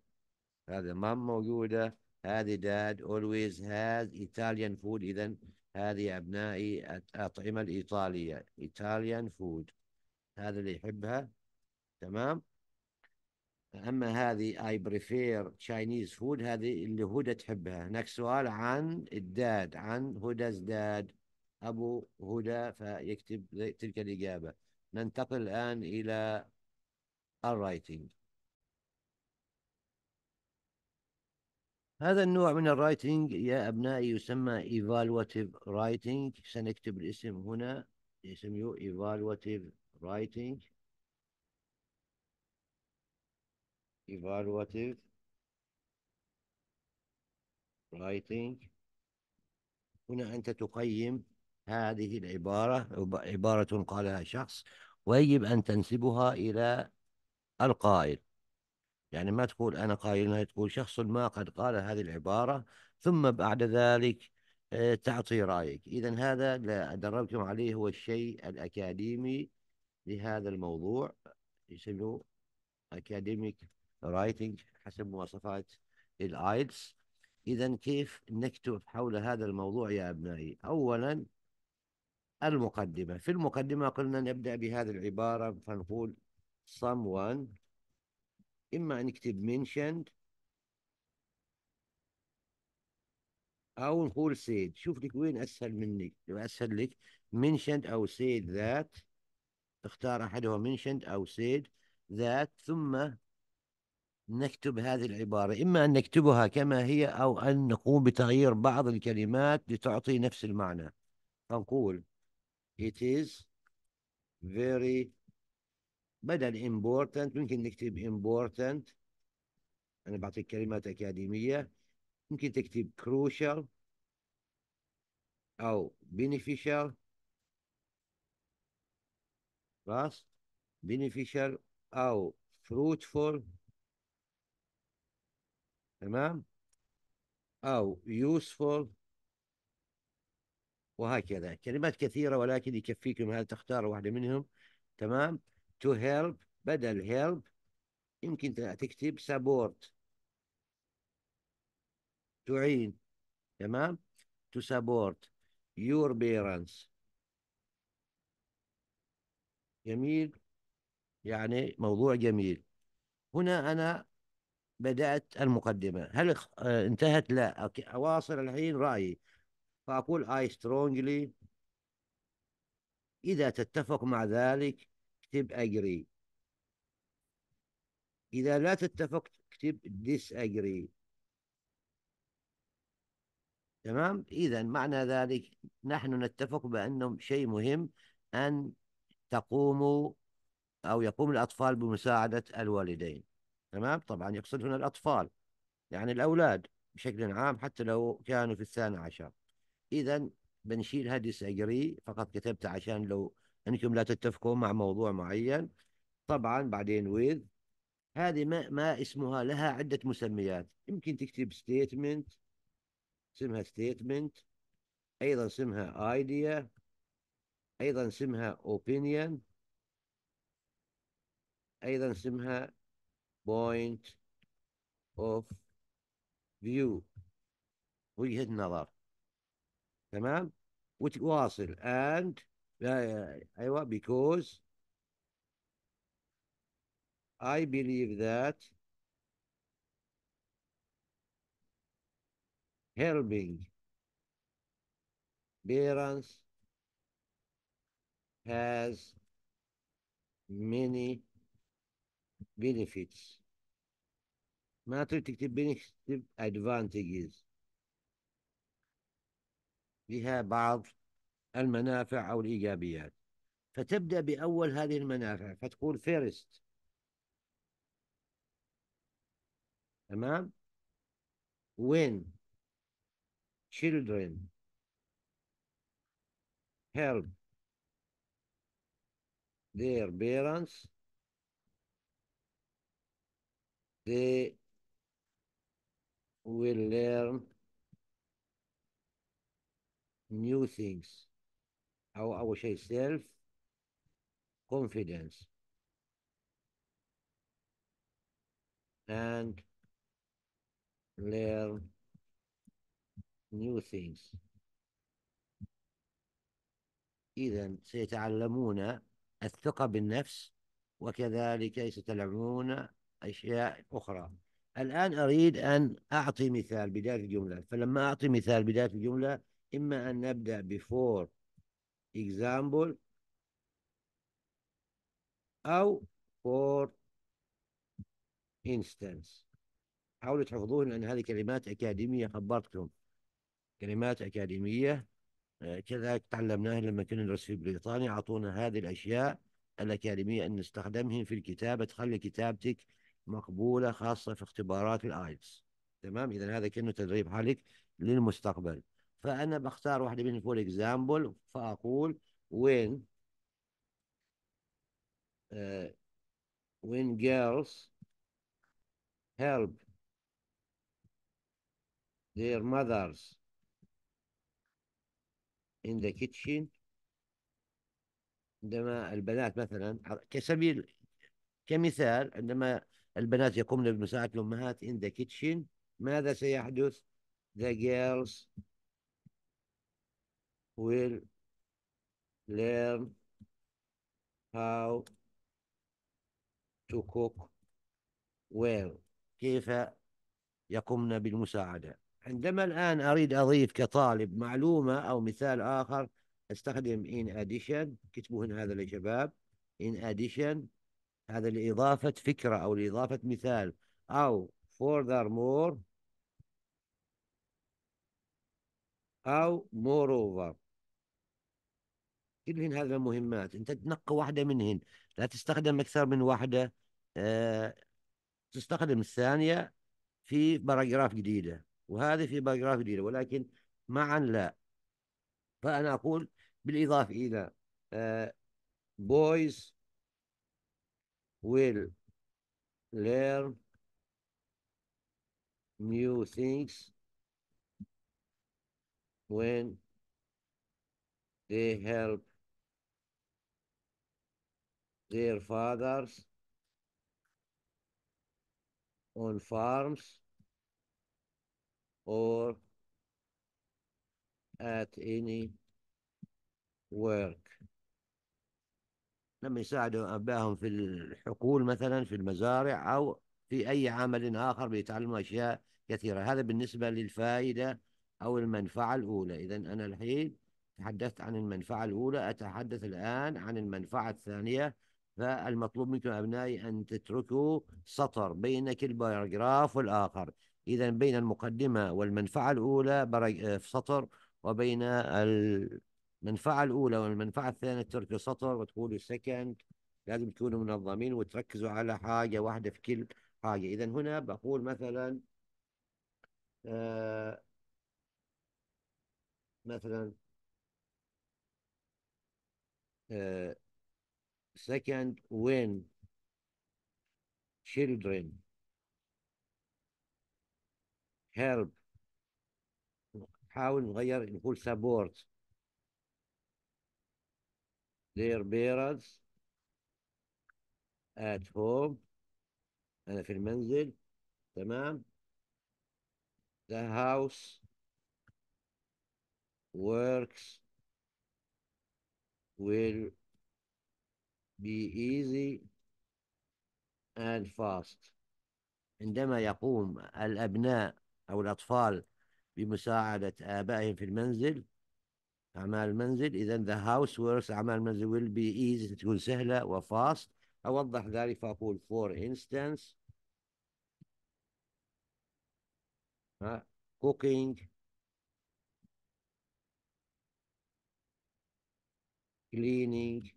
هذا ما موجودة هذه dad always has Italian food إذا هذه أبنائي الأطعمة الإيطالية Italian food هذا اللي يحبها تمام اما هذه اي بريفير تشاينيز فود هذه اللي هدى تحبها هناك سؤال عن الداد عن هدى داد ابو هدى فيكتب تلك الاجابه ننتقل الان الى الرايتنج هذا النوع من الرايتنج يا أبنائي يسمى evaluative writing سنكتب الاسم هنا يسميه evaluative writing evaluative writing هنا أنت تقيم هذه العبارة عبارة قالها شخص ويجب أن تنسبها إلى القائل يعني ما تقول أنا قائلها تقول شخص ما قد قال هذه العبارة ثم بعد ذلك آه، تعطي رأيك إذا هذا دربتم عليه هو الشيء الأكاديمي لهذا الموضوع يسموه أكاديميك رايتنج حسب مواصفات الايلتس اذا كيف نكتب حول هذا الموضوع يا ابنائي اولا المقدمه في المقدمه قلنا نبدا بهذه العباره فنقول someone اما نكتب mentioned او نقول said شوف لك وين اسهل مني اسهل لك mentioned او said that اختار احدهم mentioned او said that ثم نكتب هذه العبارة إما أن نكتبها كما هي أو أن نقوم بتغيير بعض الكلمات لتعطي نفس المعنى فنقول It is very بدل important ممكن نكتب important أنا بعطيك كلمات أكاديمية ممكن تكتب crucial أو beneficial خلاص beneficial أو fruitful تمام أو useful وهكذا كلمات كثيرة ولكن يكفيكم هل تختار واحدة منهم تمام to help بدل help يمكن تكتب support تعين تمام to support your parents جميل يعني موضوع جميل هنا أنا بدأت المقدمة هل آه، انتهت لا أواصل الحين رأيي فأقول I strongly إذا تتفق مع ذلك اكتب agree إذا لا تتفق اكتب disagree تمام إذا معنى ذلك نحن نتفق بأنه شيء مهم أن تقوموا أو يقوم الأطفال بمساعدة الوالدين تمام طبعا يقصد هنا الأطفال يعني الأولاد بشكل عام حتى لو كانوا في الثاني عشر إذا بنشيل هذه اجري فقط كتبت عشان لو أنكم لا تتفقون مع موضوع معين طبعا بعدين with هذه ما, ما اسمها لها عدة مسميات يمكن تكتب statement اسمها statement أيضا اسمها idea أيضا اسمها opinion أيضا اسمها point of view وجهة نظر تمام وتواصل and ايوه because I believe that helping parents has many benefits ما تريد تكتب benefits تكتب advantages بها بعض المنافع أو الإيجابيات فتبدأ بأول هذه المنافع فتقول first تمام when children help their parents they will learn new things أو أول شيء self confidence and learn new things إذا سيتعلمون الثقة بالنفس وكذلك سيتعلمون أشياء أخرى الآن أريد أن أعطي مثال بداية الجملة فلما أعطي مثال بداية الجملة إما أن نبدأ بفور إكزامبل أو فور إنستانس حاولوا تحفظوه لأن هذه كلمات أكاديمية خبرتكم كلمات أكاديمية آه، كذلك تعلمناها لما كنا ندرس في بريطانيا أعطونا هذه الأشياء الأكاديمية أن نستخدمهم في الكتابة تخلي كتابتك مقبوله خاصه في اختبارات الايلتس تمام اذا هذا كانه تدريب حالك للمستقبل فانا بختار واحده من فور اكزامبل فاقول وين آه، when girls help their mothers in the kitchen عندما البنات مثلا كسبيل كمثال عندما البنات يقمن بمساعدة الأمهات in the kitchen ماذا سيحدث the girls will learn how to cook well كيف يقمن بالمساعدة عندما الآن أريد أضيف كطالب معلومة أو مثال آخر أستخدم in addition كتبوا هنا هذا للشباب in addition هذا لإضافة فكرة أو لإضافة مثال أو furthermore أو moreover كلهن هذه المهمات أنت تنقي واحدة منهن لا تستخدم أكثر من واحدة آه، تستخدم الثانية في باراجراف جديدة وهذه في باراجراف جديدة ولكن معا لا فأنا أقول بالإضافة إلى آه، boys will learn new things when they help their fathers on farms or at any work. لما يساعدوا أباهم في الحقول مثلا في المزارع أو في أي عمل آخر بيتعلموا أشياء كثيرة هذا بالنسبة للفائدة أو المنفعة الأولى إذا أنا الحين تحدثت عن المنفعة الأولى أتحدث الآن عن المنفعة الثانية فالمطلوب منكم أبنائي أن تتركوا سطر بين كل باراجراف والآخر إذا بين المقدمة والمنفعة الأولى في آه، سطر وبين ال... المنفعة الأولى والمنفعة الثانية تركوا سطر وتقولوا سكند لازم تكونوا منظمين وتركزوا على حاجة واحدة في كل حاجة إذا هنا بقول مثلا آه مثلا سكند آه، second when children help نحاول نغير نقول support their parents at home أنا في المنزل تمام the house works will be easy and fast عندما يقوم الأبناء أو الأطفال بمساعدة آبائهم في المنزل أعمال المنزل إذا the house works أعمال المنزل will be easy تكون سهلة و fast أوضح ذلك فأقول for instance ها cooking cleaning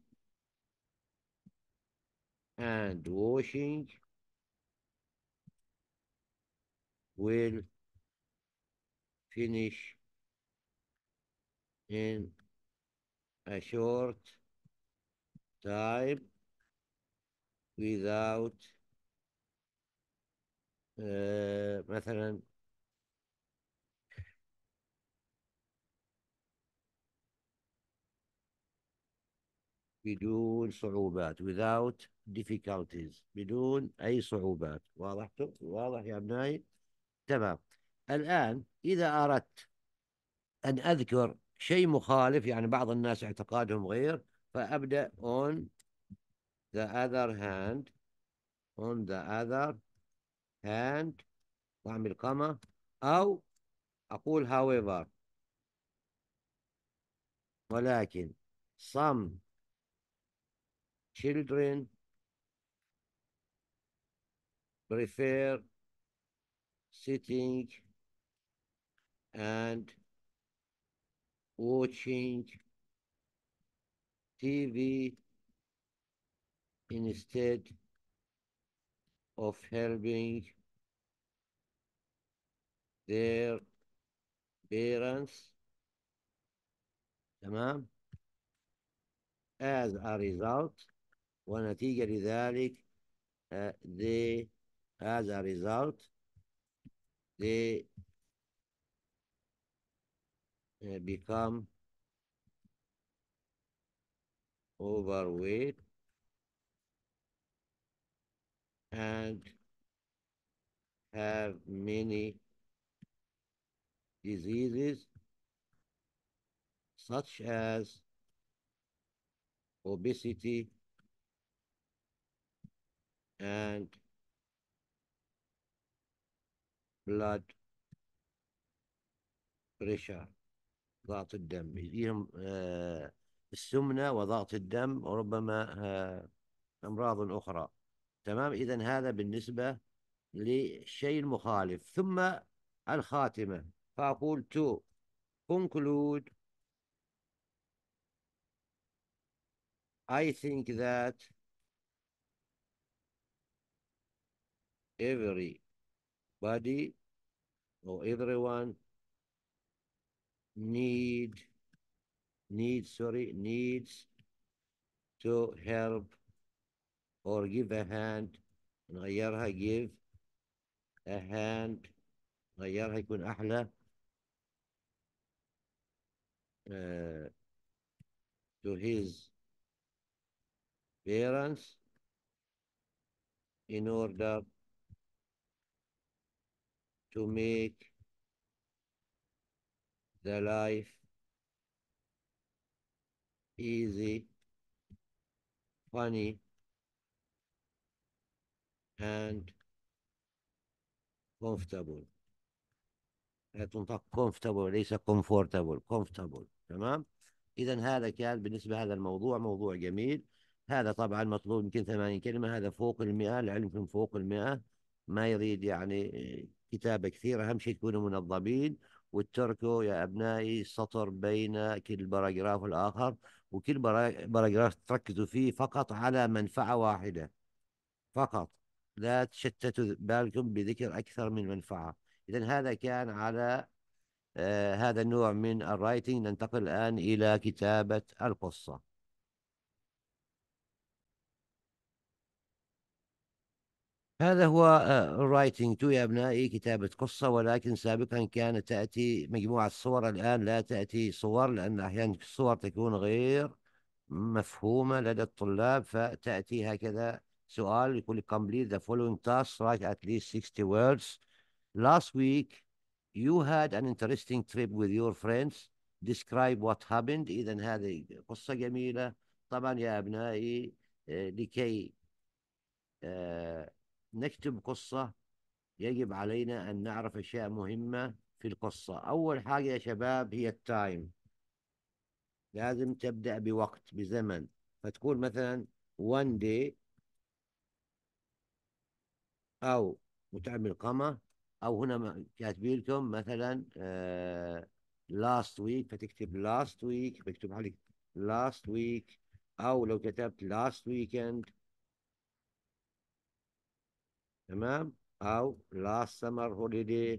and washing will finish in a short time without uh, مثلا بدون صعوبات without difficulties بدون أي صعوبات واضح واضح يا ابنائي تمام الآن إذا أردت أن أذكر شيء مخالف يعني بعض الناس اعتقادهم غير فأبدأ on the other hand on the other hand وأعمل قمة أو أقول however ولكن some children prefer sitting and watching TV instead of helping their parents. تمام؟ As a result, ونتيجة لذلك uh, they, as a result, they become overweight and have many diseases such as obesity and blood pressure. ضغط الدم يجيهم آه، السمنة وضغط الدم وربما آه، أمراض أخرى تمام إذا هذا بالنسبة للشيء المخالف ثم الخاتمة فأقول to conclude I think that every body or everyone need, need, sorry, needs to help or give a hand نغيرها give a hand نغيرها يكون أحلى uh, to his parents in order to make the life easy funny and comfortable تنطق comfortable ليس comfortable comfortable تمام إذا هذا كان بالنسبة لهذا الموضوع موضوع جميل هذا طبعا مطلوب يمكن 80 كلمة هذا فوق المئة العلم فوق المئة ما يريد يعني كتابة كثيرة أهم شيء تكونوا منظمين واتركوا يا أبنائي سطر بين كل باراجراف والآخر وكل باراجراف تركزوا فيه فقط على منفعة واحدة فقط لا تشتتوا بالكم بذكر أكثر من منفعة إذا هذا كان على آه هذا النوع من الرايتنج ننتقل الآن إلى كتابة القصة هذا هو رايتنج آه، تو يا أبنائي كتابة قصة ولكن سابقا كانت تأتي مجموعة صور الآن لا تأتي صور لأن أحيانا الصور تكون غير مفهومة لدى الطلاب فتأتي هكذا سؤال يقول complete the following task write at least 60 words last week you had an interesting trip with your friends describe what happened إذا هذه قصة جميلة طبعا يا أبنائي آه، لكي آه، نكتب قصة يجب علينا أن نعرف أشياء مهمة في القصة أول حاجة يا شباب هي التايم لازم تبدأ بوقت بزمن فتقول مثلا one day أو وتعمل قمة أو هنا كاتبين لكم مثلا آه، last week فتكتب last week فتكتب عليك last week أو لو كتبت last weekend تمام أو last summer holiday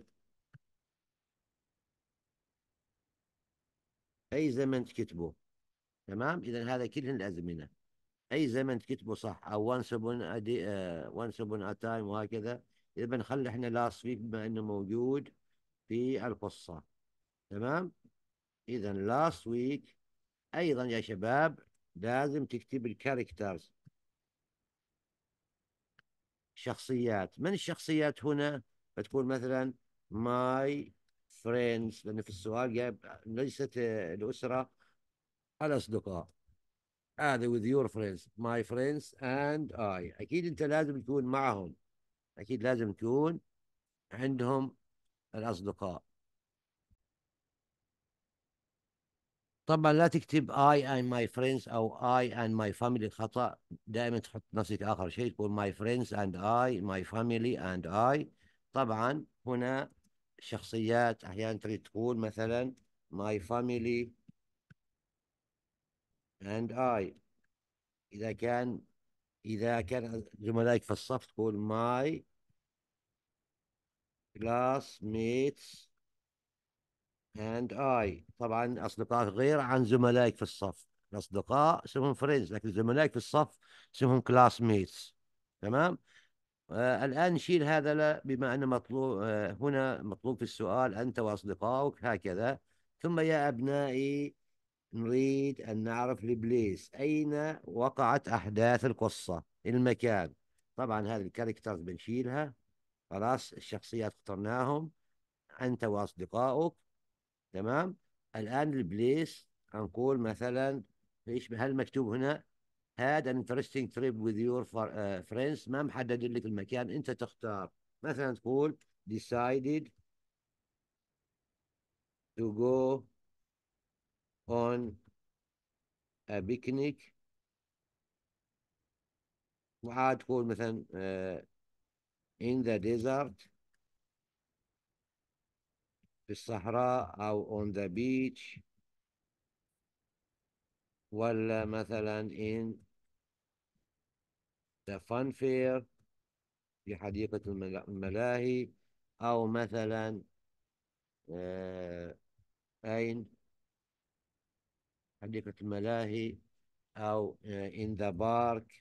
أي زمن تكتبه تمام إذا هذا كلهن الأزمنة أي زمن تكتبه صح أو once upon a, day, uh, once upon a time وهكذا إذا بنخلي إحنا last week بما إنه موجود في القصة تمام إذا last week أيضا يا شباب لازم تكتب الكاركترز شخصيات من الشخصيات هنا بتكون مثلا ماي فريندز لأن في السؤال جاب ليست آه، الأسرة الأصدقاء هذا with your friends my friends and I أكيد أنت لازم تكون معهم أكيد لازم تكون عندهم الأصدقاء طبعا لا تكتب I and my friends او I and my family خطا دائما تحط نفسك اخر شيء تقول my friends and I my family and I طبعا هنا شخصيات احيانا تريد تقول مثلا my family and I اذا كان اذا كان زملائك في الصف تقول my classmates and I طبعا أصدقاء غير عن زملائك في الصف الأصدقاء اسمهم friends لكن زملائك في الصف اسمهم classmates تمام آه الآن نشيل هذا لا بما أن مطلوب آه هنا مطلوب في السؤال أنت وأصدقائك هكذا ثم يا أبنائي نريد أن نعرف لبليس أين وقعت أحداث القصة المكان طبعا هذه الكاركترز بنشيلها خلاص الشخصيات اخترناهم أنت وأصدقائك تمام الآن البليس هنقول مثلا ايش هل مكتوب هنا had an interesting trip with your آه، friends ما محدد لك المكان أنت تختار مثلا تقول decided to go on a picnic وعاد تقول مثلا uh, in the desert في الصحراء أو on the beach ولا مثلا in the fun fair في حديقة الملاهي أو مثلا آه، أين حديقة الملاهي أو آه، in the park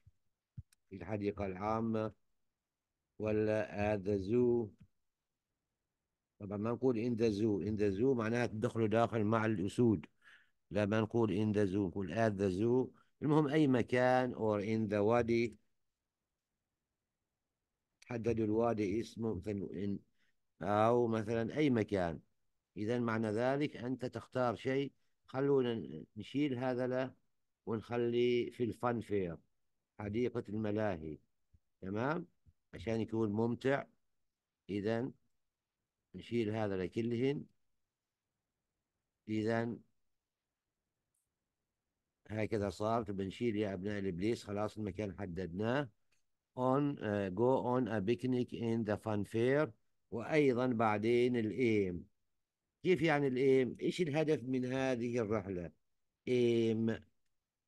في الحديقة العامة ولا at the zoo طبعا ما نقول ان ذا زو ان ذا زو معناها تدخلوا داخل مع الاسود لما نقول ان ذا زو نقول ات ذا زو المهم اي مكان اور ان ذا وادي حددوا الوادي اسمه مثلا او مثلا اي مكان اذا معنى ذلك انت تختار شيء خلونا نشيل هذا له ونخلي في فير حديقة الملاهي تمام عشان يكون ممتع إذا نشيل هذا لكلهن إذا هكذا صارت بنشيل يا أبناء الإبليس خلاص المكان حددناه on uh, go on a picnic in the fun fair وأيضا بعدين الإيم كيف يعني الإيم؟ إيش الهدف من هذه الرحلة؟ إيم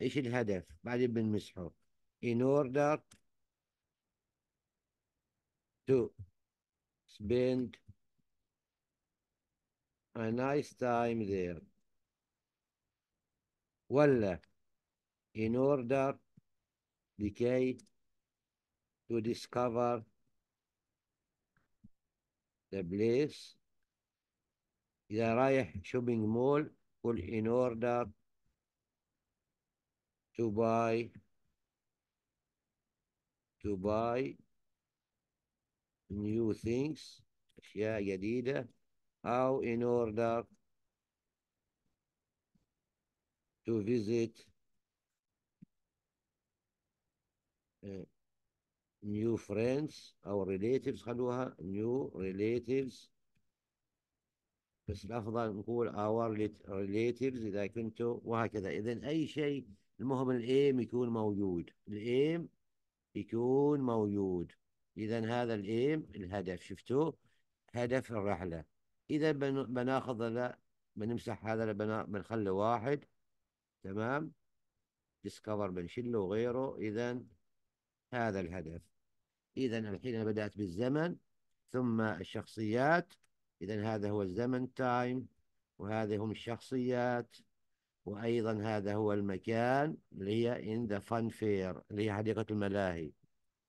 إيش الهدف؟ بعدين بنمسحه in order to spend a nice time there. ولا in order decay to discover the place إذا رايح shopping mall قل in order to buy to buy new things أشياء جديدة أو in order to visit uh, new friends أو relatives خلوها new relatives بس الأفضل نقول our relatives إذا كنتوا وهكذا إذا أي شيء المهم الإيم يكون موجود الإيم يكون موجود إذا هذا الإيم الهدف شفتوا هدف الرحلة إذا بناخذ هذا بنمسح هذا بنخلي واحد تمام ديسكفر بنشله وغيره إذا هذا الهدف إذا الحين أنا بدأت بالزمن ثم الشخصيات إذا هذا هو الزمن تايم وهذه هم الشخصيات وأيضا هذا هو المكان اللي هي in the فان فير اللي هي حديقة الملاهي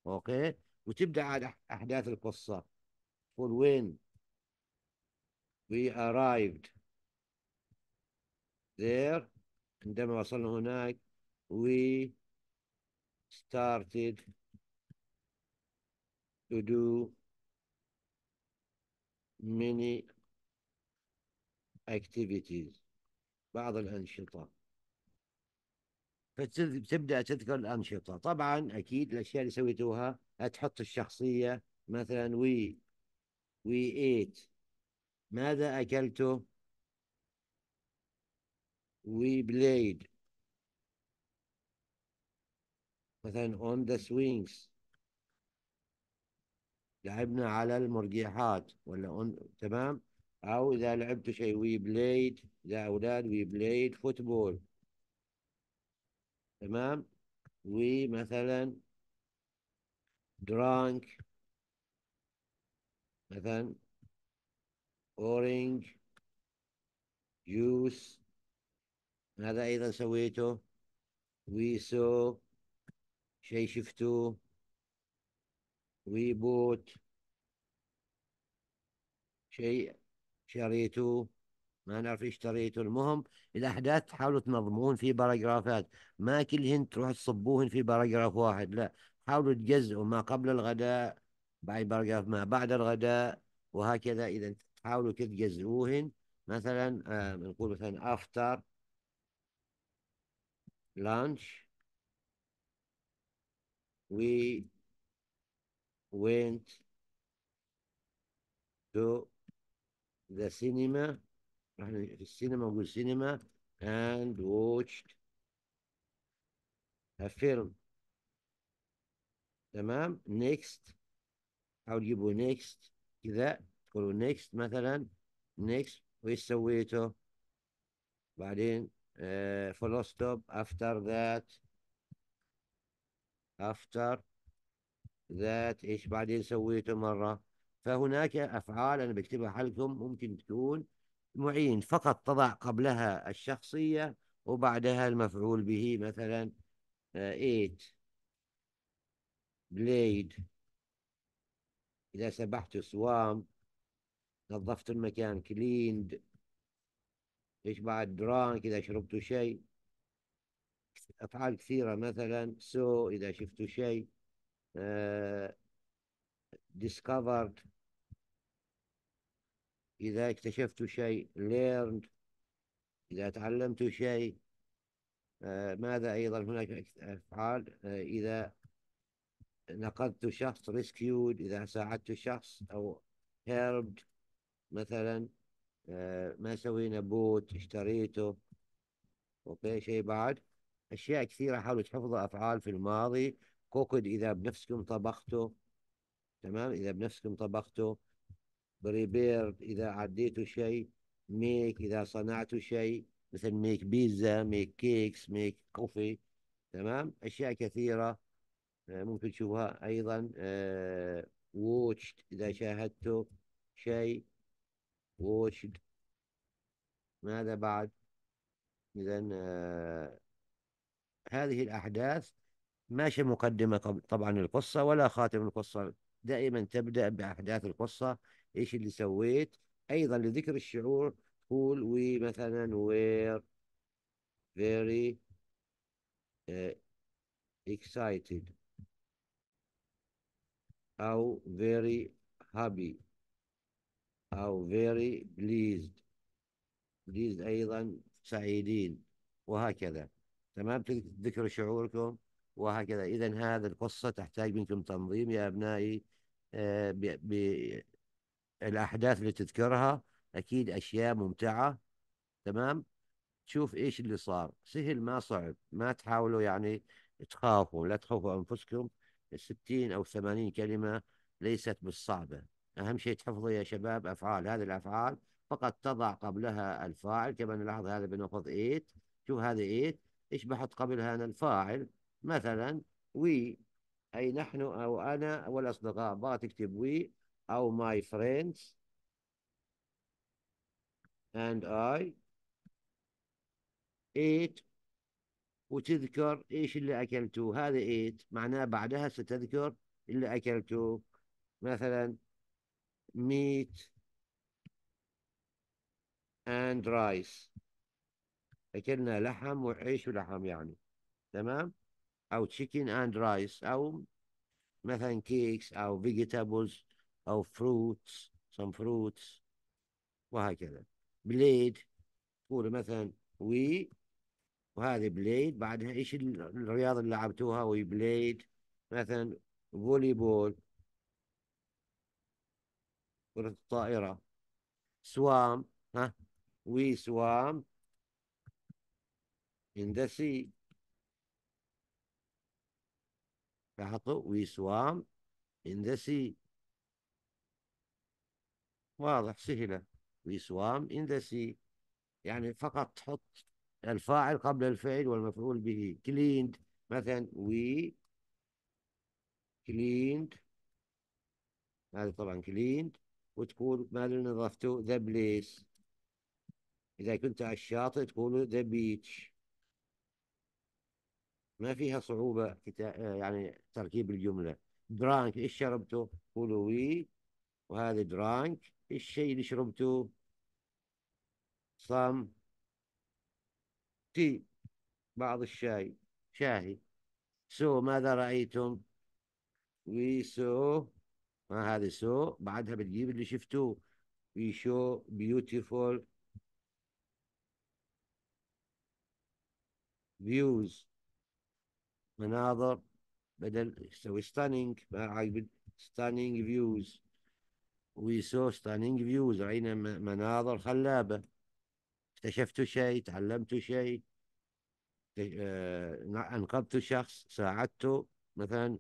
أوكي وتبدأ عاد أحداث القصة تقول وين we arrived there عندما وصلنا هناك we started to do many activities بعض الأنشطة فتبدأ تذكر الأنشطة طبعا أكيد الأشياء اللي سويتوها هتحط الشخصية مثلا we we ate ماذا أكلت؟ We played مثلا on the swings لعبنا على المرجيحات ولا on... تمام أو إذا لعبت شيء we played إذا أولاد we played football تمام we مثلا drunk مثلا اورنج جوس هذا أيضا سويته وي سو شيء شفتوه وي بوت شيء شريته ما نعرف ايش اشتريته المهم الاحداث تحاولوا تنظمون في باراجرافات ما كلهن تروح تصبوهن في باراجراف واحد لا حاولوا تجزئوا ما قبل الغداء بعد باراجراف ما بعد الغداء وهكذا اذا حاولوا كيف تجزئوهن مثلا بنقول آه مثلا افتر لانش وي وينت تو ذا سينما رحنا في السينما نقول سينما اند واتشت فيلم تمام نيكست حاول جيبوا نيكست كذا تقولوا نيكست مثلا نيكست وايش سويته بعدين فول ستوب افتر ذات افتر ذات ايش بعدين سويته مره فهناك افعال انا بكتبها حالكم ممكن تكون معين فقط تضع قبلها الشخصيه وبعدها المفعول به مثلا ايت آه، بليد إذا سبحت صوام نظفت المكان كليند ايش بعد دران اذا شربتوا شيء افعال كثيره مثلا سو so, اذا شفتوا شيء ديسكفرد آه، uh, اذا اكتشفتوا شيء learned اذا تعلمتوا شيء uh, ماذا ايضا هناك افعال uh, اذا نقذت شخص rescued اذا ساعدت شخص او helped مثلا آه، ما سوينا بوت اشتريته اوكي شيء بعد اشياء كثيره حاولوا تحفظوا افعال في الماضي كوكد اذا بنفسكم طبخته تمام اذا بنفسكم طبخته بريبير اذا عديتوا شيء ميك اذا صنعتوا شيء مثل ميك بيتزا ميك كيكس ميك كوفي تمام اشياء كثيره آه، ممكن تشوفها ايضا آه، ووتش اذا شاهدتوا شيء ووشد ماذا بعد إذا آه هذه الأحداث ماشي مقدمة طبعا القصة ولا خاتم القصة دائما تبدأ بأحداث القصة إيش اللي سويت أيضا لذكر الشعور قول we مثلا were very اكسايتد آه، excited أو very happy أو very pleased pleased أيضا سعيدين وهكذا تمام تذكروا شعوركم وهكذا إذا هذه القصة تحتاج منكم تنظيم يا أبنائي آه، بالأحداث اللي تذكرها أكيد أشياء ممتعة تمام تشوف إيش اللي صار سهل ما صعب ما تحاولوا يعني تخافوا لا تخوفوا أنفسكم الستين أو ثمانين كلمة ليست بالصعبة أهم شيء تحفظوا يا شباب أفعال هذه الأفعال فقط تضع قبلها الفاعل كما نلاحظ هذا بناخذ إيت شوف هذه إيت إيش بحط قبلها أنا الفاعل مثلا وي أي نحن أو أنا والأصدقاء بقى تكتب وي أو ماي فريندز أند أي إيت وتذكر إيش اللي أكلته هذا إيت معناه بعدها ستذكر اللي أكلته مثلا meat and rice أكلنا لحم وعيش ولحم يعني تمام أو chicken and rice أو مثلا cakes أو vegetables أو fruits some fruits وهكذا بليد قولوا مثلا وي وهذه بليد بعدها ايش الرياضة اللي لعبتوها وي بليد مثلا فولي بول كرة الطائرة سوام ها وي سوام in the sea لاحظوا وي سوام in the sea واضح سهلة وي سوام in the sea يعني فقط تحط الفاعل قبل الفعل والمفعول به cleaned مثلا we cleaned هذا طبعا cleaned وتقول ما اللي نظفته ذا بليس إذا كنت على الشاطئ تقول ذا بيتش ما فيها صعوبة يعني تركيب الجملة درانك إيش شربته قولوا وي وهذا درانك الشيء اللي شربته صام تي بعض الشاي شاهي سو ماذا رأيتم وي سو ما هذا سو بعدها بتجيب اللي شفتوه في شو بيوتيفول فيوز مناظر بدل يسوي ستانينج عاجبك ستانينج فيوز وي سو ستانينج فيوز رأينا مناظر خلابة اكتشفتوا شيء تعلمتوا شيء آه، انقذتوا شخص ساعدته مثلا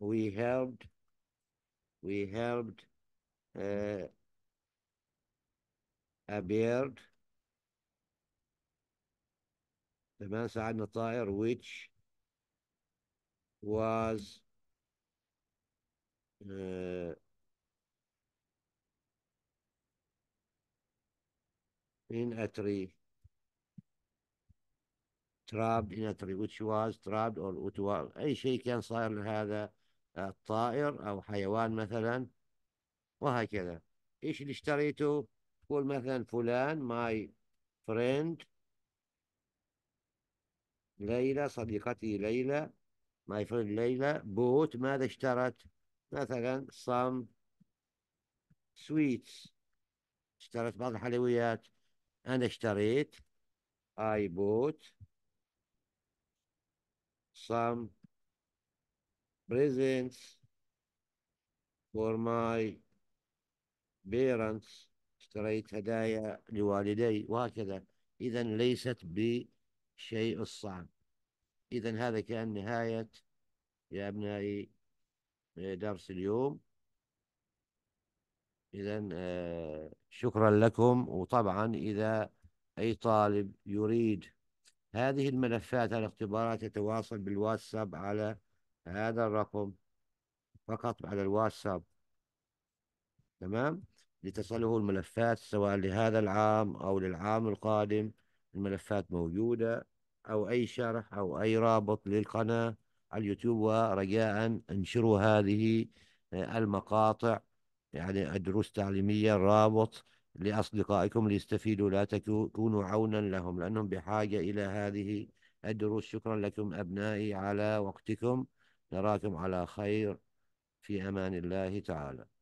وي هيلبد we helped uh, bird, the Mansa Tire, which was uh, in a tree, trapped in a tree, which was trapped or shake can كان had a طائر أو حيوان مثلا وهكذا إيش اللي اشتريته قول مثلا فلان ماي فريند ليلى صديقتي ليلى ماي فريند ليلى بوت ماذا اشترت مثلا صام سويتس اشترت بعض الحلويات أنا اشتريت I bought some presents for my parents اشتريت هدايا لوالدي وهكذا إذا ليست بشيء الصعب إذا هذا كان نهاية يا أبنائي آه، درس اليوم إذا آه، شكرا لكم وطبعا إذا أي طالب يريد هذه الملفات على اختبارات يتواصل بالواتساب على هذا الرقم فقط على الواتساب تمام لتصله الملفات سواء لهذا العام أو للعام القادم الملفات موجودة أو أي شرح أو أي رابط للقناة على اليوتيوب ورجاء انشروا هذه آه، المقاطع يعني الدروس التعليمية الرابط لأصدقائكم ليستفيدوا لا تكونوا عونا لهم لأنهم بحاجة إلى هذه الدروس شكرا لكم أبنائي على وقتكم نراكم على خير في أمان الله تعالى